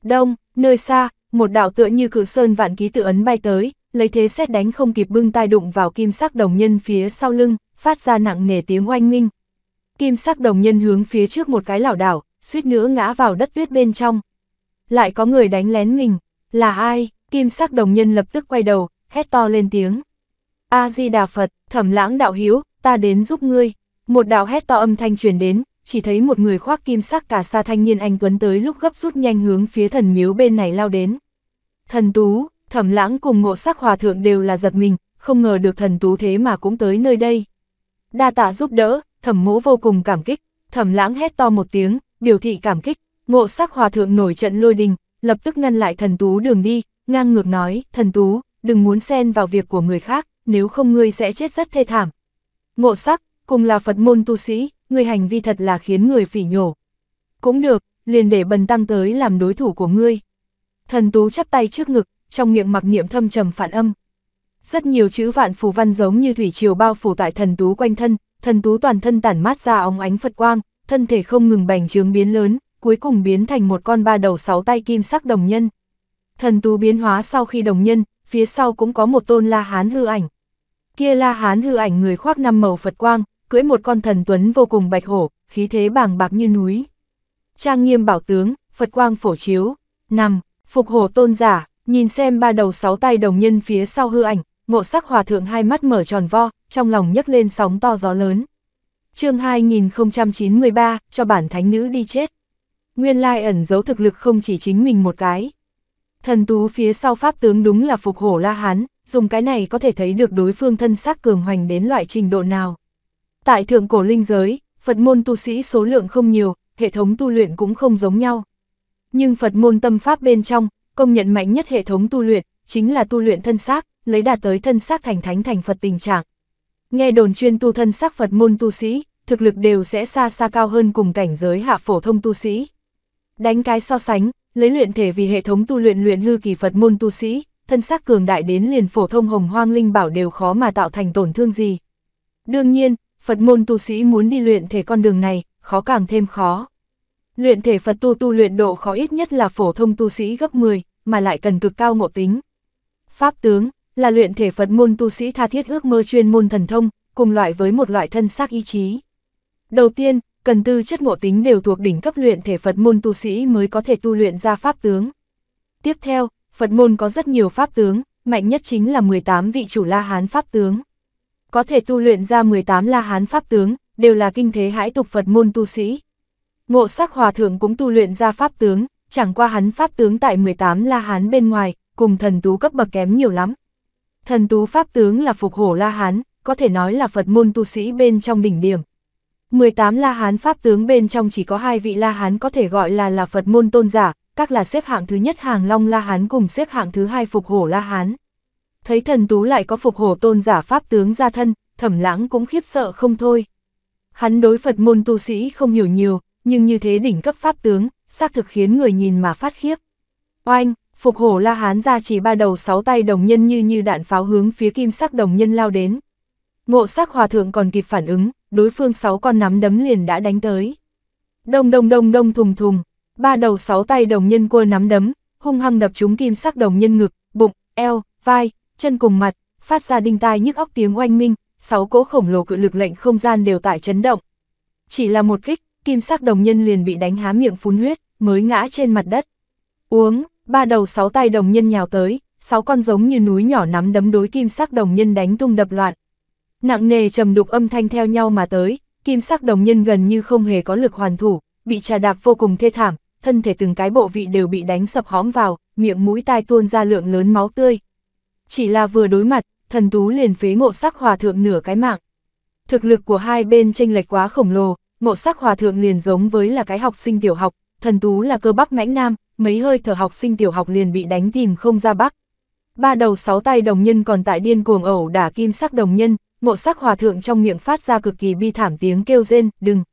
Đông, nơi xa, một đạo tựa như cự sơn vạn ký tự ấn bay tới, lấy thế xét đánh không kịp bưng tai đụng vào kim sắc đồng nhân phía sau lưng, phát ra nặng nề tiếng oanh minh. Kim sắc đồng nhân hướng phía trước một cái lảo đảo, suýt nữa ngã vào đất tuyết bên trong lại có người đánh lén mình, là ai, kim sắc đồng nhân lập tức quay đầu, hét to lên tiếng. A-di-đà Phật, thẩm lãng đạo hiếu, ta đến giúp ngươi, một đạo hét to âm thanh truyền đến, chỉ thấy một người khoác kim sắc cả xa thanh niên anh Tuấn tới lúc gấp rút nhanh hướng phía thần miếu bên này lao đến. Thần Tú, thẩm lãng cùng ngộ sắc hòa thượng đều là giật mình, không ngờ được thần Tú thế mà cũng tới nơi đây. Đa tạ giúp đỡ, thẩm mỗ vô cùng cảm kích, thẩm lãng hét to một tiếng, biểu thị cảm kích, Ngộ sắc hòa thượng nổi trận lôi đình, lập tức ngăn lại thần tú đường đi, ngang ngược nói, thần tú, đừng muốn xen vào việc của người khác, nếu không ngươi sẽ chết rất thê thảm. Ngộ sắc, cùng là Phật môn tu sĩ, người hành vi thật là khiến người phỉ nhổ. Cũng được, liền để bần tăng tới làm đối thủ của ngươi. Thần tú chắp tay trước ngực, trong miệng mặc niệm thâm trầm phản âm. Rất nhiều chữ vạn phù văn giống như thủy triều bao phủ tại thần tú quanh thân, thần tú toàn thân tản mát ra óng ánh Phật quang, thân thể không ngừng bành trướng biến lớn, cuối cùng biến thành một con ba đầu sáu tay kim sắc đồng nhân. Thần tú biến hóa sau khi đồng nhân, phía sau cũng có một tôn la hán hư ảnh. Kia la hán hư ảnh người khoác năm màu Phật quang, cưỡi một con thần tuấn vô cùng bạch hổ, khí thế bàng bạc như núi. Trang nghiêm bảo tướng, Phật quang phổ chiếu. nằm Phục hổ tôn giả, nhìn xem ba đầu sáu tay đồng nhân phía sau hư ảnh, ngộ sắc hòa thượng hai mắt mở tròn vo, trong lòng nhấc lên sóng to gió lớn. chương 2093, cho bản thánh nữ đi chết nguyên lai ẩn giấu thực lực không chỉ chính mình một cái. Thần tú phía sau pháp tướng đúng là phục hổ la hán, dùng cái này có thể thấy được đối phương thân xác cường hoành đến loại trình độ nào. Tại thượng cổ linh giới, Phật môn tu sĩ số lượng không nhiều, hệ thống tu luyện cũng không giống nhau. Nhưng Phật môn tâm pháp bên trong, công nhận mạnh nhất hệ thống tu luyện, chính là tu luyện thân xác, lấy đạt tới thân xác thành thánh thành Phật tình trạng. Nghe đồn chuyên tu thân xác Phật môn tu sĩ, thực lực đều sẽ xa xa cao hơn cùng cảnh giới hạ phổ thông tu sĩ. Đánh cái so sánh, lấy luyện thể vì hệ thống tu luyện luyện hư kỳ Phật môn tu sĩ, thân xác cường đại đến liền phổ thông hồng hoang linh bảo đều khó mà tạo thành tổn thương gì. Đương nhiên, Phật môn tu sĩ muốn đi luyện thể con đường này, khó càng thêm khó. Luyện thể Phật tu tu luyện độ khó ít nhất là phổ thông tu sĩ gấp 10, mà lại cần cực cao ngộ tính. Pháp tướng là luyện thể Phật môn tu sĩ tha thiết ước mơ chuyên môn thần thông, cùng loại với một loại thân xác ý chí. Đầu tiên, cần tư chất ngộ tính đều thuộc đỉnh cấp luyện thể Phật môn tu sĩ mới có thể tu luyện ra pháp tướng. Tiếp theo, Phật môn có rất nhiều pháp tướng, mạnh nhất chính là 18 vị chủ La Hán pháp tướng. Có thể tu luyện ra 18 La Hán pháp tướng, đều là kinh thế hãi tục Phật môn tu sĩ. Ngộ sắc hòa thượng cũng tu luyện ra pháp tướng, chẳng qua hắn pháp tướng tại 18 La Hán bên ngoài, cùng thần tú cấp bậc kém nhiều lắm. Thần tú pháp tướng là phục hổ La Hán, có thể nói là Phật môn tu sĩ bên trong đỉnh điểm, 18 La Hán Pháp tướng bên trong chỉ có hai vị La Hán có thể gọi là là Phật môn tôn giả, các là xếp hạng thứ nhất hàng Long La Hán cùng xếp hạng thứ hai Phục Hổ La Hán. Thấy thần tú lại có Phục Hổ tôn giả Pháp tướng ra thân, thẩm lãng cũng khiếp sợ không thôi. Hắn đối Phật môn tu sĩ không hiểu nhiều, nhưng như thế đỉnh cấp Pháp tướng, xác thực khiến người nhìn mà phát khiếp. Oanh, Phục Hổ La Hán ra chỉ ba đầu sáu tay đồng nhân như như đạn pháo hướng phía kim sắc đồng nhân lao đến. Ngộ sắc hòa thượng còn kịp phản ứng, đối phương sáu con nắm đấm liền đã đánh tới. Đông đông đông đông thùng thùng, ba đầu sáu tay đồng nhân cua nắm đấm, hung hăng đập trúng kim sắc đồng nhân ngực, bụng, eo, vai, chân cùng mặt, phát ra đinh tai nhức óc tiếng oanh minh, sáu cỗ khổng lồ cự lực lệnh không gian đều tại chấn động. Chỉ là một kích, kim sắc đồng nhân liền bị đánh há miệng phun huyết, mới ngã trên mặt đất. Uống, ba đầu sáu tay đồng nhân nhào tới, sáu con giống như núi nhỏ nắm đấm đối kim sắc đồng nhân đánh tung đập loạn, Nặng nề trầm đục âm thanh theo nhau mà tới, kim sắc đồng nhân gần như không hề có lực hoàn thủ, bị trà đạp vô cùng thê thảm, thân thể từng cái bộ vị đều bị đánh sập hóm vào, miệng mũi tai tuôn ra lượng lớn máu tươi. Chỉ là vừa đối mặt, thần tú liền phế ngộ sắc hòa thượng nửa cái mạng. Thực lực của hai bên tranh lệch quá khổng lồ, ngộ sắc hòa thượng liền giống với là cái học sinh tiểu học, thần tú là cơ bắp mãnh nam, mấy hơi thở học sinh tiểu học liền bị đánh tìm không ra bắc. Ba đầu sáu tay đồng nhân còn tại điên cuồng ẩu đả kim sắc đồng nhân, ngộ sắc hòa thượng trong miệng phát ra cực kỳ bi thảm tiếng kêu rên, đừng,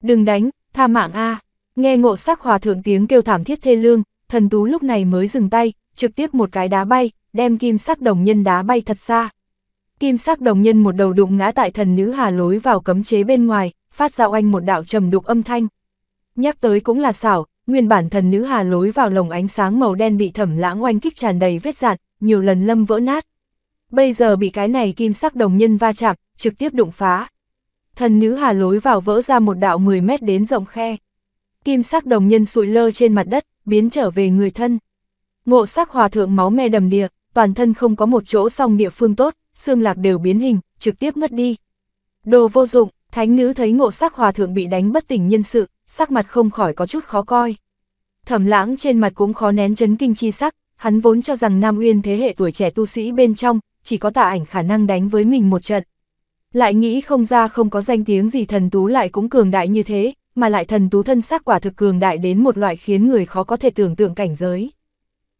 đừng đánh, tha mạng a Nghe ngộ sắc hòa thượng tiếng kêu thảm thiết thê lương, thần tú lúc này mới dừng tay, trực tiếp một cái đá bay, đem kim sắc đồng nhân đá bay thật xa. Kim sắc đồng nhân một đầu đụng ngã tại thần nữ hà lối vào cấm chế bên ngoài, phát ra oanh một đạo trầm đục âm thanh. Nhắc tới cũng là xảo, nguyên bản thần nữ hà lối vào lồng ánh sáng màu đen bị thẩm lãng oanh kích tràn đầy vết dạn, nhiều lần lâm vỡ nát bây giờ bị cái này kim sắc đồng nhân va chạm, trực tiếp đụng phá. Thần nữ hà lối vào vỡ ra một đạo 10 mét đến rộng khe. Kim sắc đồng nhân sụi lơ trên mặt đất, biến trở về người thân. Ngộ sắc hòa thượng máu me đầm đìa, toàn thân không có một chỗ song địa phương tốt, xương lạc đều biến hình, trực tiếp mất đi. Đồ vô dụng, thánh nữ thấy ngộ sắc hòa thượng bị đánh bất tỉnh nhân sự, sắc mặt không khỏi có chút khó coi. Thẩm lãng trên mặt cũng khó nén chấn kinh chi sắc, hắn vốn cho rằng Nam Uyên thế hệ tuổi trẻ tu sĩ bên trong, chỉ có tạ ảnh khả năng đánh với mình một trận. Lại nghĩ không ra không có danh tiếng gì thần tú lại cũng cường đại như thế, mà lại thần tú thân xác quả thực cường đại đến một loại khiến người khó có thể tưởng tượng cảnh giới.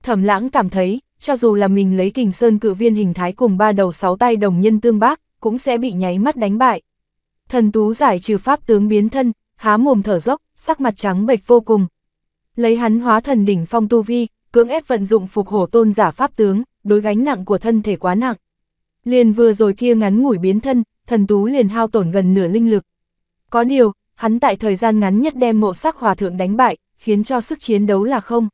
Thẩm lãng cảm thấy, cho dù là mình lấy kình sơn cự viên hình thái cùng ba đầu sáu tay đồng nhân tương bác, cũng sẽ bị nháy mắt đánh bại. Thần tú giải trừ pháp tướng biến thân, há mồm thở dốc, sắc mặt trắng bệch vô cùng. Lấy hắn hóa thần đỉnh phong tu vi, cưỡng ép vận dụng phục hổ tôn giả pháp tướng, đối gánh nặng của thân thể quá nặng. Liền vừa rồi kia ngắn ngủi biến thân, thần tú liền hao tổn gần nửa linh lực. Có điều, hắn tại thời gian ngắn nhất đem mộ sắc hòa thượng đánh bại, khiến cho sức chiến đấu là không.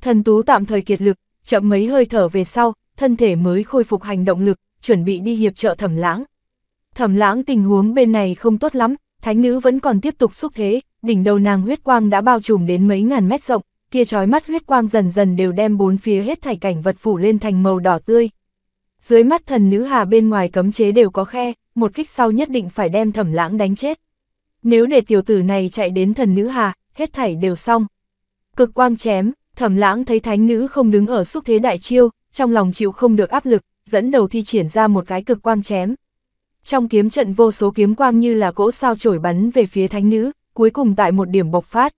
Thần tú tạm thời kiệt lực, chậm mấy hơi thở về sau, thân thể mới khôi phục hành động lực, chuẩn bị đi hiệp trợ thẩm lãng. Thẩm lãng tình huống bên này không tốt lắm, thánh nữ vẫn còn tiếp tục xúc thế, đỉnh đầu nàng huyết quang đã bao trùm đến mấy ngàn mét rộng, kia trói mắt huyết quang dần dần đều đem bốn phía hết thảy cảnh vật phủ lên thành màu đỏ tươi. Dưới mắt thần nữ hà bên ngoài cấm chế đều có khe, một kích sau nhất định phải đem thẩm lãng đánh chết. Nếu để tiểu tử này chạy đến thần nữ hà, hết thảy đều xong. Cực quang chém, thẩm lãng thấy thánh nữ không đứng ở xúc thế đại chiêu, trong lòng chịu không được áp lực, dẫn đầu thi triển ra một cái cực quang chém. Trong kiếm trận vô số kiếm quang như là cỗ sao chổi bắn về phía thánh nữ, cuối cùng tại một điểm bộc phát.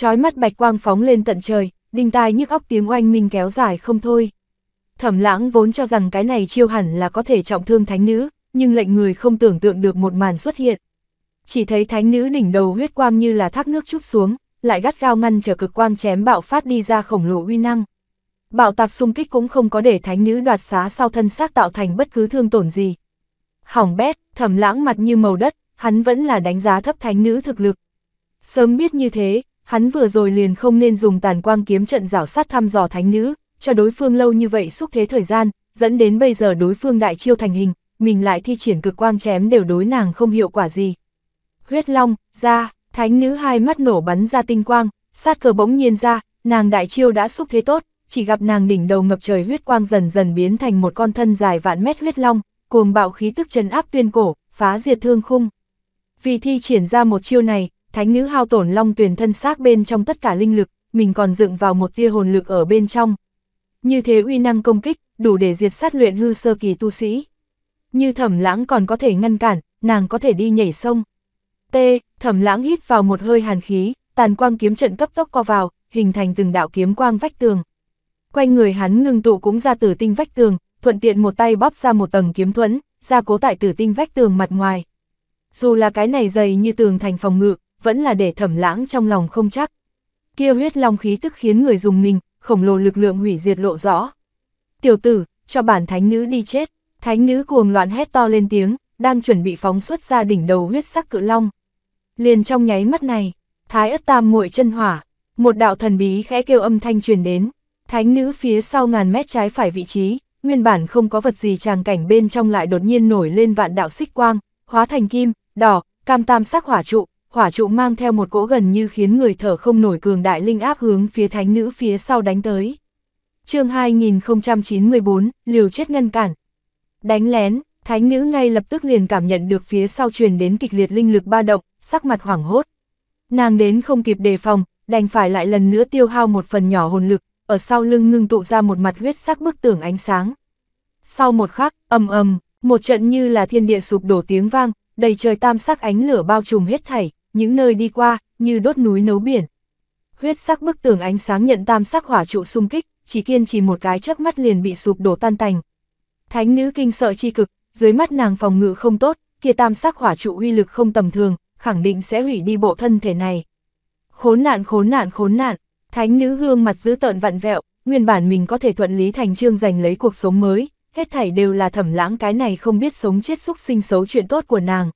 Chói mắt bạch quang phóng lên tận trời, đinh tai nhức óc tiếng oanh minh kéo dài không thôi. Thẩm lãng vốn cho rằng cái này chiêu hẳn là có thể trọng thương thánh nữ, nhưng lệnh người không tưởng tượng được một màn xuất hiện. Chỉ thấy thánh nữ đỉnh đầu huyết quang như là thác nước chút xuống, lại gắt gao ngăn trở cực quang chém bạo phát đi ra khổng lồ uy năng. Bạo tạc xung kích cũng không có để thánh nữ đoạt xá sau thân xác tạo thành bất cứ thương tổn gì. Hỏng bét, thẩm lãng mặt như màu đất, hắn vẫn là đánh giá thấp thánh nữ thực lực. Sớm biết như thế, hắn vừa rồi liền không nên dùng tàn quang kiếm trận rảo sát thăm dò thánh nữ, cho đối phương lâu như vậy xúc thế thời gian, dẫn đến bây giờ đối phương đại chiêu thành hình, mình lại thi triển cực quang chém đều đối nàng không hiệu quả gì. Huyết long, ra, thánh nữ hai mắt nổ bắn ra tinh quang, sát cờ bỗng nhiên ra, nàng đại chiêu đã xúc thế tốt, chỉ gặp nàng đỉnh đầu ngập trời huyết quang dần dần biến thành một con thân dài vạn mét huyết long, cuồng bạo khí tức trấn áp tuyên cổ, phá diệt thương khung. Vì thi triển ra một chiêu này, thánh nữ hao tổn long tuyển thân xác bên trong tất cả linh lực, mình còn dựng vào một tia hồn lực ở bên trong. Như thế uy năng công kích, đủ để diệt sát luyện hư sơ kỳ tu sĩ. Như thẩm lãng còn có thể ngăn cản, nàng có thể đi nhảy sông. T, thẩm lãng hít vào một hơi hàn khí, tàn quang kiếm trận cấp tốc co vào, hình thành từng đạo kiếm quang vách tường. Quanh người hắn ngưng tụ cũng ra tử tinh vách tường, thuận tiện một tay bóp ra một tầng kiếm thuẫn, ra cố tại tử tinh vách tường mặt ngoài. Dù là cái này dày như tường thành phòng ngự, vẫn là để thẩm lãng trong lòng không chắc. Kia huyết long khí tức khiến người dùng mình, khổng lồ lực lượng hủy diệt lộ rõ. Tiểu tử, cho bản thánh nữ đi chết, thánh nữ cuồng loạn hét to lên tiếng, đang chuẩn bị phóng xuất ra đỉnh đầu huyết sắc cự long. Liền trong nháy mắt này, thái ất tam muội chân hỏa, một đạo thần bí khẽ kêu âm thanh truyền đến, thánh nữ phía sau ngàn mét trái phải vị trí, nguyên bản không có vật gì tràng cảnh bên trong lại đột nhiên nổi lên vạn đạo xích quang, hóa thành kim, đỏ, cam tam sắc hỏa trụ, hỏa trụ mang theo một cỗ gần như khiến người thở không nổi cường đại linh áp hướng phía thánh nữ phía sau đánh tới. chương 2094, liều chết ngăn cản. Đánh lén, thánh nữ ngay lập tức liền cảm nhận được phía sau truyền đến kịch liệt linh lực ba động, sắc mặt hoảng hốt. Nàng đến không kịp đề phòng, đành phải lại lần nữa tiêu hao một phần nhỏ hồn lực, ở sau lưng ngưng tụ ra một mặt huyết sắc bức tường ánh sáng. Sau một khắc, ầm ầm, một trận như là thiên địa sụp đổ tiếng vang, đầy trời tam sắc ánh lửa bao trùm hết thảy, những nơi đi qua, như đốt núi nấu biển. Huyết sắc bức tường ánh sáng nhận tam sắc hỏa trụ xung kích, chỉ kiên trì một cái chớp mắt liền bị sụp đổ tan tành. Thánh nữ kinh sợ chi cực, dưới mắt nàng phòng ngự không tốt, kia tam sắc hỏa trụ uy lực không tầm thường, khẳng định sẽ hủy đi bộ thân thể này. Khốn nạn khốn nạn khốn nạn, thánh nữ gương mặt giữ tợn vặn vẹo, nguyên bản mình có thể thuận lý thành trương giành lấy cuộc sống mới, hết thảy đều là thẩm lãng cái này không biết sống chết xúc sinh xấu chuyện tốt của nàng.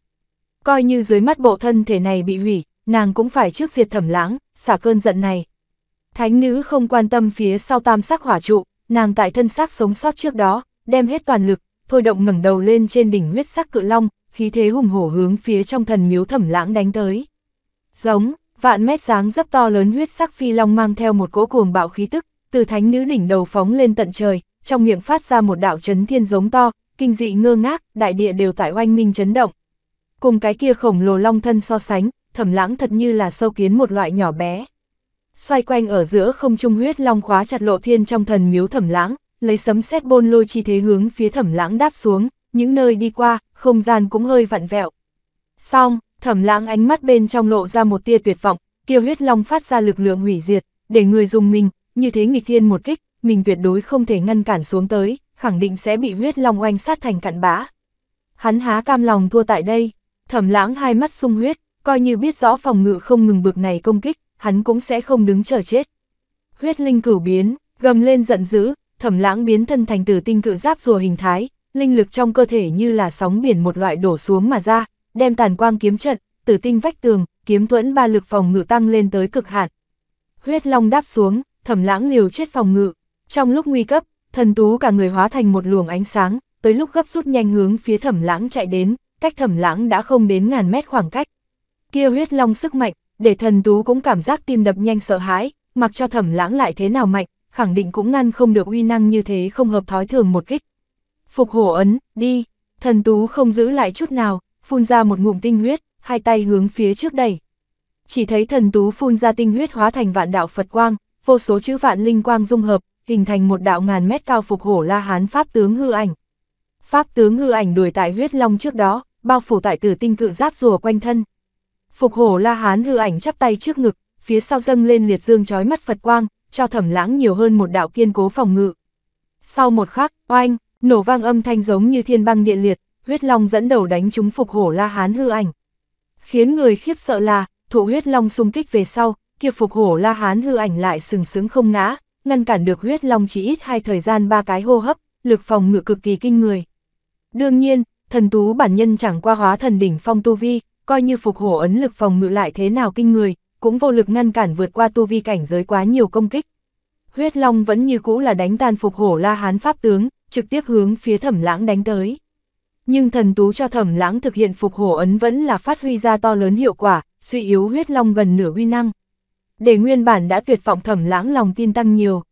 Coi như dưới mắt bộ thân thể này bị hủy, nàng cũng phải trước diệt thẩm lãng, xả cơn giận này. Thánh nữ không quan tâm phía sau tam sắc hỏa trụ, nàng tại thân xác sống sót trước đó, đem hết toàn lực, thôi động ngẩng đầu lên trên đỉnh huyết sắc cự long, khí thế hùng hổ hướng phía trong thần miếu thẩm lãng đánh tới. Giống, vạn mét dáng dấp to lớn huyết sắc phi long mang theo một cỗ cuồng bạo khí tức, từ thánh nữ đỉnh đầu phóng lên tận trời, trong miệng phát ra một đạo chấn thiên giống to, kinh dị ngơ ngác, đại địa đều tại oanh minh chấn động cùng cái kia khổng lồ long thân so sánh, thẩm lãng thật như là sâu kiến một loại nhỏ bé. Xoay quanh ở giữa không trung huyết long khóa chặt lộ thiên trong thần miếu thẩm lãng, lấy sấm sét bôn lôi chi thế hướng phía thẩm lãng đáp xuống, những nơi đi qua, không gian cũng hơi vặn vẹo. Xong, thẩm lãng ánh mắt bên trong lộ ra một tia tuyệt vọng, kêu huyết long phát ra lực lượng hủy diệt, để người dùng mình, như thế nghịch thiên một kích, mình tuyệt đối không thể ngăn cản xuống tới, khẳng định sẽ bị huyết long oanh sát thành cặn bã. Hắn há cam lòng thua tại đây. Thẩm lãng hai mắt sung huyết, coi như biết rõ phòng ngự không ngừng bực này công kích, hắn cũng sẽ không đứng chờ chết. Huyết linh cửu biến, gầm lên giận dữ, thẩm lãng biến thân thành tử tinh cự giáp rùa hình thái, linh lực trong cơ thể như là sóng biển một loại đổ xuống mà ra, đem tàn quang kiếm trận, tử tinh vách tường, kiếm thuẫn ba lực phòng ngự tăng lên tới cực hạn. Huyết long đáp xuống, thẩm lãng liều chết phòng ngự. Trong lúc nguy cấp, thần tú cả người hóa thành một luồng ánh sáng, tới lúc gấp rút nhanh hướng phía thẩm lãng chạy đến, cách thẩm lãng đã không đến ngàn mét khoảng cách. Kia huyết long sức mạnh, để thần tú cũng cảm giác tim đập nhanh sợ hãi, mặc cho thẩm lãng lại thế nào mạnh, khẳng định cũng ngăn không được uy năng như thế không hợp thói thường một kích. Phục hổ ấn, đi, thần tú không giữ lại chút nào, phun ra một ngụm tinh huyết, hai tay hướng phía trước đẩy. Chỉ thấy thần tú phun ra tinh huyết hóa thành vạn đạo Phật quang, vô số chữ vạn linh quang dung hợp, hình thành một đạo ngàn mét cao phục hổ la hán pháp tướng hư ảnh. Pháp tướng hư ảnh đuổi tại huyết long trước đó, bao phủ tại tử tinh cự giáp rùa quanh thân. Phục hổ la hán hư ảnh chắp tay trước ngực, phía sau dâng lên liệt dương chói mắt Phật quang, cho thẩm lãng nhiều hơn một đạo kiên cố phòng ngự. Sau một khắc, oanh, nổ vang âm thanh giống như thiên băng điện liệt, huyết long dẫn đầu đánh trúng phục hổ la hán hư ảnh. Khiến người khiếp sợ là, thụ huyết long xung kích về sau, kia phục hổ la hán hư ảnh lại sừng sướng không ngã, ngăn cản được huyết long chỉ ít hai thời gian ba cái hô hấp, lực phòng ngự cực kỳ kinh người. Đương nhiên, thần tú bản nhân chẳng qua hóa thần đỉnh phong tu vi, coi như phục hổ ấn lực phòng ngự lại thế nào kinh người, cũng vô lực ngăn cản vượt qua tu vi cảnh giới quá nhiều công kích. Huyết Long vẫn như cũ là đánh tàn phục hổ La Hán pháp tướng, trực tiếp hướng phía Thẩm Lãng đánh tới. Nhưng thần tú cho Thẩm Lãng thực hiện phục hổ ấn vẫn là phát huy ra to lớn hiệu quả, suy yếu Huyết Long gần nửa uy năng. Để nguyên bản đã tuyệt vọng Thẩm Lãng lòng tin tăng nhiều.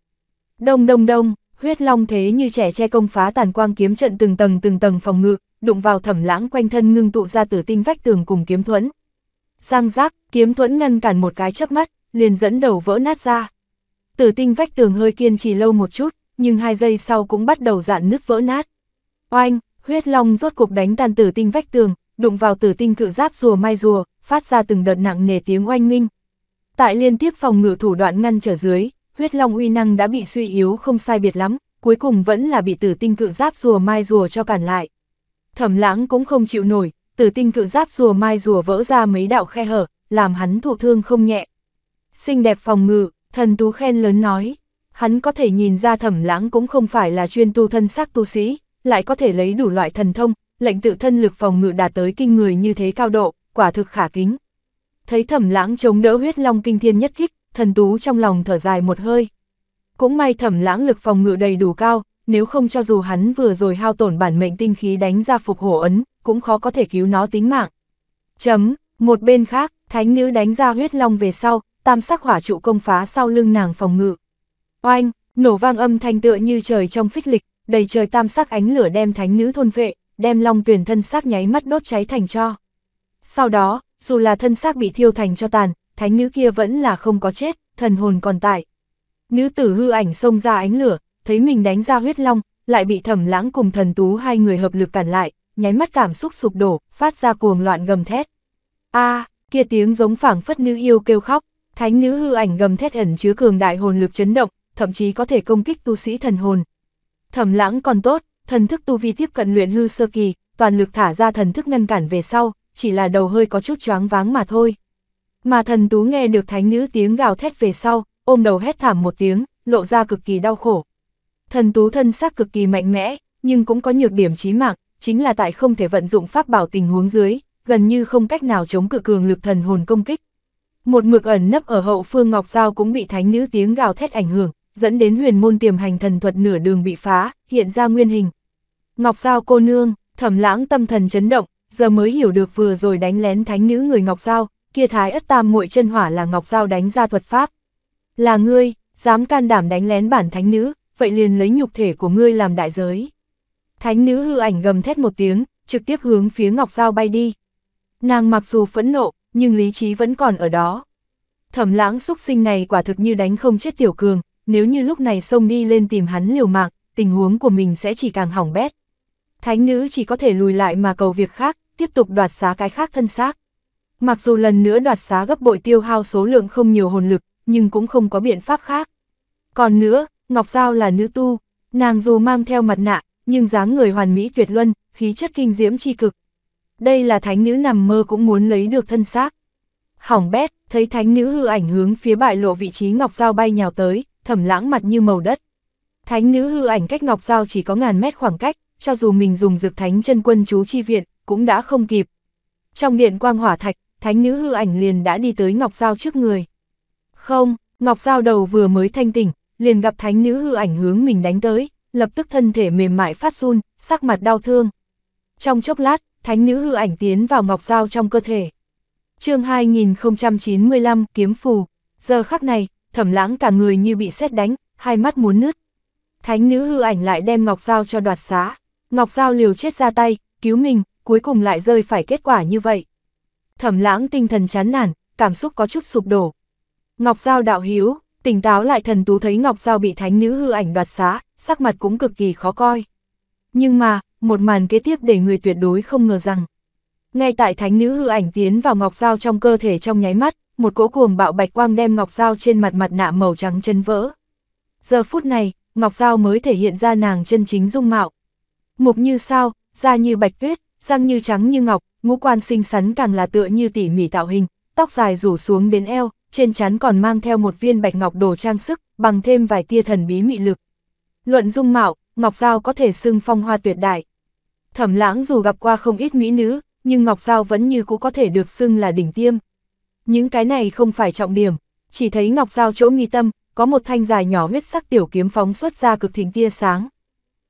Đông đông đông, Huyết Long thế như trẻ che công phá tàn quang kiếm trận từng tầng từng tầng phòng ngự, đụng vào thẩm lãng quanh thân ngưng tụ ra tử tinh vách tường cùng kiếm thuẫn. Giang giác, kiếm thuẫn ngăn cản một cái chớp mắt, liền dẫn đầu vỡ nát ra. Tử tinh vách tường hơi kiên trì lâu một chút, nhưng hai giây sau cũng bắt đầu dạn nứt vỡ nát. Oanh, huyết long rốt cục đánh tàn tử tinh vách tường, đụng vào tử tinh cự giáp rùa mai rùa, phát ra từng đợt nặng nề tiếng oanh minh. Tại liên tiếp phòng ngự thủ đoạn ngăn trở dưới, huyết long uy năng đã bị suy yếu không sai biệt lắm, cuối cùng vẫn là bị tử tinh cự giáp rùa mai rùa cho cản lại. Thẩm lãng cũng không chịu nổi, tử tinh cự giáp rùa mai rùa vỡ ra mấy đạo khe hở, làm hắn thụ thương không nhẹ. Xinh đẹp phòng ngự, thần tú khen lớn nói. Hắn có thể nhìn ra thẩm lãng cũng không phải là chuyên tu thân sắc tu sĩ, lại có thể lấy đủ loại thần thông, lệnh tự thân lực phòng ngự đạt tới kinh người như thế cao độ, quả thực khả kính. Thấy thẩm lãng chống đỡ huyết long kinh thiên nhất kích, thần tú trong lòng thở dài một hơi. Cũng may thẩm lãng lực phòng ngự đầy đủ cao, nếu không cho dù hắn vừa rồi hao tổn bản mệnh tinh khí đánh ra phục hổ ấn, cũng khó có thể cứu nó tính mạng. Chấm, một bên khác, thánh nữ đánh ra huyết long về sau, tam sắc hỏa trụ công phá sau lưng nàng phòng ngự. Oanh, nổ vang âm thanh tựa như trời trong phích lịch, đầy trời tam sắc ánh lửa đem thánh nữ thôn vệ, đem long tuyển thân xác nháy mắt đốt cháy thành cho. Sau đó, dù là thân xác bị thiêu thành cho tàn, thánh nữ kia vẫn là không có chết, thần hồn còn tại. Nữ tử hư ảnh xông ra ánh lửa, thấy mình đánh ra huyết long, lại bị thẩm lãng cùng thần tú hai người hợp lực cản lại, nháy mắt cảm xúc sụp đổ, phát ra cuồng loạn gầm thét. a kia tiếng giống phảng phất nữ yêu kêu khóc, thánh nữ hư ảnh gầm thét ẩn chứa cường đại hồn lực chấn động, thậm chí có thể công kích tu sĩ thần hồn. Thẩm lãng còn tốt, thần thức tu vi tiếp cận luyện hư sơ kỳ, toàn lực thả ra thần thức ngăn cản về sau, chỉ là đầu hơi có chút choáng váng mà thôi. Mà thần tú nghe được thánh nữ tiếng gào thét về sau, ôm đầu hét thảm một tiếng, lộ ra cực kỳ đau khổ. Thần tú thân xác cực kỳ mạnh mẽ, nhưng cũng có nhược điểm chí mạng, chính là tại không thể vận dụng pháp bảo tình huống dưới, gần như không cách nào chống cự cường lực thần hồn công kích. Một mực ẩn nấp ở hậu phương Ngọc Giao cũng bị thánh nữ tiếng gào thét ảnh hưởng, dẫn đến huyền môn tiềm hành thần thuật nửa đường bị phá, hiện ra nguyên hình. Ngọc Giao cô nương, thẩm lãng tâm thần chấn động, giờ mới hiểu được vừa rồi đánh lén thánh nữ người Ngọc Giao, kia thái ất tam muội chân hỏa là Ngọc Giao đánh ra thuật pháp. Là ngươi, dám can đảm đánh lén bản thánh nữ, vậy liền lấy nhục thể của ngươi làm đại giới. Thánh nữ hư ảnh gầm thét một tiếng, trực tiếp hướng phía Ngọc Giao bay đi. Nàng mặc dù phẫn nộ, nhưng lý trí vẫn còn ở đó. Thẩm lãng xúc sinh này quả thực như đánh không chết tiểu cường, nếu như lúc này xông đi lên tìm hắn liều mạng, tình huống của mình sẽ chỉ càng hỏng bét. Thánh nữ chỉ có thể lùi lại mà cầu việc khác, tiếp tục đoạt xá cái khác thân xác. Mặc dù lần nữa đoạt xá gấp bội tiêu hao số lượng không nhiều hồn lực, nhưng cũng không có biện pháp khác. Còn nữa, Ngọc Giao là nữ tu, nàng dù mang theo mặt nạ, nhưng dáng người hoàn mỹ tuyệt luân, khí chất kinh diễm chi cực. Đây là thánh nữ nằm mơ cũng muốn lấy được thân xác. Hỏng bét, thấy thánh nữ hư ảnh hướng phía bại lộ vị trí Ngọc Giao bay nhào tới, thẩm lãng mặt như màu đất. Thánh nữ hư ảnh cách Ngọc Giao chỉ có ngàn mét khoảng cách, cho dù mình dùng dược thánh chân quân chú chi viện, cũng đã không kịp. Trong điện quang hỏa thạch, thánh nữ hư ảnh liền đã đi tới Ngọc Giao trước người. Không, Ngọc Giao đầu vừa mới thanh tỉnh, liền gặp thánh nữ hư ảnh hướng mình đánh tới, lập tức thân thể mềm mại phát run, sắc mặt đau thương. Trong chốc lát, thánh nữ hư ảnh tiến vào ngọc dao trong cơ thể. chương 2095 kiếm phù, giờ khắc này, thẩm lãng cả người như bị sét đánh, hai mắt muốn nứt. Thánh nữ hư ảnh lại đem ngọc dao cho đoạt xá, ngọc dao liều chết ra tay, cứu mình, cuối cùng lại rơi phải kết quả như vậy. Thẩm lãng tinh thần chán nản, cảm xúc có chút sụp đổ. Ngọc dao đạo hiếu, Tỉnh táo lại thần tú thấy Ngọc Giao bị thánh nữ hư ảnh đoạt xá, sắc mặt cũng cực kỳ khó coi. Nhưng mà, một màn kế tiếp để người tuyệt đối không ngờ rằng. Ngay tại thánh nữ hư ảnh tiến vào Ngọc Giao trong cơ thể trong nháy mắt, một cỗ cuồng bạo bạch quang đem Ngọc Giao trên mặt mặt nạ màu trắng chân vỡ. Giờ phút này, Ngọc Giao mới thể hiện ra nàng chân chính dung mạo. Mục như sao, da như bạch tuyết, răng như trắng như ngọc, ngũ quan xinh xắn càng là tựa như tỉ mỉ tạo hình, tóc dài rủ xuống đến eo, trên trán còn mang theo một viên bạch ngọc đồ trang sức, bằng thêm vài tia thần bí mị lực. Luận dung mạo, Ngọc Giao có thể xưng phong hoa tuyệt đại. Thẩm lãng dù gặp qua không ít mỹ nữ, nhưng Ngọc Giao vẫn như cũ có thể được xưng là đỉnh tiêm. Những cái này không phải trọng điểm, chỉ thấy Ngọc Giao chỗ mi tâm, có một thanh dài nhỏ huyết sắc tiểu kiếm phóng xuất ra cực thịnh tia sáng.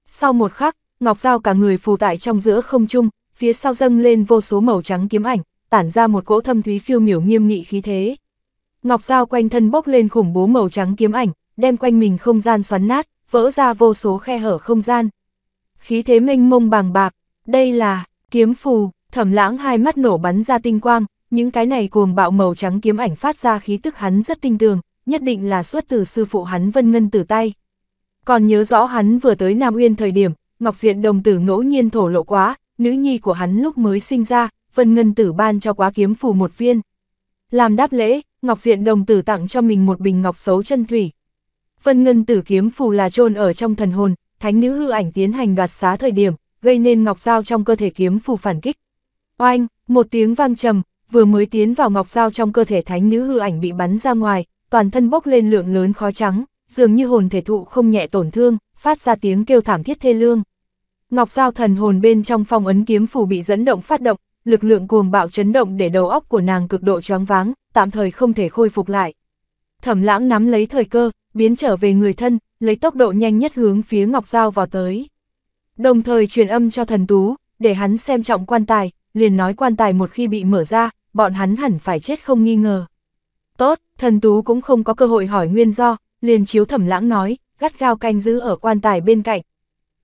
Sau một khắc, Ngọc Giao cả người phù tại trong giữa không trung, phía sau dâng lên vô số màu trắng kiếm ảnh, tản ra một cỗ thâm thúy phiêu miểu nghiêm nghị khí thế. Ngọc dao quanh thân bốc lên khủng bố màu trắng kiếm ảnh, đem quanh mình không gian xoắn nát, vỡ ra vô số khe hở không gian. Khí thế mênh mông bàng bạc, đây là kiếm phù, thẩm lãng hai mắt nổ bắn ra tinh quang, những cái này cuồng bạo màu trắng kiếm ảnh phát ra khí tức hắn rất tinh tường, nhất định là xuất từ sư phụ hắn Vân Ngân từ tay. Còn nhớ rõ hắn vừa tới Nam Uyên thời điểm, Ngọc Diện đồng tử ngẫu nhiên thổ lộ quá, nữ nhi của hắn lúc mới sinh ra, Vân Ngân tử ban cho quá kiếm phù một viên. Làm đáp lễ, Ngọc Diện đồng tử tặng cho mình một bình ngọc xấu chân thủy. Vân Ngân tử kiếm phù là chôn ở trong thần hồn, thánh nữ hư ảnh tiến hành đoạt xá thời điểm, gây nên ngọc dao trong cơ thể kiếm phù phản kích. Oanh, một tiếng vang trầm, vừa mới tiến vào ngọc dao trong cơ thể thánh nữ hư ảnh bị bắn ra ngoài, toàn thân bốc lên lượng lớn khói trắng, dường như hồn thể thụ không nhẹ tổn thương, phát ra tiếng kêu thảm thiết thê lương. Ngọc dao thần hồn bên trong phong ấn kiếm phù bị dẫn động phát động, lực lượng cuồng bạo chấn động để đầu óc của nàng cực độ choáng váng, tạm thời không thể khôi phục lại. Thẩm lãng nắm lấy thời cơ, biến trở về người thân, lấy tốc độ nhanh nhất hướng phía Ngọc Giao vào tới. Đồng thời truyền âm cho thần tú, để hắn xem trọng quan tài, liền nói quan tài một khi bị mở ra, bọn hắn hẳn phải chết không nghi ngờ. Tốt, thần tú cũng không có cơ hội hỏi nguyên do, liền chiếu thẩm lãng nói, gắt gao canh giữ ở quan tài bên cạnh.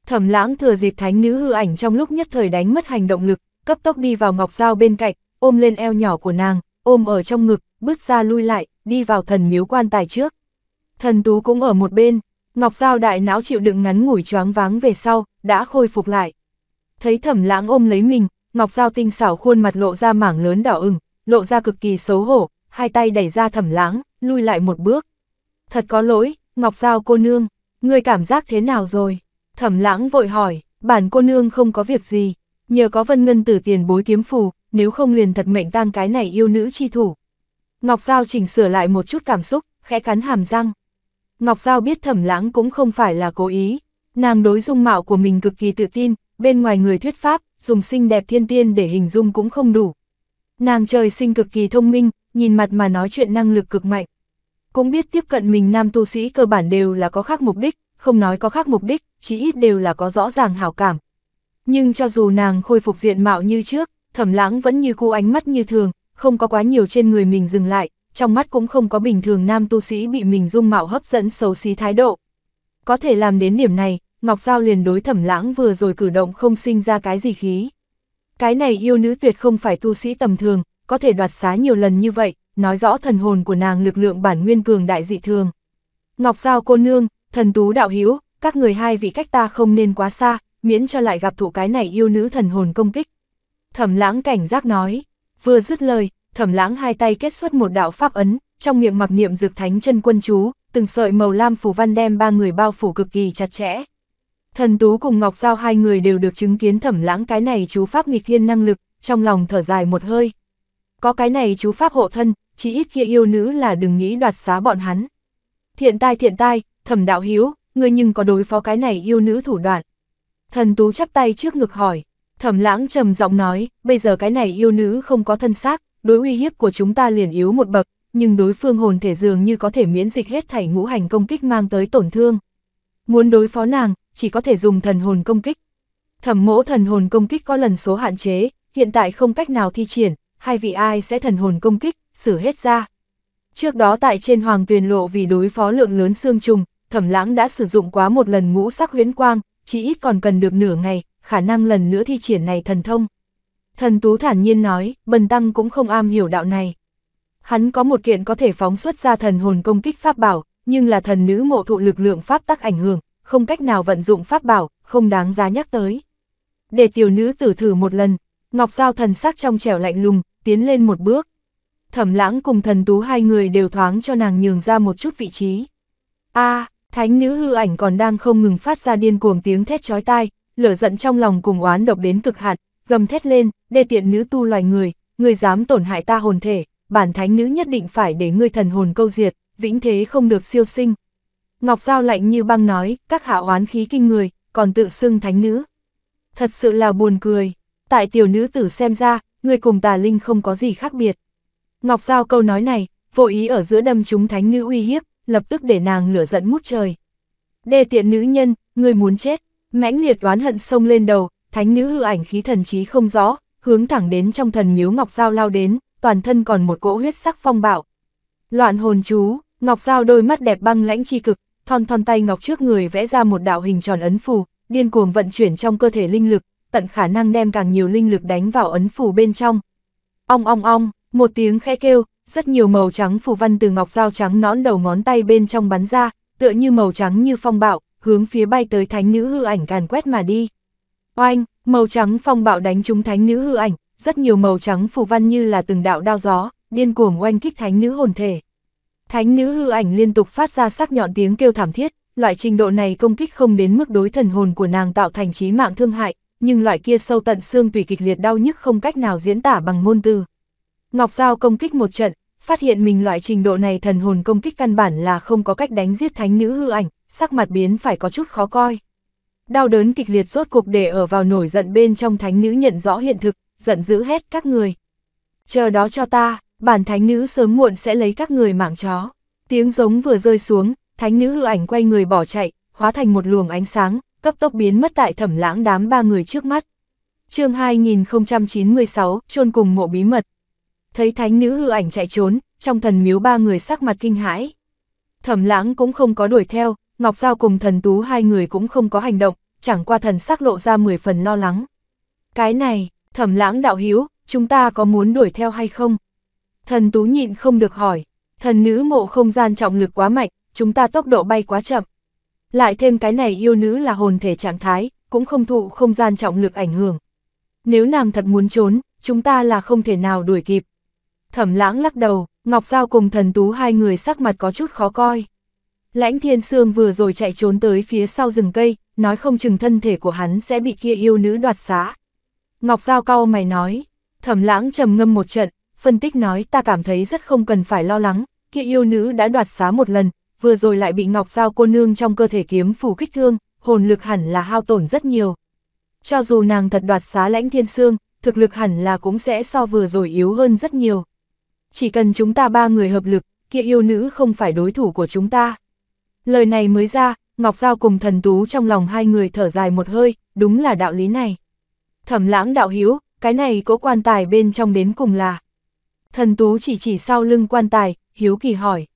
Thẩm lãng thừa dịp thánh nữ hư ảnh trong lúc nhất thời đánh mất hành động lực, cấp tốc đi vào Ngọc Giao bên cạnh, ôm lên eo nhỏ của nàng, ôm ở trong ngực, bước ra lui lại, đi vào thần miếu quan tài trước. Thần Tú cũng ở một bên, Ngọc Giao đại não chịu đựng ngắn ngủi choáng váng về sau, đã khôi phục lại. Thấy thẩm lãng ôm lấy mình, Ngọc Giao tinh xảo khuôn mặt lộ ra mảng lớn đỏ ửng, lộ ra cực kỳ xấu hổ, hai tay đẩy ra thẩm lãng, lui lại một bước. Thật có lỗi, Ngọc Giao cô nương, người cảm giác thế nào rồi? Thẩm lãng vội hỏi, bản cô nương không có việc gì, nhờ có vân ngân tử tiền bối kiếm phù, nếu không liền thật mệnh tang cái này yêu nữ chi thủ. Ngọc Giao chỉnh sửa lại một chút cảm xúc, khẽ cắn hàm răng. Ngọc Giao biết thẩm lãng cũng không phải là cố ý, nàng đối dung mạo của mình cực kỳ tự tin, bên ngoài người thuyết pháp, dùng xinh đẹp thiên tiên để hình dung cũng không đủ. Nàng trời sinh cực kỳ thông minh, nhìn mặt mà nói chuyện năng lực cực mạnh. Cũng biết tiếp cận mình nam tu sĩ cơ bản đều là có khác mục đích, không nói có khác mục đích, chỉ ít đều là có rõ ràng hảo cảm, nhưng cho dù nàng khôi phục diện mạo như trước, thẩm lãng vẫn như cu ánh mắt như thường, không có quá nhiều trên người mình dừng lại, trong mắt cũng không có bình thường nam tu sĩ bị mình dung mạo hấp dẫn xấu xí thái độ. Có thể làm đến điểm này, Ngọc Giao liền đối thẩm lãng vừa rồi cử động không sinh ra cái gì khí. Cái này yêu nữ tuyệt không phải tu sĩ tầm thường, có thể đoạt xá nhiều lần như vậy, nói rõ thần hồn của nàng lực lượng bản nguyên cường đại dị thường. Ngọc Giao cô nương, thần tú đạo hiếu, các người hai vị cách ta không nên quá xa, miễn cho lại gặp thụ cái này yêu nữ thần hồn công kích. Thẩm lãng cảnh giác nói, vừa dứt lời, thẩm lãng hai tay kết xuất một đạo pháp ấn, trong miệng mặc niệm dược thánh chân quân chú, từng sợi màu lam phủ văn đem ba người bao phủ cực kỳ chặt chẽ. Thần Tú cùng Ngọc Giao hai người đều được chứng kiến thẩm lãng cái này chú pháp nghịch thiên năng lực, trong lòng thở dài một hơi. Có cái này chú pháp hộ thân, chỉ ít kia yêu nữ là đừng nghĩ đoạt xá bọn hắn. Thiện tai thiện tai, thẩm đạo hiếu, ngươi nhưng có đối phó cái này yêu nữ thủ đoạn. Thần Tú chắp tay trước ngực hỏi. Thẩm lãng trầm giọng nói, bây giờ cái này yêu nữ không có thân xác, đối uy hiếp của chúng ta liền yếu một bậc, nhưng đối phương hồn thể dường như có thể miễn dịch hết thảy ngũ hành công kích mang tới tổn thương. Muốn đối phó nàng, chỉ có thể dùng thần hồn công kích. Thẩm mỗ thần hồn công kích có lần số hạn chế, hiện tại không cách nào thi triển, hai vị ai sẽ thần hồn công kích, xử hết ra. Trước đó tại trên hoàng tuyền lộ vì đối phó lượng lớn xương trùng, thẩm lãng đã sử dụng quá một lần ngũ sắc huyễn quang, chỉ ít còn cần được nửa ngày, khả năng lần nữa thi triển này thần thông. Thần Tú thản nhiên nói, Bần Tăng cũng không am hiểu đạo này. Hắn có một kiện có thể phóng xuất ra thần hồn công kích pháp bảo, nhưng là thần nữ ngộ thụ lực lượng pháp tắc ảnh hưởng, không cách nào vận dụng pháp bảo, không đáng giá nhắc tới. Để tiểu nữ tử thử một lần, Ngọc Giao thần sắc trong trẻo lạnh lùng, tiến lên một bước. Thẩm lãng cùng thần tú hai người đều thoáng cho nàng nhường ra một chút vị trí. a Thánh nữ hư ảnh còn đang không ngừng phát ra điên cuồng tiếng thét chói tai, lửa giận trong lòng cùng oán độc đến cực hạn, gầm thét lên, đê tiện nữ tu loài người, người dám tổn hại ta hồn thể, bản thánh nữ nhất định phải để ngươi thần hồn câu diệt, vĩnh thế không được siêu sinh. Ngọc Giao lạnh như băng nói, các hạ oán khí kinh người, còn tự xưng thánh nữ. Thật sự là buồn cười, tại tiểu nữ tử xem ra, người cùng tà linh không có gì khác biệt. Ngọc Giao câu nói này, vô ý ở giữa đâm chúng thánh nữ uy hiếp, lập tức để nàng lửa giận mút trời. Đề tiện nữ nhân, người muốn chết, mãnh liệt oán hận sông lên đầu, thánh nữ hư ảnh khí thần trí không rõ, hướng thẳng đến trong thần miếu Ngọc Giao lao đến, toàn thân còn một cỗ huyết sắc phong bạo. Loạn hồn chú, Ngọc Giao đôi mắt đẹp băng lãnh chi cực, thon thon tay Ngọc trước người vẽ ra một đạo hình tròn ấn phù, điên cuồng vận chuyển trong cơ thể linh lực, tận khả năng đem càng nhiều linh lực đánh vào ấn phù bên trong. Ong ong ong, một tiếng khẽ kêu, rất nhiều màu trắng phù văn từ ngọc dao trắng nõn đầu ngón tay bên trong bắn ra, tựa như màu trắng như phong bạo, hướng phía bay tới thánh nữ hư ảnh càn quét mà đi. Oanh, màu trắng phong bạo đánh trúng thánh nữ hư ảnh, rất nhiều màu trắng phù văn như là từng đạo đao gió, điên cuồng oanh kích thánh nữ hồn thể. Thánh nữ hư ảnh liên tục phát ra sắc nhọn tiếng kêu thảm thiết, loại trình độ này công kích không đến mức đối thần hồn của nàng tạo thành chí mạng thương hại, nhưng loại kia sâu tận xương tùy kịch liệt đau nhức không cách nào diễn tả bằng ngôn từ. Ngọc Giao công kích một trận, phát hiện mình loại trình độ này thần hồn công kích căn bản là không có cách đánh giết thánh nữ hư ảnh, sắc mặt biến phải có chút khó coi. Đau đớn kịch liệt rốt cuộc để ở vào nổi giận bên trong thánh nữ nhận rõ hiện thực, giận dữ hết các người. Chờ đó cho ta, bản thánh nữ sớm muộn sẽ lấy các người mảng chó. Tiếng giống vừa rơi xuống, thánh nữ hư ảnh quay người bỏ chạy, hóa thành một luồng ánh sáng, cấp tốc biến mất tại thẩm lãng đám ba người trước mắt. chương 2096, chôn cùng mộ bí mật thấy thánh nữ hư ảnh chạy trốn, trong thần miếu ba người sắc mặt kinh hãi. Thẩm lãng cũng không có đuổi theo, Ngọc Giao cùng thần tú hai người cũng không có hành động, chẳng qua thần sắc lộ ra 10 phần lo lắng. Cái này, thẩm lãng đạo hiếu, chúng ta có muốn đuổi theo hay không? Thần tú nhịn không được hỏi, thần nữ mộ không gian trọng lực quá mạnh, chúng ta tốc độ bay quá chậm. Lại thêm cái này yêu nữ là hồn thể trạng thái, cũng không thụ không gian trọng lực ảnh hưởng. Nếu nàng thật muốn trốn, chúng ta là không thể nào đuổi kịp. Thẩm lãng lắc đầu, Ngọc Giao cùng thần tú hai người sắc mặt có chút khó coi. Lãnh thiên sương vừa rồi chạy trốn tới phía sau rừng cây, nói không chừng thân thể của hắn sẽ bị kia yêu nữ đoạt xá. Ngọc Giao cau mày nói, thẩm lãng trầm ngâm một trận, phân tích nói ta cảm thấy rất không cần phải lo lắng, kia yêu nữ đã đoạt xá một lần, vừa rồi lại bị Ngọc Giao cô nương trong cơ thể kiếm phủ kích thương, hồn lực hẳn là hao tổn rất nhiều. Cho dù nàng thật đoạt xá lãnh thiên sương, thực lực hẳn là cũng sẽ so vừa rồi yếu hơn rất nhiều, chỉ cần chúng ta ba người hợp lực, kia yêu nữ không phải đối thủ của chúng ta. Lời này mới ra, Ngọc Giao cùng thần tú trong lòng hai người thở dài một hơi, đúng là đạo lý này. Thẩm lãng đạo hiếu, cái này cố quan tài bên trong đến cùng là. Thần tú chỉ chỉ sau lưng quan tài, hiếu kỳ hỏi.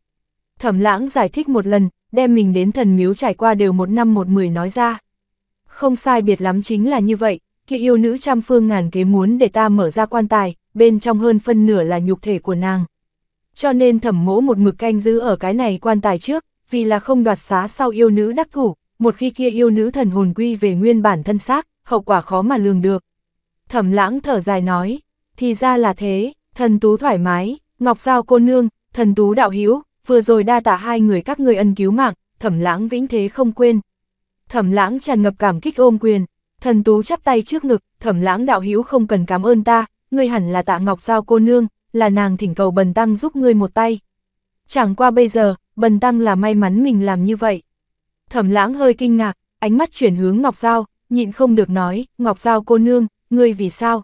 Thẩm lãng giải thích một lần, đem mình đến thần miếu trải qua đều một năm một mười nói ra. Không sai biệt lắm chính là như vậy, kia yêu nữ trăm phương ngàn kế muốn để ta mở ra quan tài, bên trong hơn phân nửa là nhục thể của nàng. Cho nên thẩm mỗ một mực canh giữ ở cái này quan tài trước, vì là không đoạt xá sau yêu nữ đắc thủ, một khi kia yêu nữ thần hồn quy về nguyên bản thân xác, hậu quả khó mà lường được. Thẩm lãng thở dài nói, thì ra là thế, thần tú thoải mái, ngọc sao cô nương, thần tú đạo hiếu, vừa rồi đa tạ hai người các người ân cứu mạng, thẩm lãng vĩnh thế không quên. Thẩm lãng tràn ngập cảm kích ôm quyền, thần tú chắp tay trước ngực, thẩm lãng đạo hiếu không cần cảm ơn ta, ngươi hẳn là tạ ngọc giao cô nương, là nàng thỉnh cầu bần tăng giúp ngươi một tay. Chẳng qua bây giờ, bần tăng là may mắn mình làm như vậy. Thẩm lãng hơi kinh ngạc, ánh mắt chuyển hướng ngọc giao, nhịn không được nói, ngọc giao cô nương, ngươi vì sao?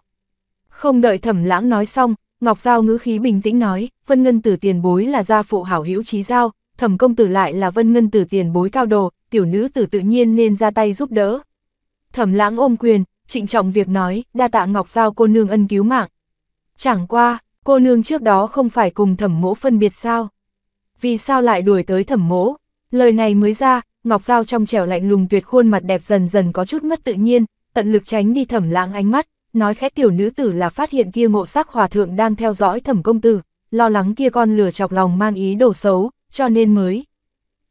Không đợi thẩm lãng nói xong, Ngọc Giao ngữ khí bình tĩnh nói, vân ngân tử tiền bối là gia phụ hảo hữu trí giao, thẩm công tử lại là vân ngân tử tiền bối cao đồ, tiểu nữ tử tự nhiên nên ra tay giúp đỡ. Thẩm lãng ôm quyền, trịnh trọng việc nói, đa tạ Ngọc Giao cô nương ân cứu mạng. Chẳng qua, cô nương trước đó không phải cùng thẩm mỗ phân biệt sao? Vì sao lại đuổi tới thẩm mỗ? Lời này mới ra, Ngọc Giao trong trẻo lạnh lùng tuyệt khuôn mặt đẹp dần dần có chút mất tự nhiên, tận lực tránh đi thẩm lãng ánh mắt, nói khẽ tiểu nữ tử là phát hiện kia ngộ sắc hòa thượng đang theo dõi thẩm công tử, lo lắng kia con lừa chọc lòng mang ý đồ xấu, cho nên mới.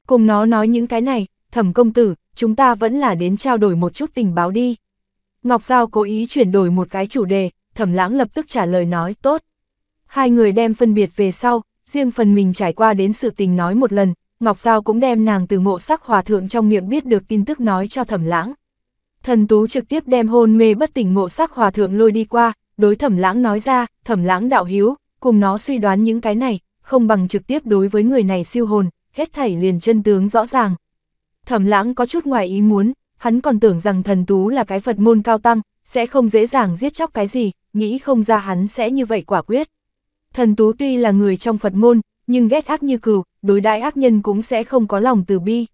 Cùng nó nói những cái này, thẩm công tử, chúng ta vẫn là đến trao đổi một chút tình báo đi. Ngọc Giao cố ý chuyển đổi một cái chủ đề, thẩm lãng lập tức trả lời nói tốt. Hai người đem phân biệt về sau, riêng phần mình trải qua đến sự tình nói một lần, Ngọc Giao cũng đem nàng từ ngộ sắc hòa thượng trong miệng biết được tin tức nói cho thẩm lãng. Thần Tú trực tiếp đem hôn mê bất tỉnh ngộ sắc hòa thượng lôi đi qua, đối thẩm lãng nói ra, thẩm lãng đạo hiếu, cùng nó suy đoán những cái này, không bằng trực tiếp đối với người này siêu hồn, hết thảy liền chân tướng rõ ràng. Thẩm lãng có chút ngoài ý muốn, hắn còn tưởng rằng thần tú là cái Phật môn cao tăng, sẽ không dễ dàng giết chóc cái gì, nghĩ không ra hắn sẽ như vậy quả quyết. Thần tú tuy là người trong Phật môn, nhưng ghét ác như cừu, đối đại ác nhân cũng sẽ không có lòng từ bi.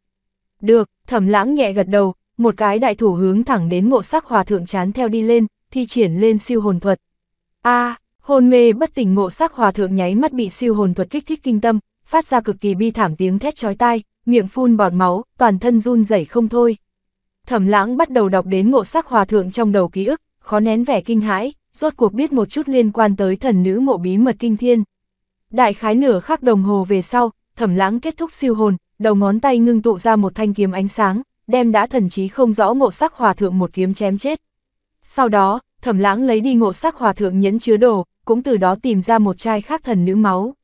Được, thẩm lãng nhẹ gật đầu, một cái đại thủ hướng thẳng đến ngộ sắc hòa thượng chán theo đi lên, thi triển lên siêu hồn thuật. a hôn mê bất tỉnh ngộ sắc hòa thượng nháy mắt bị siêu hồn thuật kích thích kinh tâm, phát ra cực kỳ bi thảm tiếng thét chói tai, miệng phun bọt máu, toàn thân run rẩy không thôi. Thẩm lãng bắt đầu đọc đến ngộ sắc hòa thượng trong đầu ký ức, khó nén vẻ kinh hãi, rốt cuộc biết một chút liên quan tới thần nữ mộ bí mật kinh thiên. Đại khái nửa khắc đồng hồ về sau, thẩm lãng kết thúc siêu hồn, đầu ngón tay ngưng tụ ra một thanh kiếm ánh sáng, đem đã thần trí không rõ ngộ sắc hòa thượng một kiếm chém chết. Sau đó, thẩm lãng lấy đi ngộ sắc hòa thượng nhẫn chứa đồ, cũng từ đó tìm ra một chai khác thần nữ máu.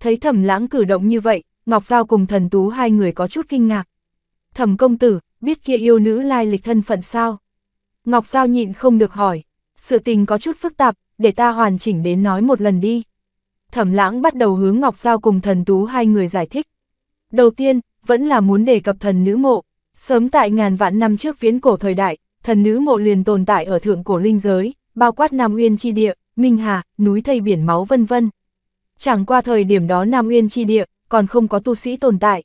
Thấy thẩm lãng cử động như vậy, Ngọc Giao cùng thần tú hai người có chút kinh ngạc. Thẩm công tử, biết kia yêu nữ lai lịch thân phận sao? Ngọc Giao nhịn không được hỏi, sự tình có chút phức tạp, để ta hoàn chỉnh đến nói một lần đi. Thẩm lãng bắt đầu hướng Ngọc Giao cùng thần tú hai người giải thích. Đầu tiên, vẫn là muốn đề cập thần nữ mộ. Sớm tại ngàn vạn năm trước viễn cổ thời đại, thần nữ mộ liền tồn tại ở thượng cổ linh giới, bao quát Nam Uyên chi địa, Minh Hà, núi thây biển máu vân vân. Chẳng qua thời điểm đó Nam Uyên chi địa, còn không có tu sĩ tồn tại.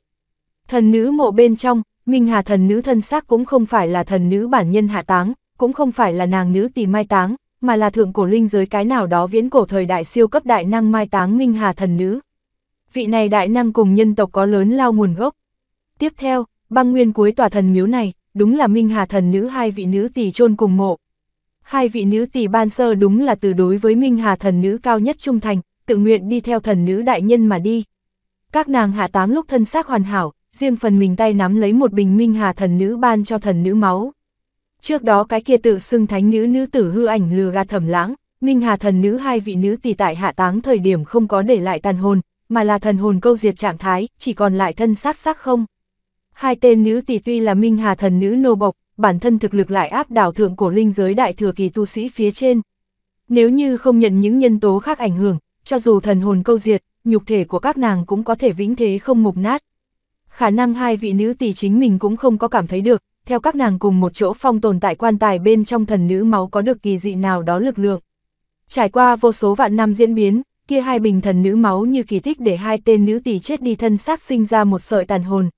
Thần nữ mộ bên trong, Minh Hà thần nữ thân xác cũng không phải là thần nữ bản nhân hạ táng, cũng không phải là nàng nữ tỷ mai táng, mà là thượng cổ linh giới cái nào đó viễn cổ thời đại siêu cấp đại năng mai táng Minh Hà thần nữ. Vị này đại năng cùng nhân tộc có lớn lao nguồn gốc. Tiếp theo, băng nguyên cuối tòa thần miếu này, đúng là Minh Hà thần nữ hai vị nữ tỷ chôn cùng mộ. Hai vị nữ tỷ ban sơ đúng là từ đối với Minh Hà thần nữ cao nhất trung thành, tự nguyện đi theo thần nữ đại nhân mà đi. Các nàng hạ táng lúc thân xác hoàn hảo, riêng phần mình tay nắm lấy một bình minh hà thần nữ ban cho thần nữ máu. Trước đó cái kia tự xưng thánh nữ nữ tử hư ảnh lừa gạt thẩm lãng, minh hà thần nữ hai vị nữ tỷ tại hạ táng thời điểm không có để lại tàn hồn, mà là thần hồn câu diệt trạng thái, chỉ còn lại thân xác xác không. Hai tên nữ tỷ tuy là minh hà thần nữ nô bộc, bản thân thực lực lại áp đảo thượng cổ linh giới đại thừa kỳ tu sĩ phía trên. Nếu như không nhận những nhân tố khác ảnh hưởng, cho dù thần hồn câu diệt, nhục thể của các nàng cũng có thể vĩnh thế không mục nát, khả năng hai vị nữ tỷ chính mình cũng không có cảm thấy được, theo các nàng cùng một chỗ phong tồn tại quan tài bên trong thần nữ máu có được kỳ dị nào đó lực lượng. Trải qua vô số vạn năm diễn biến, kia hai bình thần nữ máu như kỳ tích để hai tên nữ tỷ chết đi thân xác sinh ra một sợi tàn hồn.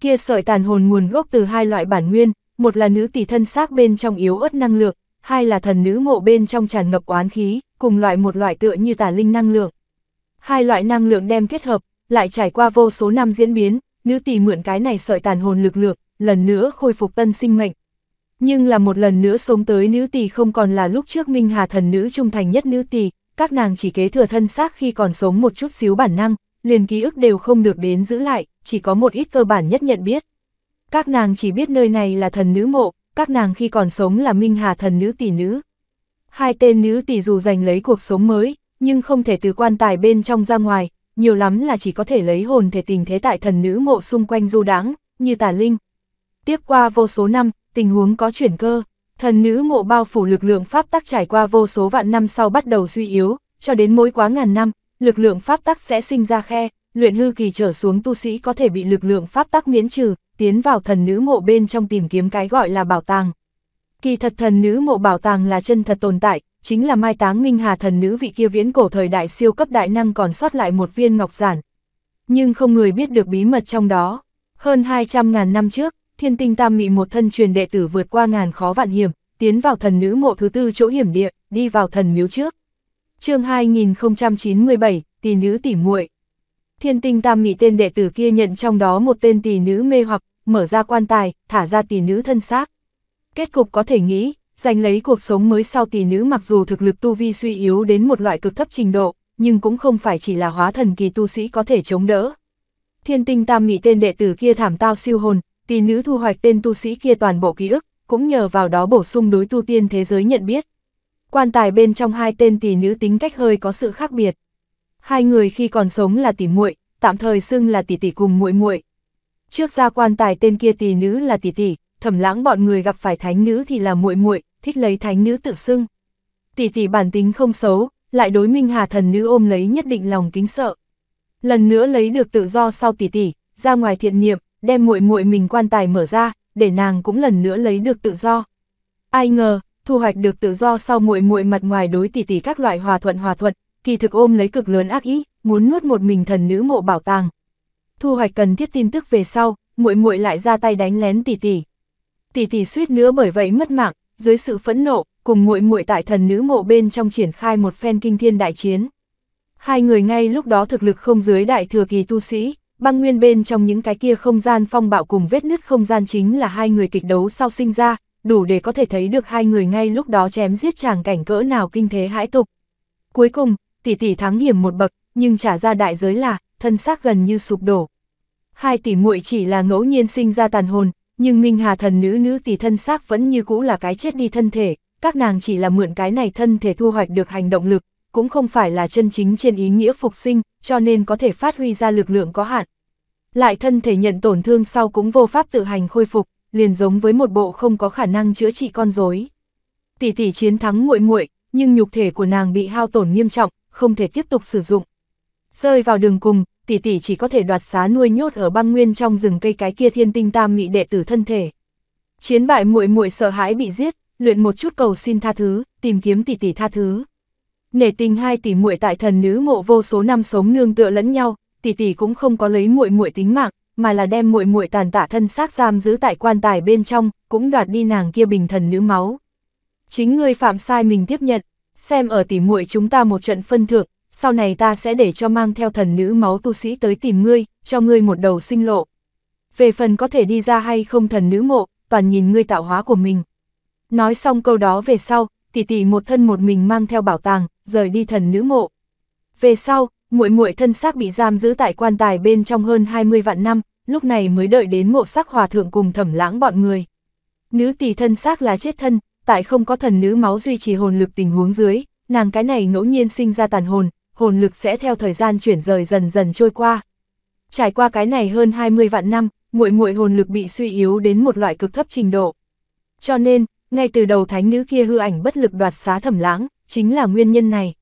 Kia sợi tàn hồn nguồn gốc từ hai loại bản nguyên, một là nữ tỷ thân xác bên trong yếu ớt năng lượng, hai là thần nữ mộ bên trong tràn ngập oán khí, cùng loại một loại tựa như tà linh năng lượng. Hai loại năng lượng đem kết hợp, lại trải qua vô số năm diễn biến, nữ tỷ mượn cái này sợi tàn hồn lực lượng, lần nữa khôi phục tân sinh mệnh. Nhưng là một lần nữa sống tới nữ tỷ không còn là lúc trước Minh Hà thần nữ trung thành nhất nữ tỷ, các nàng chỉ kế thừa thân xác khi còn sống một chút xíu bản năng, liền ký ức đều không được đến giữ lại, chỉ có một ít cơ bản nhất nhận biết. Các nàng chỉ biết nơi này là thần nữ mộ, các nàng khi còn sống là Minh Hà thần nữ tỷ nữ. Hai tên nữ tỷ dù giành lấy cuộc sống mới, nhưng không thể từ quan tài bên trong ra ngoài, nhiều lắm là chỉ có thể lấy hồn thể tình thế tại thần nữ mộ xung quanh du đáng, như tà linh. Tiếp qua vô số năm, tình huống có chuyển cơ, thần nữ mộ bao phủ lực lượng pháp tắc trải qua vô số vạn năm sau bắt đầu suy yếu, cho đến mỗi quá ngàn năm, lực lượng pháp tắc sẽ sinh ra khe, luyện hư kỳ trở xuống tu sĩ có thể bị lực lượng pháp tắc miễn trừ, tiến vào thần nữ mộ bên trong tìm kiếm cái gọi là bảo tàng. Kỳ thật thần nữ mộ bảo tàng là chân thật tồn tại, chính là mai táng Minh Hà thần nữ vị kia viễn cổ thời đại siêu cấp đại năng còn sót lại một viên ngọc giản. Nhưng không người biết được bí mật trong đó. Hơn 200.000 năm trước, thiên tinh tam mị một thân truyền đệ tử vượt qua ngàn khó vạn hiểm, tiến vào thần nữ mộ thứ tư chỗ hiểm địa, đi vào thần miếu trước. chương 2097, tỷ nữ tỷ muội Thiên tinh tam mị tên đệ tử kia nhận trong đó một tên tỷ nữ mê hoặc, mở ra quan tài, thả ra tỷ nữ thân xác. Kết cục có thể nghĩ, Giành lấy cuộc sống mới sau tỷ nữ mặc dù thực lực tu vi suy yếu đến một loại cực thấp trình độ, nhưng cũng không phải chỉ là hóa thần kỳ tu sĩ có thể chống đỡ. Thiên tinh tam mị tên đệ tử kia thảm tao siêu hồn, tỷ nữ thu hoạch tên tu sĩ kia toàn bộ ký ức, cũng nhờ vào đó bổ sung đối tu tiên thế giới nhận biết. Quan tài bên trong hai tên tỷ nữ tính cách hơi có sự khác biệt. Hai người khi còn sống là tỷ muội, tạm thời xưng là tỷ tỷ cùng muội muội. Trước ra quan tài tên kia tỷ nữ là tỷ tỷ, thẩm lãng bọn người gặp phải thánh nữ thì là muội muội, thích lấy thánh nữ tự xưng. Tỷ tỷ bản tính không xấu, lại đối Minh Hà thần nữ ôm lấy nhất định lòng kính sợ. Lần nữa lấy được tự do sau tỷ tỷ, ra ngoài thiện niệm, đem muội muội mình quan tài mở ra, để nàng cũng lần nữa lấy được tự do. Ai ngờ, thu hoạch được tự do sau muội muội mặt ngoài đối tỷ tỷ các loại hòa thuận hòa thuận, kỳ thực ôm lấy cực lớn ác ý, muốn nuốt một mình thần nữ mộ bảo tàng. Thu hoạch cần thiết tin tức về sau, muội muội lại ra tay đánh lén tỷ tỷ. Tỷ tỷ suýt nữa bởi vậy mất mạng, dưới sự phẫn nộ, cùng muội muội tại thần nữ mộ bên trong triển khai một phen kinh thiên đại chiến. Hai người ngay lúc đó thực lực không dưới đại thừa kỳ tu sĩ, băng nguyên bên trong những cái kia không gian phong bạo cùng vết nứt không gian chính là hai người kịch đấu sau sinh ra, đủ để có thể thấy được hai người ngay lúc đó chém giết chàng cảnh cỡ nào kinh thế hãi tục. Cuối cùng, tỷ tỷ thắng hiểm một bậc, nhưng trả ra đại giới là, thân xác gần như sụp đổ. Hai tỷ muội chỉ là ngẫu nhiên sinh ra tàn hồn, nhưng Minh Hà thần nữ nữ tỷ thân xác vẫn như cũ là cái chết đi thân thể, các nàng chỉ là mượn cái này thân thể thu hoạch được hành động lực, cũng không phải là chân chính trên ý nghĩa phục sinh, cho nên có thể phát huy ra lực lượng có hạn. Lại thân thể nhận tổn thương sau cũng vô pháp tự hành khôi phục, liền giống với một bộ không có khả năng chữa trị con rối. Tỷ tỷ chiến thắng muội muội, nhưng nhục thể của nàng bị hao tổn nghiêm trọng, không thể tiếp tục sử dụng. Rơi vào đường cùng, tỷ tỷ chỉ có thể đoạt xá nuôi nhốt ở băng nguyên trong rừng cây cái kia thiên tinh tam mị đệ tử thân thể. Chiến bại muội muội sợ hãi bị giết, luyện một chút cầu xin tha thứ, tìm kiếm tỷ tỷ tha thứ. Nể tình hai tỷ muội tại thần nữ ngộ vô số năm sống nương tựa lẫn nhau, tỷ tỷ cũng không có lấy muội muội tính mạng, mà là đem muội muội tàn tạ thân xác giam giữ tại quan tài bên trong, cũng đoạt đi nàng kia bình thần nữ máu. Chính ngươi phạm sai mình tiếp nhận, xem ở tỷ muội chúng ta một trận phân thượng, sau này ta sẽ để cho mang theo thần nữ máu tu sĩ tới tìm ngươi, cho ngươi một đầu sinh lộ. Về phần có thể đi ra hay không thần nữ mộ, toàn nhìn ngươi tạo hóa của mình. Nói xong câu đó về sau, tỷ tỷ một thân một mình mang theo bảo tàng, rời đi thần nữ mộ. Về sau, muội muội thân xác bị giam giữ tại quan tài bên trong hơn 20 vạn năm, lúc này mới đợi đến mộ sắc hòa thượng cùng thẩm lãng bọn người. Nữ tỷ thân xác là chết thân, tại không có thần nữ máu duy trì hồn lực tình huống dưới, nàng cái này ngẫu nhiên sinh ra tàn hồn, hồn lực sẽ theo thời gian chuyển rời dần dần trôi qua. Trải qua cái này hơn 20 vạn năm, muội muội hồn lực bị suy yếu đến một loại cực thấp trình độ. Cho nên, ngay từ đầu thánh nữ kia hư ảnh bất lực đoạt xá thẩm lãng, chính là nguyên nhân này.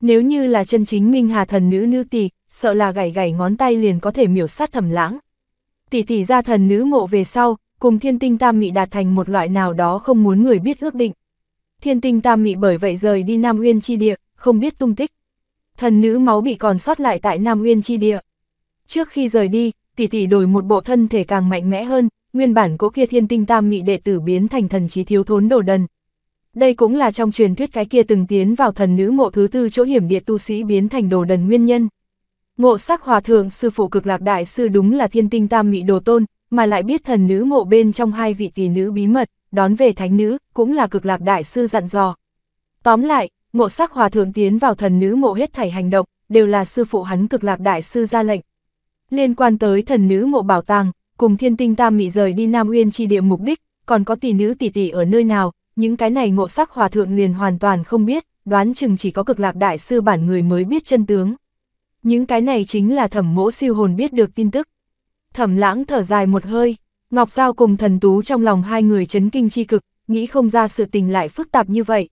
Nếu như là chân chính minh hà thần nữ nữ tỷ, sợ là gảy gảy ngón tay liền có thể miểu sát thẩm lãng. Tỷ tỷ ra thần nữ ngộ về sau, cùng thiên tinh tam mị đạt thành một loại nào đó không muốn người biết ước định. Thiên tinh tam mị bởi vậy rời đi Nam Uyên chi địa, không biết tung tích thần nữ máu bị còn sót lại tại Nam Nguyên chi địa. Trước khi rời đi, tỷ tỷ đổi một bộ thân thể càng mạnh mẽ hơn, nguyên bản cỗ kia thiên tinh tam mị đệ tử biến thành thần trí thiếu thốn đồ đần. Đây cũng là trong truyền thuyết cái kia từng tiến vào thần nữ mộ thứ tư chỗ hiểm địa tu sĩ biến thành đồ đần nguyên nhân. Ngộ sắc hòa thượng sư phụ cực lạc đại sư đúng là thiên tinh tam mị đồ tôn, mà lại biết thần nữ mộ bên trong hai vị tỷ nữ bí mật, đón về thánh nữ, cũng là cực lạc đại sư dặn dò. Tóm lại, ngộ sắc hòa thượng tiến vào thần nữ ngộ hết thảy hành động, đều là sư phụ hắn cực lạc đại sư ra lệnh. Liên quan tới thần nữ ngộ bảo tàng, cùng thiên tinh tam mị rời đi Nam Uyên chi địa mục đích, còn có tỷ nữ tỷ tỷ ở nơi nào, những cái này ngộ sắc hòa thượng liền hoàn toàn không biết, đoán chừng chỉ có cực lạc đại sư bản người mới biết chân tướng. Những cái này chính là thẩm mỗ siêu hồn biết được tin tức. Thẩm lãng thở dài một hơi, Ngọc Giao cùng thần tú trong lòng hai người chấn kinh chi cực, nghĩ không ra sự tình lại phức tạp như vậy,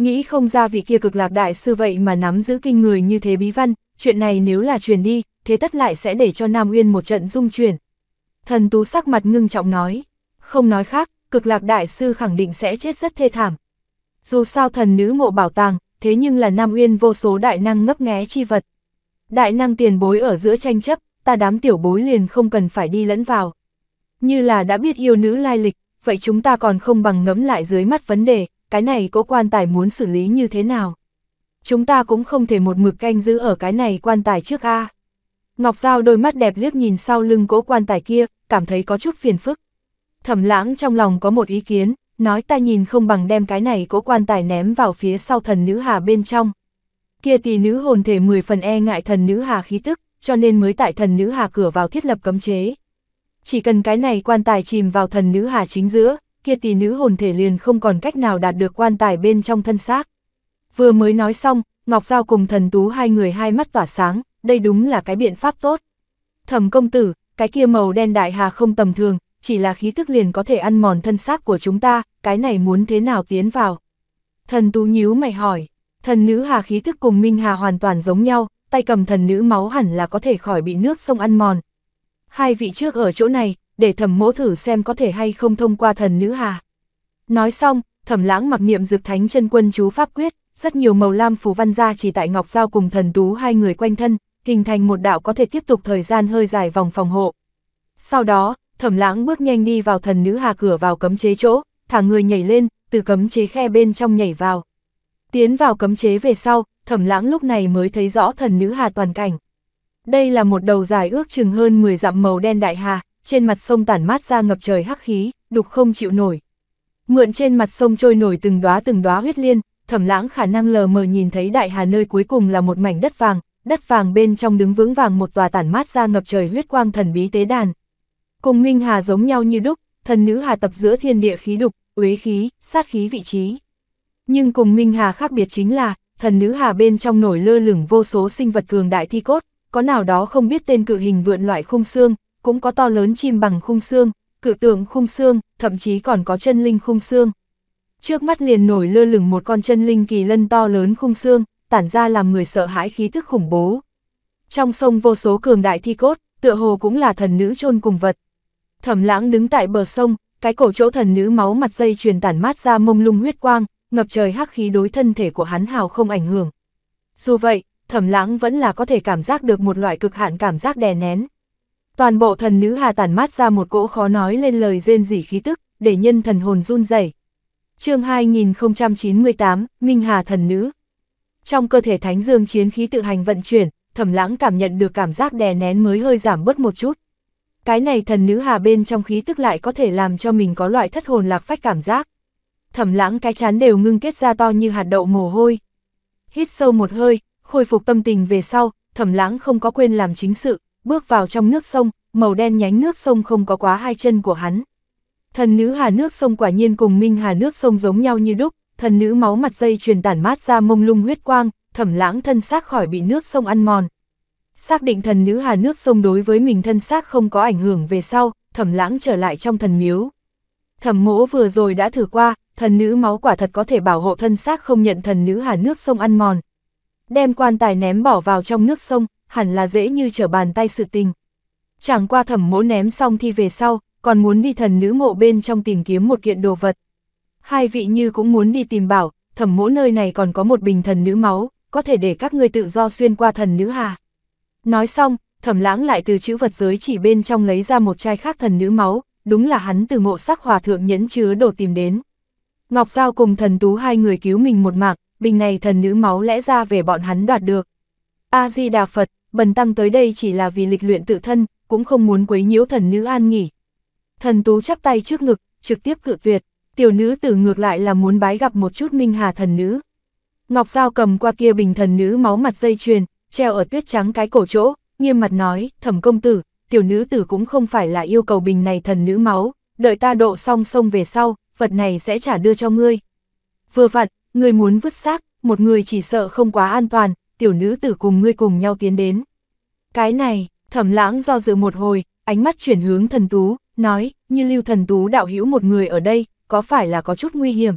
Nghĩ không ra vị kia cực lạc đại sư vậy mà nắm giữ kinh người như thế bí văn, chuyện này nếu là truyền đi, thế tất lại sẽ để cho Nam Uyên một trận dung chuyển. Thần Tú sắc mặt ngưng trọng nói, không nói khác, cực lạc đại sư khẳng định sẽ chết rất thê thảm. Dù sao thần nữ ngộ bảo tàng, thế nhưng là Nam Uyên vô số đại năng ngấp nghé chi vật. Đại năng tiền bối ở giữa tranh chấp, ta đám tiểu bối liền không cần phải đi lẫn vào. Như là đã biết yêu nữ lai lịch, vậy chúng ta còn không bằng ngẫm lại dưới mắt vấn đề, cái này có quan tài muốn xử lý như thế nào? Chúng ta cũng không thể một mực canh giữ ở cái này quan tài trước a. Ngọc Giao đôi mắt đẹp liếc nhìn sau lưng cố quan tài kia, cảm thấy có chút phiền phức. Thẩm lãng trong lòng có một ý kiến, nói ta nhìn không bằng đem cái này cố quan tài ném vào phía sau thần nữ hà bên trong. Kia tỷ nữ hồn thể 10 phần e ngại thần nữ hà khí tức, cho nên mới tại thần nữ hà cửa vào thiết lập cấm chế. Chỉ cần cái này quan tài chìm vào thần nữ hà chính giữa, kia tỷ nữ hồn thể liền không còn cách nào đạt được quan tài bên trong thân xác. Vừa mới nói xong, Ngọc Giao cùng thần tú hai người hai mắt tỏa sáng, đây đúng là cái biện pháp tốt. Thẩm công tử, cái kia màu đen đại hà không tầm thường, chỉ là khí thức liền có thể ăn mòn thân xác của chúng ta, cái này muốn thế nào tiến vào. Thần tú nhíu mày hỏi, thần nữ hà khí thức cùng Minh Hà hoàn toàn giống nhau, tay cầm thần nữ máu hẳn là có thể khỏi bị nước sông ăn mòn. Hai vị trước ở chỗ này, để thẩm mỗ thử xem có thể hay không thông qua thần nữ hà. Nói xong, thẩm lãng mặc niệm dược thánh chân quân chú pháp quyết, rất nhiều màu lam phù văn ra chỉ tại ngọc giao cùng thần tú hai người quanh thân, hình thành một đạo có thể tiếp tục thời gian hơi dài vòng phòng hộ. Sau đó, thẩm lãng bước nhanh đi vào thần nữ hà cửa vào cấm chế chỗ, thả người nhảy lên, từ cấm chế khe bên trong nhảy vào. Tiến vào cấm chế về sau, thẩm lãng lúc này mới thấy rõ thần nữ hà toàn cảnh. Đây là một đầu dài ước chừng hơn 10 dặm màu đen đại hà, trên mặt sông tản mát ra ngập trời hắc khí, đục không chịu nổi. Mượn trên mặt sông trôi nổi từng đóa từng đóa huyết liên, thẩm lãng khả năng lờ mờ nhìn thấy đại hà nơi cuối cùng là một mảnh đất vàng, đất vàng bên trong đứng vững vàng một tòa tản mát ra ngập trời huyết quang thần bí tế đàn. Cùng Minh Hà giống nhau như đúc, thần nữ Hà tập giữa thiên địa khí đục, uế khí, sát khí vị trí. Nhưng cùng Minh Hà khác biệt chính là, thần nữ Hà bên trong nổi lơ lửng vô số sinh vật cường đại thi cốt, có nào đó không biết tên cự hình vượn loại khung xương, cũng có to lớn chim bằng khung xương, cự tượng khung xương, thậm chí còn có chân linh khung xương. Trước mắt liền nổi lơ lửng một con chân linh kỳ lân to lớn khung xương, tản ra làm người sợ hãi khí thức khủng bố. Trong sông vô số cường đại thi cốt, tựa hồ cũng là thần nữ chôn cùng vật. Thẩm lãng đứng tại bờ sông, cái cổ chỗ thần nữ máu mặt dây truyền tản mát ra mông lung huyết quang, ngập trời hắc khí đối thân thể của hắn hào không ảnh hưởng. Dù vậy, thẩm lãng vẫn là có thể cảm giác được một loại cực hạn cảm giác đè nén, toàn bộ thần nữ hà tản mát ra một cỗ khó nói lên lời rên rỉ khí tức, để nhân thần hồn run rẩy. chương 2098, Minh Hà thần nữ. Trong cơ thể thánh dương chiến khí tự hành vận chuyển, thẩm lãng cảm nhận được cảm giác đè nén mới hơi giảm bớt một chút. Cái này thần nữ hà bên trong khí tức lại có thể làm cho mình có loại thất hồn lạc phách cảm giác. Thẩm lãng cái chán đều ngưng kết ra to như hạt đậu mồ hôi. Hít sâu một hơi, khôi phục tâm tình về sau, thẩm lãng không có quên làm chính sự, bước vào trong nước sông, màu đen nhánh nước sông không có quá hai chân của hắn. Thần nữ hà nước sông quả nhiên cùng minh hà nước sông giống nhau như đúc, thần nữ máu mặt dây truyền tản mát ra mông lung huyết quang, thẩm lãng thân xác khỏi bị nước sông ăn mòn. Xác định thần nữ hà nước sông đối với mình thân xác không có ảnh hưởng về sau, thẩm lãng trở lại trong thần miếu. Thẩm mỗ vừa rồi đã thử qua, thần nữ máu quả thật có thể bảo hộ thân xác không nhận thần nữ hà nước sông ăn mòn. Đem quan tài ném bỏ vào trong nước sông, hẳn là dễ như trở bàn tay sự tình. Chẳng qua thẩm mỗ ném xong thi về sau, còn muốn đi thần nữ mộ bên trong tìm kiếm một kiện đồ vật. Hai vị như cũng muốn đi tìm bảo, thẩm mỗ nơi này còn có một bình thần nữ máu, có thể để các người tự do xuyên qua thần nữ hà. Nói xong, thẩm lãng lại từ chữ vật giới chỉ bên trong lấy ra một chai khác thần nữ máu, đúng là hắn từ mộ sắc hòa thượng nhẫn chứa đồ tìm đến. Ngọc Giao cùng thần tú hai người cứu mình một mạng, bình này thần nữ máu lẽ ra về bọn hắn đoạt được. A-di-đà Phật, bần tăng tới đây chỉ là vì lịch luyện tự thân, cũng không muốn quấy nhiễu thần nữ an nghỉ. Thần tú chắp tay trước ngực, trực tiếp cự tuyệt, tiểu nữ tử ngược lại là muốn bái gặp một chút minh hà thần nữ. Ngọc Giao cầm qua kia bình thần nữ máu mặt dây chuyền, treo ở tuyết trắng cái cổ chỗ, nghiêm mặt nói, thẩm công tử, tiểu nữ tử cũng không phải là yêu cầu bình này thần nữ máu, đợi ta độ xong sông về sau, vật này sẽ trả đưa cho ngươi. Vừa vặn, ngươi muốn vứt xác, một người chỉ sợ không quá an toàn, tiểu nữ tử cùng ngươi cùng nhau tiến đến. Cái này, thẩm lãng do dự một hồi, ánh mắt chuyển hướng thần tú, nói, như lưu thần tú đạo hữu một người ở đây, có phải là có chút nguy hiểm?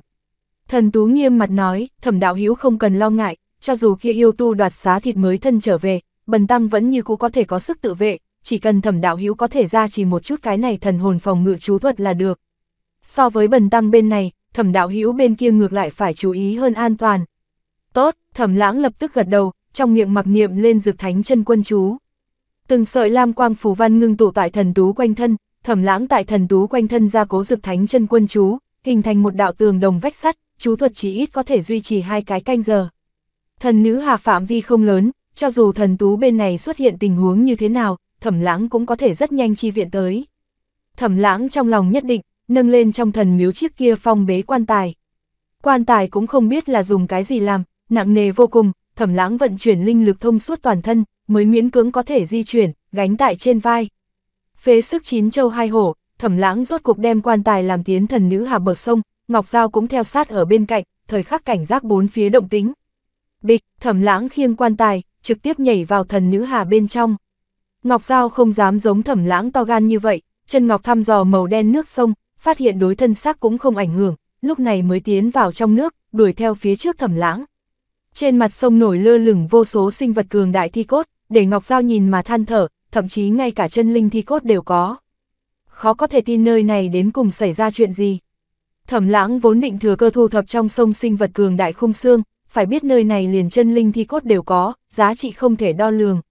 Thần tú nghiêm mặt nói, thẩm đạo hữu không cần lo ngại, cho dù kia yêu tu đoạt xá thịt mới thân trở về, bần tăng vẫn như cũ có thể có sức tự vệ, chỉ cần thẩm đạo hữu có thể ra chỉ một chút cái này thần hồn phòng ngự chú thuật là được. So với bần tăng bên này, thẩm đạo hữu bên kia ngược lại phải chú ý hơn an toàn, Tốt, thẩm lãng lập tức gật đầu, trong miệng mặc niệm lên dược thánh chân quân chú. Từng sợi lam quang phù văn ngưng tụ tại thần tú quanh thân, thẩm lãng tại thần tú quanh thân ra cố dược thánh chân quân chú, hình thành một đạo tường đồng vách sắt, chú thuật chỉ ít có thể duy trì hai cái canh giờ. Thần nữ hà phạm vi không lớn, cho dù thần tú bên này xuất hiện tình huống như thế nào, thẩm lãng cũng có thể rất nhanh chi viện tới. Thẩm lãng trong lòng nhất định, nâng lên trong thần miếu chiếc kia phong bế quan tài. Quan tài cũng không biết là dùng cái gì làm, nặng nề vô cùng, thẩm lãng vận chuyển linh lực thông suốt toàn thân, mới miễn cưỡng có thể di chuyển, gánh tại trên vai. Phế sức chín châu hai hổ, thẩm lãng rốt cục đem quan tài làm tiến thần nữ hà bờ sông, Ngọc dao cũng theo sát ở bên cạnh, thời khắc cảnh giác bốn phía động tính. Bịch, thẩm lãng khiêng quan tài, trực tiếp nhảy vào thần nữ hà bên trong. Ngọc dao không dám giống thẩm lãng to gan như vậy, chân Ngọc thăm dò màu đen nước sông, phát hiện đối thân xác cũng không ảnh hưởng, lúc này mới tiến vào trong nước, đuổi theo phía trước thẩm lãng. Trên mặt sông nổi lơ lửng vô số sinh vật cường đại thi cốt, để Ngọc Giao nhìn mà than thở, thậm chí ngay cả chân linh thi cốt đều có. Khó có thể tin nơi này đến cùng xảy ra chuyện gì. Thẩm lãng vốn định thừa cơ thu thập trong sông sinh vật cường đại khung xương, phải biết nơi này liền chân linh thi cốt đều có, giá trị không thể đo lường.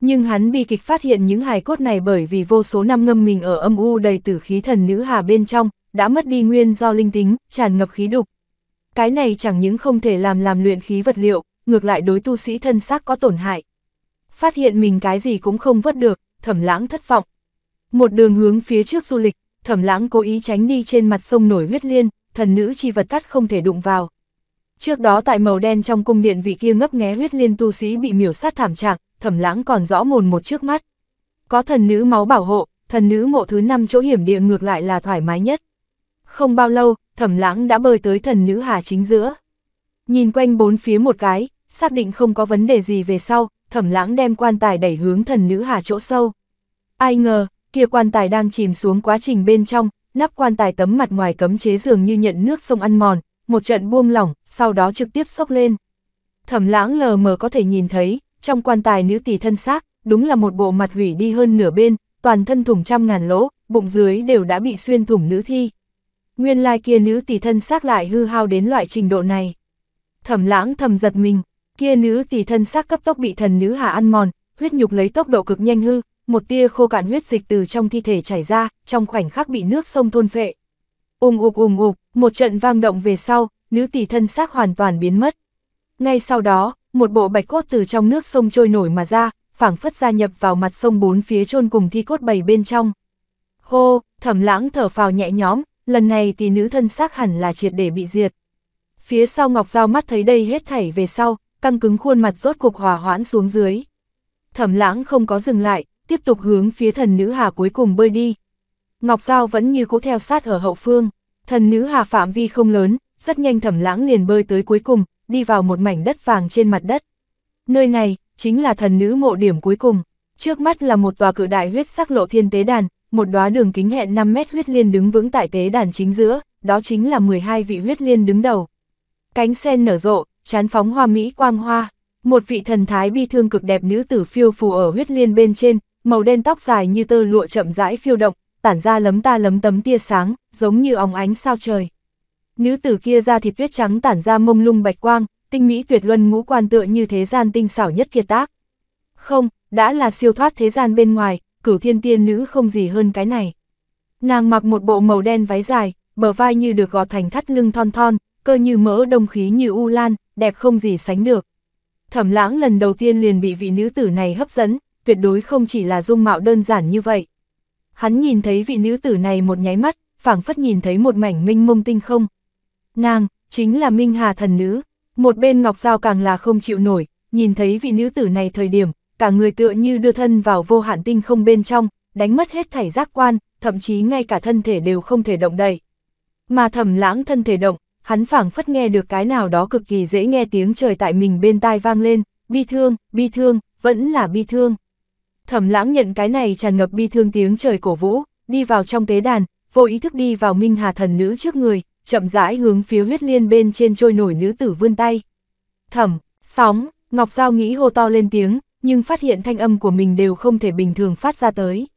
Nhưng hắn bi kịch phát hiện những hài cốt này bởi vì vô số năm ngâm mình ở âm u đầy tử khí thần nữ hà bên trong, đã mất đi nguyên do linh tính, tràn ngập khí đục, cái này chẳng những không thể làm làm luyện khí vật liệu, ngược lại đối tu sĩ thân xác có tổn hại. Phát hiện mình cái gì cũng không vớt được, thẩm lãng thất vọng. Một đường hướng phía trước du lịch, thẩm lãng cố ý tránh đi trên mặt sông nổi huyết liên, thần nữ chi vật cắt không thể đụng vào. Trước đó tại màu đen trong cung điện vị kia ngấp nghé huyết liên tu sĩ bị miểu sát thảm trạng, thẩm lãng còn rõ mồn một trước mắt. Có thần nữ máu bảo hộ, thần nữ mộ thứ năm chỗ hiểm địa ngược lại là thoải mái nhất. Không bao lâu, thẩm lãng đã bơi tới thần nữ hà chính giữa. Nhìn quanh bốn phía một cái, xác định không có vấn đề gì về sau, thẩm lãng đem quan tài đẩy hướng thần nữ hà chỗ sâu. Ai ngờ, kia quan tài đang chìm xuống quá trình bên trong, nắp quan tài tấm mặt ngoài cấm chế dường như nhận nước sông ăn mòn, một trận buông lỏng, sau đó trực tiếp sốc lên. Thẩm lãng lờ mờ có thể nhìn thấy, trong quan tài nữ tỷ thân xác, đúng là một bộ mặt hủy đi hơn nửa bên, toàn thân thủng trăm ngàn lỗ, bụng dưới đều đã bị xuyên thủng nữ thi, Nguyên lai kia nữ tỷ thân xác lại hư hao đến loại trình độ này. Thẩm lãng thầm giật mình, kia nữ tỷ thân xác cấp tốc bị thần nữ hà ăn mòn, huyết nhục lấy tốc độ cực nhanh hư, một tia khô cạn huyết dịch từ trong thi thể chảy ra, trong khoảnh khắc bị nước sông thôn phệ. Ùm ụp ùm ụp, một trận vang động về sau, nữ tỷ thân xác hoàn toàn biến mất. Ngay sau đó, một bộ bạch cốt từ trong nước sông trôi nổi mà ra, phảng phất gia nhập vào mặt sông bốn phía chôn cùng thi cốt bầy bên trong. Hô, thẩm lãng thở phào nhẹ nhõm, lần này tỷ nữ thân xác hẳn là triệt để bị diệt. Phía sau Ngọc Giao mắt thấy đây hết thảy về sau, căng cứng khuôn mặt rốt cuộc hòa hoãn xuống dưới. Thẩm lãng không có dừng lại, tiếp tục hướng phía thần nữ hà cuối cùng bơi đi. Ngọc Giao vẫn như cũ theo sát ở hậu phương, thần nữ hà phạm vi không lớn, rất nhanh thẩm lãng liền bơi tới cuối cùng, đi vào một mảnh đất vàng trên mặt đất. Nơi này, chính là thần nữ mộ điểm cuối cùng, trước mắt là một tòa cự đại huyết sắc lộ thiên tế đàn, một đóa đường kính hẹn 5 mét huyết liên đứng vững tại tế đàn chính giữa, đó chính là 12 vị huyết liên đứng đầu. Cánh sen nở rộ, chán phóng hoa mỹ quang hoa, một vị thần thái bi thương cực đẹp nữ tử phiêu phù ở huyết liên bên trên, màu đen tóc dài như tơ lụa chậm rãi phiêu động, tản ra lấm ta lấm tấm tia sáng, giống như óng ánh sao trời. Nữ tử kia da thịt tuyết trắng tản ra mông lung bạch quang, tinh mỹ tuyệt luân ngũ quan tựa như thế gian tinh xảo nhất kiệt tác. Không, đã là siêu thoát thế gian bên ngoài, cửu thiên tiên nữ không gì hơn cái này. Nàng mặc một bộ màu đen váy dài, bờ vai như được gọt thành thắt lưng thon thon, cơ như mỡ đông khí như u lan, đẹp không gì sánh được. Thẩm lãng lần đầu tiên liền bị vị nữ tử này hấp dẫn, tuyệt đối không chỉ là dung mạo đơn giản như vậy. Hắn nhìn thấy vị nữ tử này một nháy mắt, phảng phất nhìn thấy một mảnh minh mông tinh không. Nàng, chính là Minh Hà thần nữ, một bên Ngọc Giao càng là không chịu nổi, nhìn thấy vị nữ tử này thời điểm, cả người tựa như đưa thân vào vô hạn tinh không bên trong, đánh mất hết thảy giác quan, thậm chí ngay cả thân thể đều không thể động đậy. Mà thẩm lãng thân thể động, hắn phảng phất nghe được cái nào đó cực kỳ dễ nghe tiếng trời tại mình bên tai vang lên, bi thương, bi thương, vẫn là bi thương. Thẩm lãng nhận cái này tràn ngập bi thương tiếng trời cổ vũ, đi vào trong tế đàn, vô ý thức đi vào Minh Hà thần nữ trước người, chậm rãi hướng phía huyết liên bên trên trôi nổi nữ tử vươn tay. Thẩm, sóng, Ngọc Giao nghĩ hô to lên tiếng, nhưng phát hiện thanh âm của mình đều không thể bình thường phát ra tới.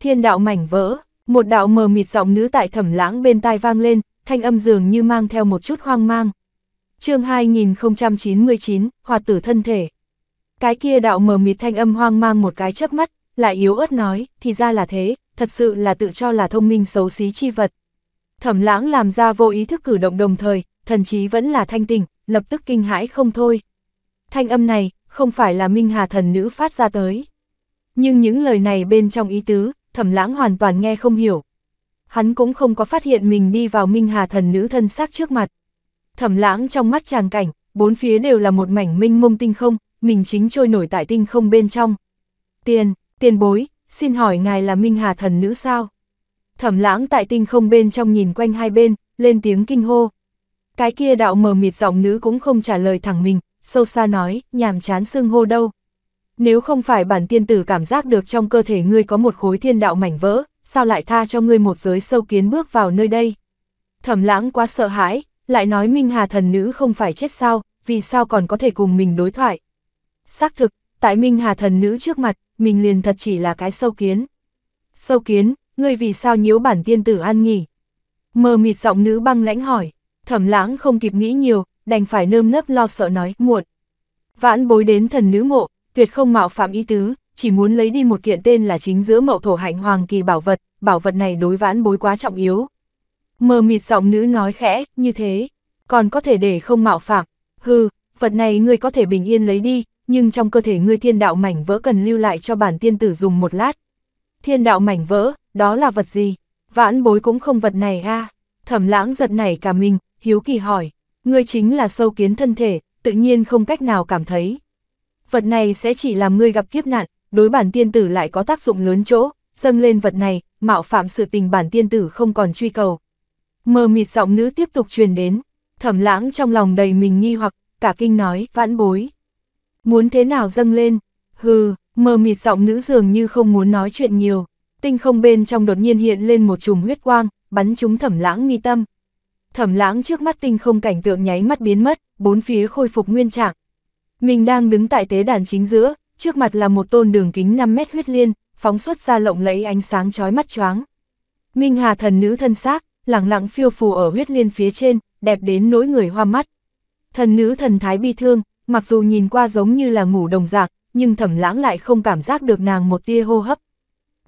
Thiên đạo mảnh vỡ, một đạo mờ mịt giọng nữ tại thẩm lãng bên tai vang lên, thanh âm dường như mang theo một chút hoang mang. chương 2099, hoạt tử thân thể. Cái kia đạo mờ mịt thanh âm hoang mang một cái chớp mắt, lại yếu ớt nói, thì ra là thế, thật sự là tự cho là thông minh xấu xí chi vật. Thẩm lãng làm ra vô ý thức cử động đồng thời, thần chí vẫn là thanh tỉnh, lập tức kinh hãi không thôi. Thanh âm này, không phải là Minh Hà thần nữ phát ra tới. Nhưng những lời này bên trong ý tứ, thẩm lãng hoàn toàn nghe không hiểu. Hắn cũng không có phát hiện mình đi vào Minh Hà thần nữ thân xác trước mặt. Thẩm lãng trong mắt chàng cảnh, bốn phía đều là một mảnh minh mông tinh không, mình chính trôi nổi tại tinh không bên trong. Tiền, tiền bối, xin hỏi ngài là Minh Hà thần nữ sao? Thẩm lãng tại tinh không bên trong nhìn quanh hai bên, lên tiếng kinh hô. Cái kia đạo mờ mịt giọng nữ cũng không trả lời thẳng mình, sâu xa nói, nhàm chán xương hô đâu. Nếu không phải bản tiên tử cảm giác được trong cơ thể ngươi có một khối thiên đạo mảnh vỡ, sao lại tha cho ngươi một giới sâu kiến bước vào nơi đây? Thẩm lãng quá sợ hãi, lại nói Minh Hà thần nữ không phải chết sao, vì sao còn có thể cùng mình đối thoại. Xác thực, tại Minh Hà thần nữ trước mặt, mình liền thật chỉ là cái sâu kiến. Sâu kiến, ngươi vì sao nhiễu bản tiên tử an nghỉ? Mờ mịt giọng nữ băng lãnh hỏi, thẩm lãng không kịp nghĩ nhiều, đành phải nơm nớp lo sợ nói, muộn. Vãn bối đến thần nữ ngộ tuyệt không mạo phạm ý tứ, chỉ muốn lấy đi một kiện tên là chính giữa mậu thổ hạnh hoàng kỳ bảo vật, bảo vật này đối vãn bối quá trọng yếu. Mờ mịt giọng nữ nói khẽ, như thế, còn có thể để không mạo phạm, hư, vật này ngươi có thể bình yên lấy đi, nhưng trong cơ thể ngươi thiên đạo mảnh vỡ cần lưu lại cho bản tiên tử dùng một lát. Thiên đạo mảnh vỡ, đó là vật gì? Vãn bối cũng không vật này a Thẩm lãng giật này cả mình, hiếu kỳ hỏi. Ngươi chính là sâu kiến thân thể, tự nhiên không cách nào cảm thấy. Vật này sẽ chỉ làm ngươi gặp kiếp nạn, đối bản tiên tử lại có tác dụng lớn chỗ, dâng lên vật này, mạo phạm sự tình bản tiên tử không còn truy cầu. Mờ mịt giọng nữ tiếp tục truyền đến, thẩm lãng trong lòng đầy mình nghi hoặc, cả kinh nói, vãn bối. Muốn thế nào dâng lên? Hừ, mờ mịt giọng nữ dường như không muốn nói chuyện nhiều. Tinh không bên trong đột nhiên hiện lên một chùm huyết quang, bắn trúng thẩm lãng nghi tâm, thẩm lãng trước mắt tinh không cảnh tượng nháy mắt biến mất, bốn phía khôi phục nguyên trạng. Mình đang đứng tại tế đàn chính giữa, trước mặt là một tôn đường kính 5 mét huyết liên, phóng xuất ra lộng lẫy ánh sáng chói mắt choáng. Minh Hà thần nữ thân xác, lặng lặng phiêu phù ở huyết liên phía trên, đẹp đến nỗi người hoa mắt. Thần nữ thần thái bi thương, mặc dù nhìn qua giống như là ngủ đồng dạng, nhưng thẩm lãng lại không cảm giác được nàng một tia hô hấp.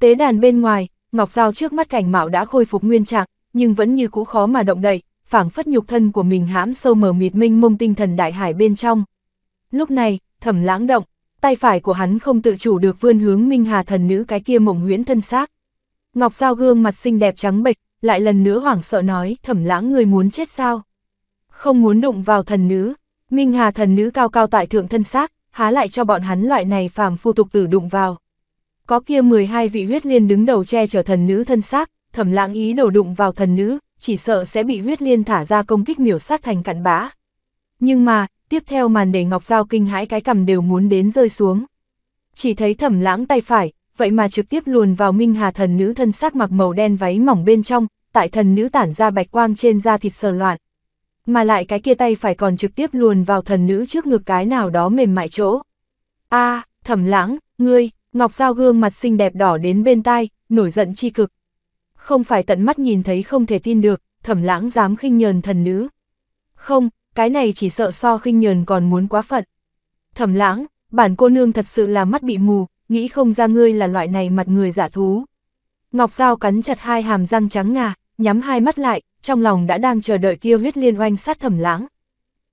Tế đàn bên ngoài, Ngọc Giao trước mắt cảnh mạo đã khôi phục nguyên trạng, nhưng vẫn như cũ khó mà động đậy, phảng phất nhục thân của mình hãm sâu mờ mịt minh mông tinh thần đại hải bên trong. Lúc này, thẩm lãng động, tay phải của hắn không tự chủ được vươn hướng minh hà thần nữ cái kia mộng huyễn thân xác. Ngọc sao gương mặt xinh đẹp trắng bệch, lại lần nữa hoảng sợ nói, thẩm lãng người muốn chết sao? Không muốn đụng vào thần nữ, minh hà thần nữ cao cao tại thượng thân xác, há lại cho bọn hắn loại này phàm phu tục tử đụng vào. Có kia 12 vị huyết liên đứng đầu che chở thần nữ thân xác, thẩm lãng ý đổ đụng vào thần nữ, chỉ sợ sẽ bị huyết liên thả ra công kích miểu sát thành cặn bã. Nhưng mà, tiếp theo màn để Ngọc Giao kinh hãi cái cầm đều muốn đến rơi xuống. Chỉ thấy thẩm lãng tay phải, vậy mà trực tiếp luồn vào Minh Hà thần nữ thân xác mặc màu đen váy mỏng bên trong, tại thần nữ tản ra bạch quang trên da thịt sờ loạn. Mà lại cái kia tay phải còn trực tiếp luồn vào thần nữ trước ngực cái nào đó mềm mại chỗ. a thẩm lãng, ngươi, Ngọc Giao gương mặt xinh đẹp đỏ đến bên tai, nổi giận chi cực không phải tận mắt nhìn thấy không thể tin được, thẩm lãng dám khinh nhờn thần nữ. Không, cái này chỉ sợ so khinh nhờn còn muốn quá phận. Thẩm lãng, bản cô nương thật sự là mắt bị mù, nghĩ không ra ngươi là loại này mặt người giả thú. Ngọc Giao cắn chặt hai hàm răng trắng ngà, nhắm hai mắt lại, trong lòng đã đang chờ đợi kia huyết liên oanh sát thẩm lãng.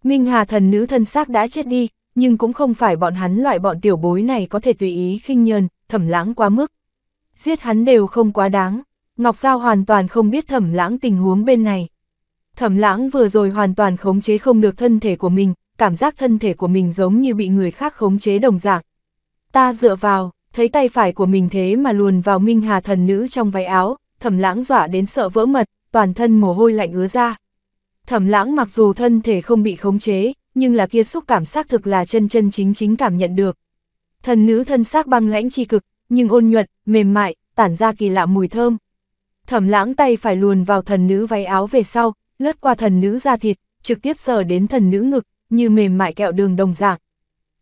Minh Hà thần nữ thân xác đã chết đi, nhưng cũng không phải bọn hắn loại bọn tiểu bối này có thể tùy ý khinh nhờn, thẩm lãng quá mức. Giết hắn đều không quá đáng. Ngọc Giao hoàn toàn không biết thẩm lãng tình huống bên này. Thẩm lãng vừa rồi hoàn toàn khống chế không được thân thể của mình, cảm giác thân thể của mình giống như bị người khác khống chế đồng dạng. Ta dựa vào, thấy tay phải của mình thế mà luồn vào Minh Hà thần nữ trong váy áo, thẩm lãng dọa đến sợ vỡ mật, toàn thân mồ hôi lạnh ứa ra. Thẩm lãng mặc dù thân thể không bị khống chế, nhưng là kia xúc cảm xác thực là chân chân chính chính cảm nhận được. Thần nữ thân xác băng lãnh chi cực, nhưng ôn nhuận, mềm mại, tản ra kỳ lạ mùi thơm thẩm lãng tay phải luồn vào thần nữ váy áo về sau, lướt qua thần nữ da thịt, trực tiếp sờ đến thần nữ ngực, như mềm mại kẹo đường đồng dạng.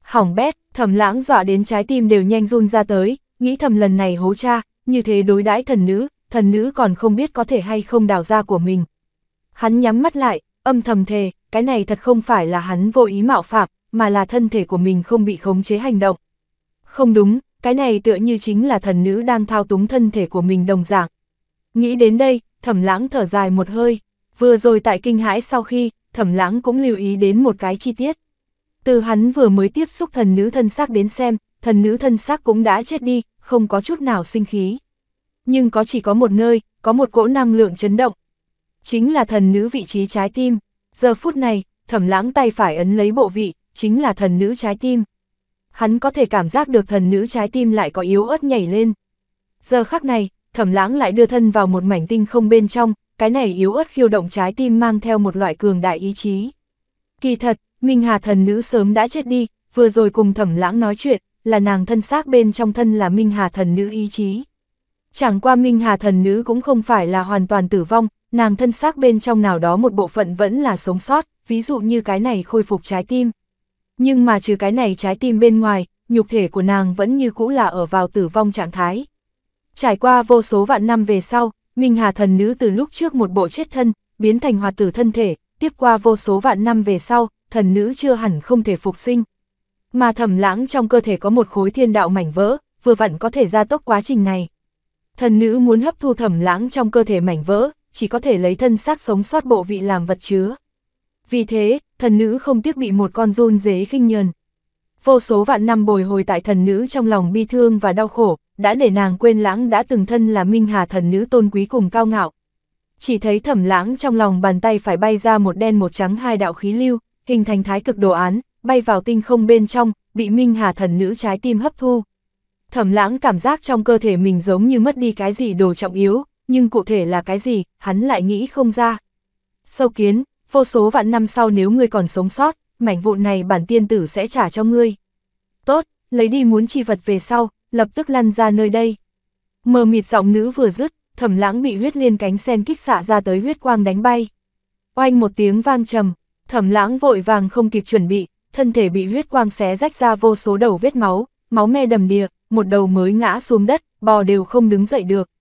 Hỏng bét, thẩm lãng dọa đến trái tim đều nhanh run ra tới, nghĩ thầm lần này hố cha, như thế đối đãi thần nữ, thần nữ còn không biết có thể hay không đào ra của mình. Hắn nhắm mắt lại, âm thầm thề, cái này thật không phải là hắn vô ý mạo phạm, mà là thân thể của mình không bị khống chế hành động. Không đúng, cái này tựa như chính là thần nữ đang thao túng thân thể của mình đồng dạng. Nghĩ đến đây, thẩm lãng thở dài một hơi, vừa rồi tại kinh hãi sau khi, thẩm lãng cũng lưu ý đến một cái chi tiết. Từ hắn vừa mới tiếp xúc thần nữ thân xác đến xem, thần nữ thân xác cũng đã chết đi, không có chút nào sinh khí. Nhưng có chỉ có một nơi, có một cỗ năng lượng chấn động. Chính là thần nữ vị trí trái tim. Giờ phút này, thẩm lãng tay phải ấn lấy bộ vị, chính là thần nữ trái tim. Hắn có thể cảm giác được thần nữ trái tim lại có yếu ớt nhảy lên. Giờ khắc này, thẩm lãng lại đưa thân vào một mảnh tinh không bên trong, cái này yếu ớt khiêu động trái tim mang theo một loại cường đại ý chí. Kỳ thật, Minh Hà thần nữ sớm đã chết đi, vừa rồi cùng thẩm lãng nói chuyện, là nàng thân xác bên trong thân là Minh Hà thần nữ ý chí. Chẳng qua Minh Hà thần nữ cũng không phải là hoàn toàn tử vong, nàng thân xác bên trong nào đó một bộ phận vẫn là sống sót, ví dụ như cái này khôi phục trái tim. Nhưng mà trừ cái này trái tim bên ngoài, nhục thể của nàng vẫn như cũ là ở vào tử vong trạng thái. Trải qua vô số vạn năm về sau, Minh Hà thần nữ từ lúc trước một bộ chết thân, biến thành hoạt tử thân thể, tiếp qua vô số vạn năm về sau, thần nữ chưa hẳn không thể phục sinh. Mà thẩm lãng trong cơ thể có một khối thiên đạo mảnh vỡ, vừa vặn có thể gia tốc quá trình này. Thần nữ muốn hấp thu thẩm lãng trong cơ thể mảnh vỡ, chỉ có thể lấy thân xác sống sót bộ vị làm vật chứa. Vì thế, thần nữ không tiếc bị một con run dế khinh nhờn. Vô số vạn năm bồi hồi tại thần nữ trong lòng bi thương và đau khổ, đã để nàng quên lãng đã từng thân là minh hà thần nữ tôn quý cùng cao ngạo. Chỉ thấy thẩm lãng trong lòng bàn tay phải bay ra một đen một trắng hai đạo khí lưu, hình thành thái cực đồ án, bay vào tinh không bên trong, bị minh hà thần nữ trái tim hấp thu. Thẩm lãng cảm giác trong cơ thể mình giống như mất đi cái gì đồ trọng yếu, nhưng cụ thể là cái gì, hắn lại nghĩ không ra. Sâu kiến, vô số vạn năm sau nếu ngươi còn sống sót, mảnh vụn này bản tiên tử sẽ trả cho ngươi. Tốt, lấy đi muốn chi vật về sau, lập tức lăn ra nơi đây. Mờ mịt giọng nữ vừa dứt, thẩm lãng bị huyết liên cánh sen kích xạ ra tới huyết quang đánh bay. Oanh một tiếng vang trầm, thẩm lãng vội vàng không kịp chuẩn bị, thân thể bị huyết quang xé rách ra vô số đầu vết máu, máu me đầm đìa, một đầu mới ngã xuống đất, bò đều không đứng dậy được.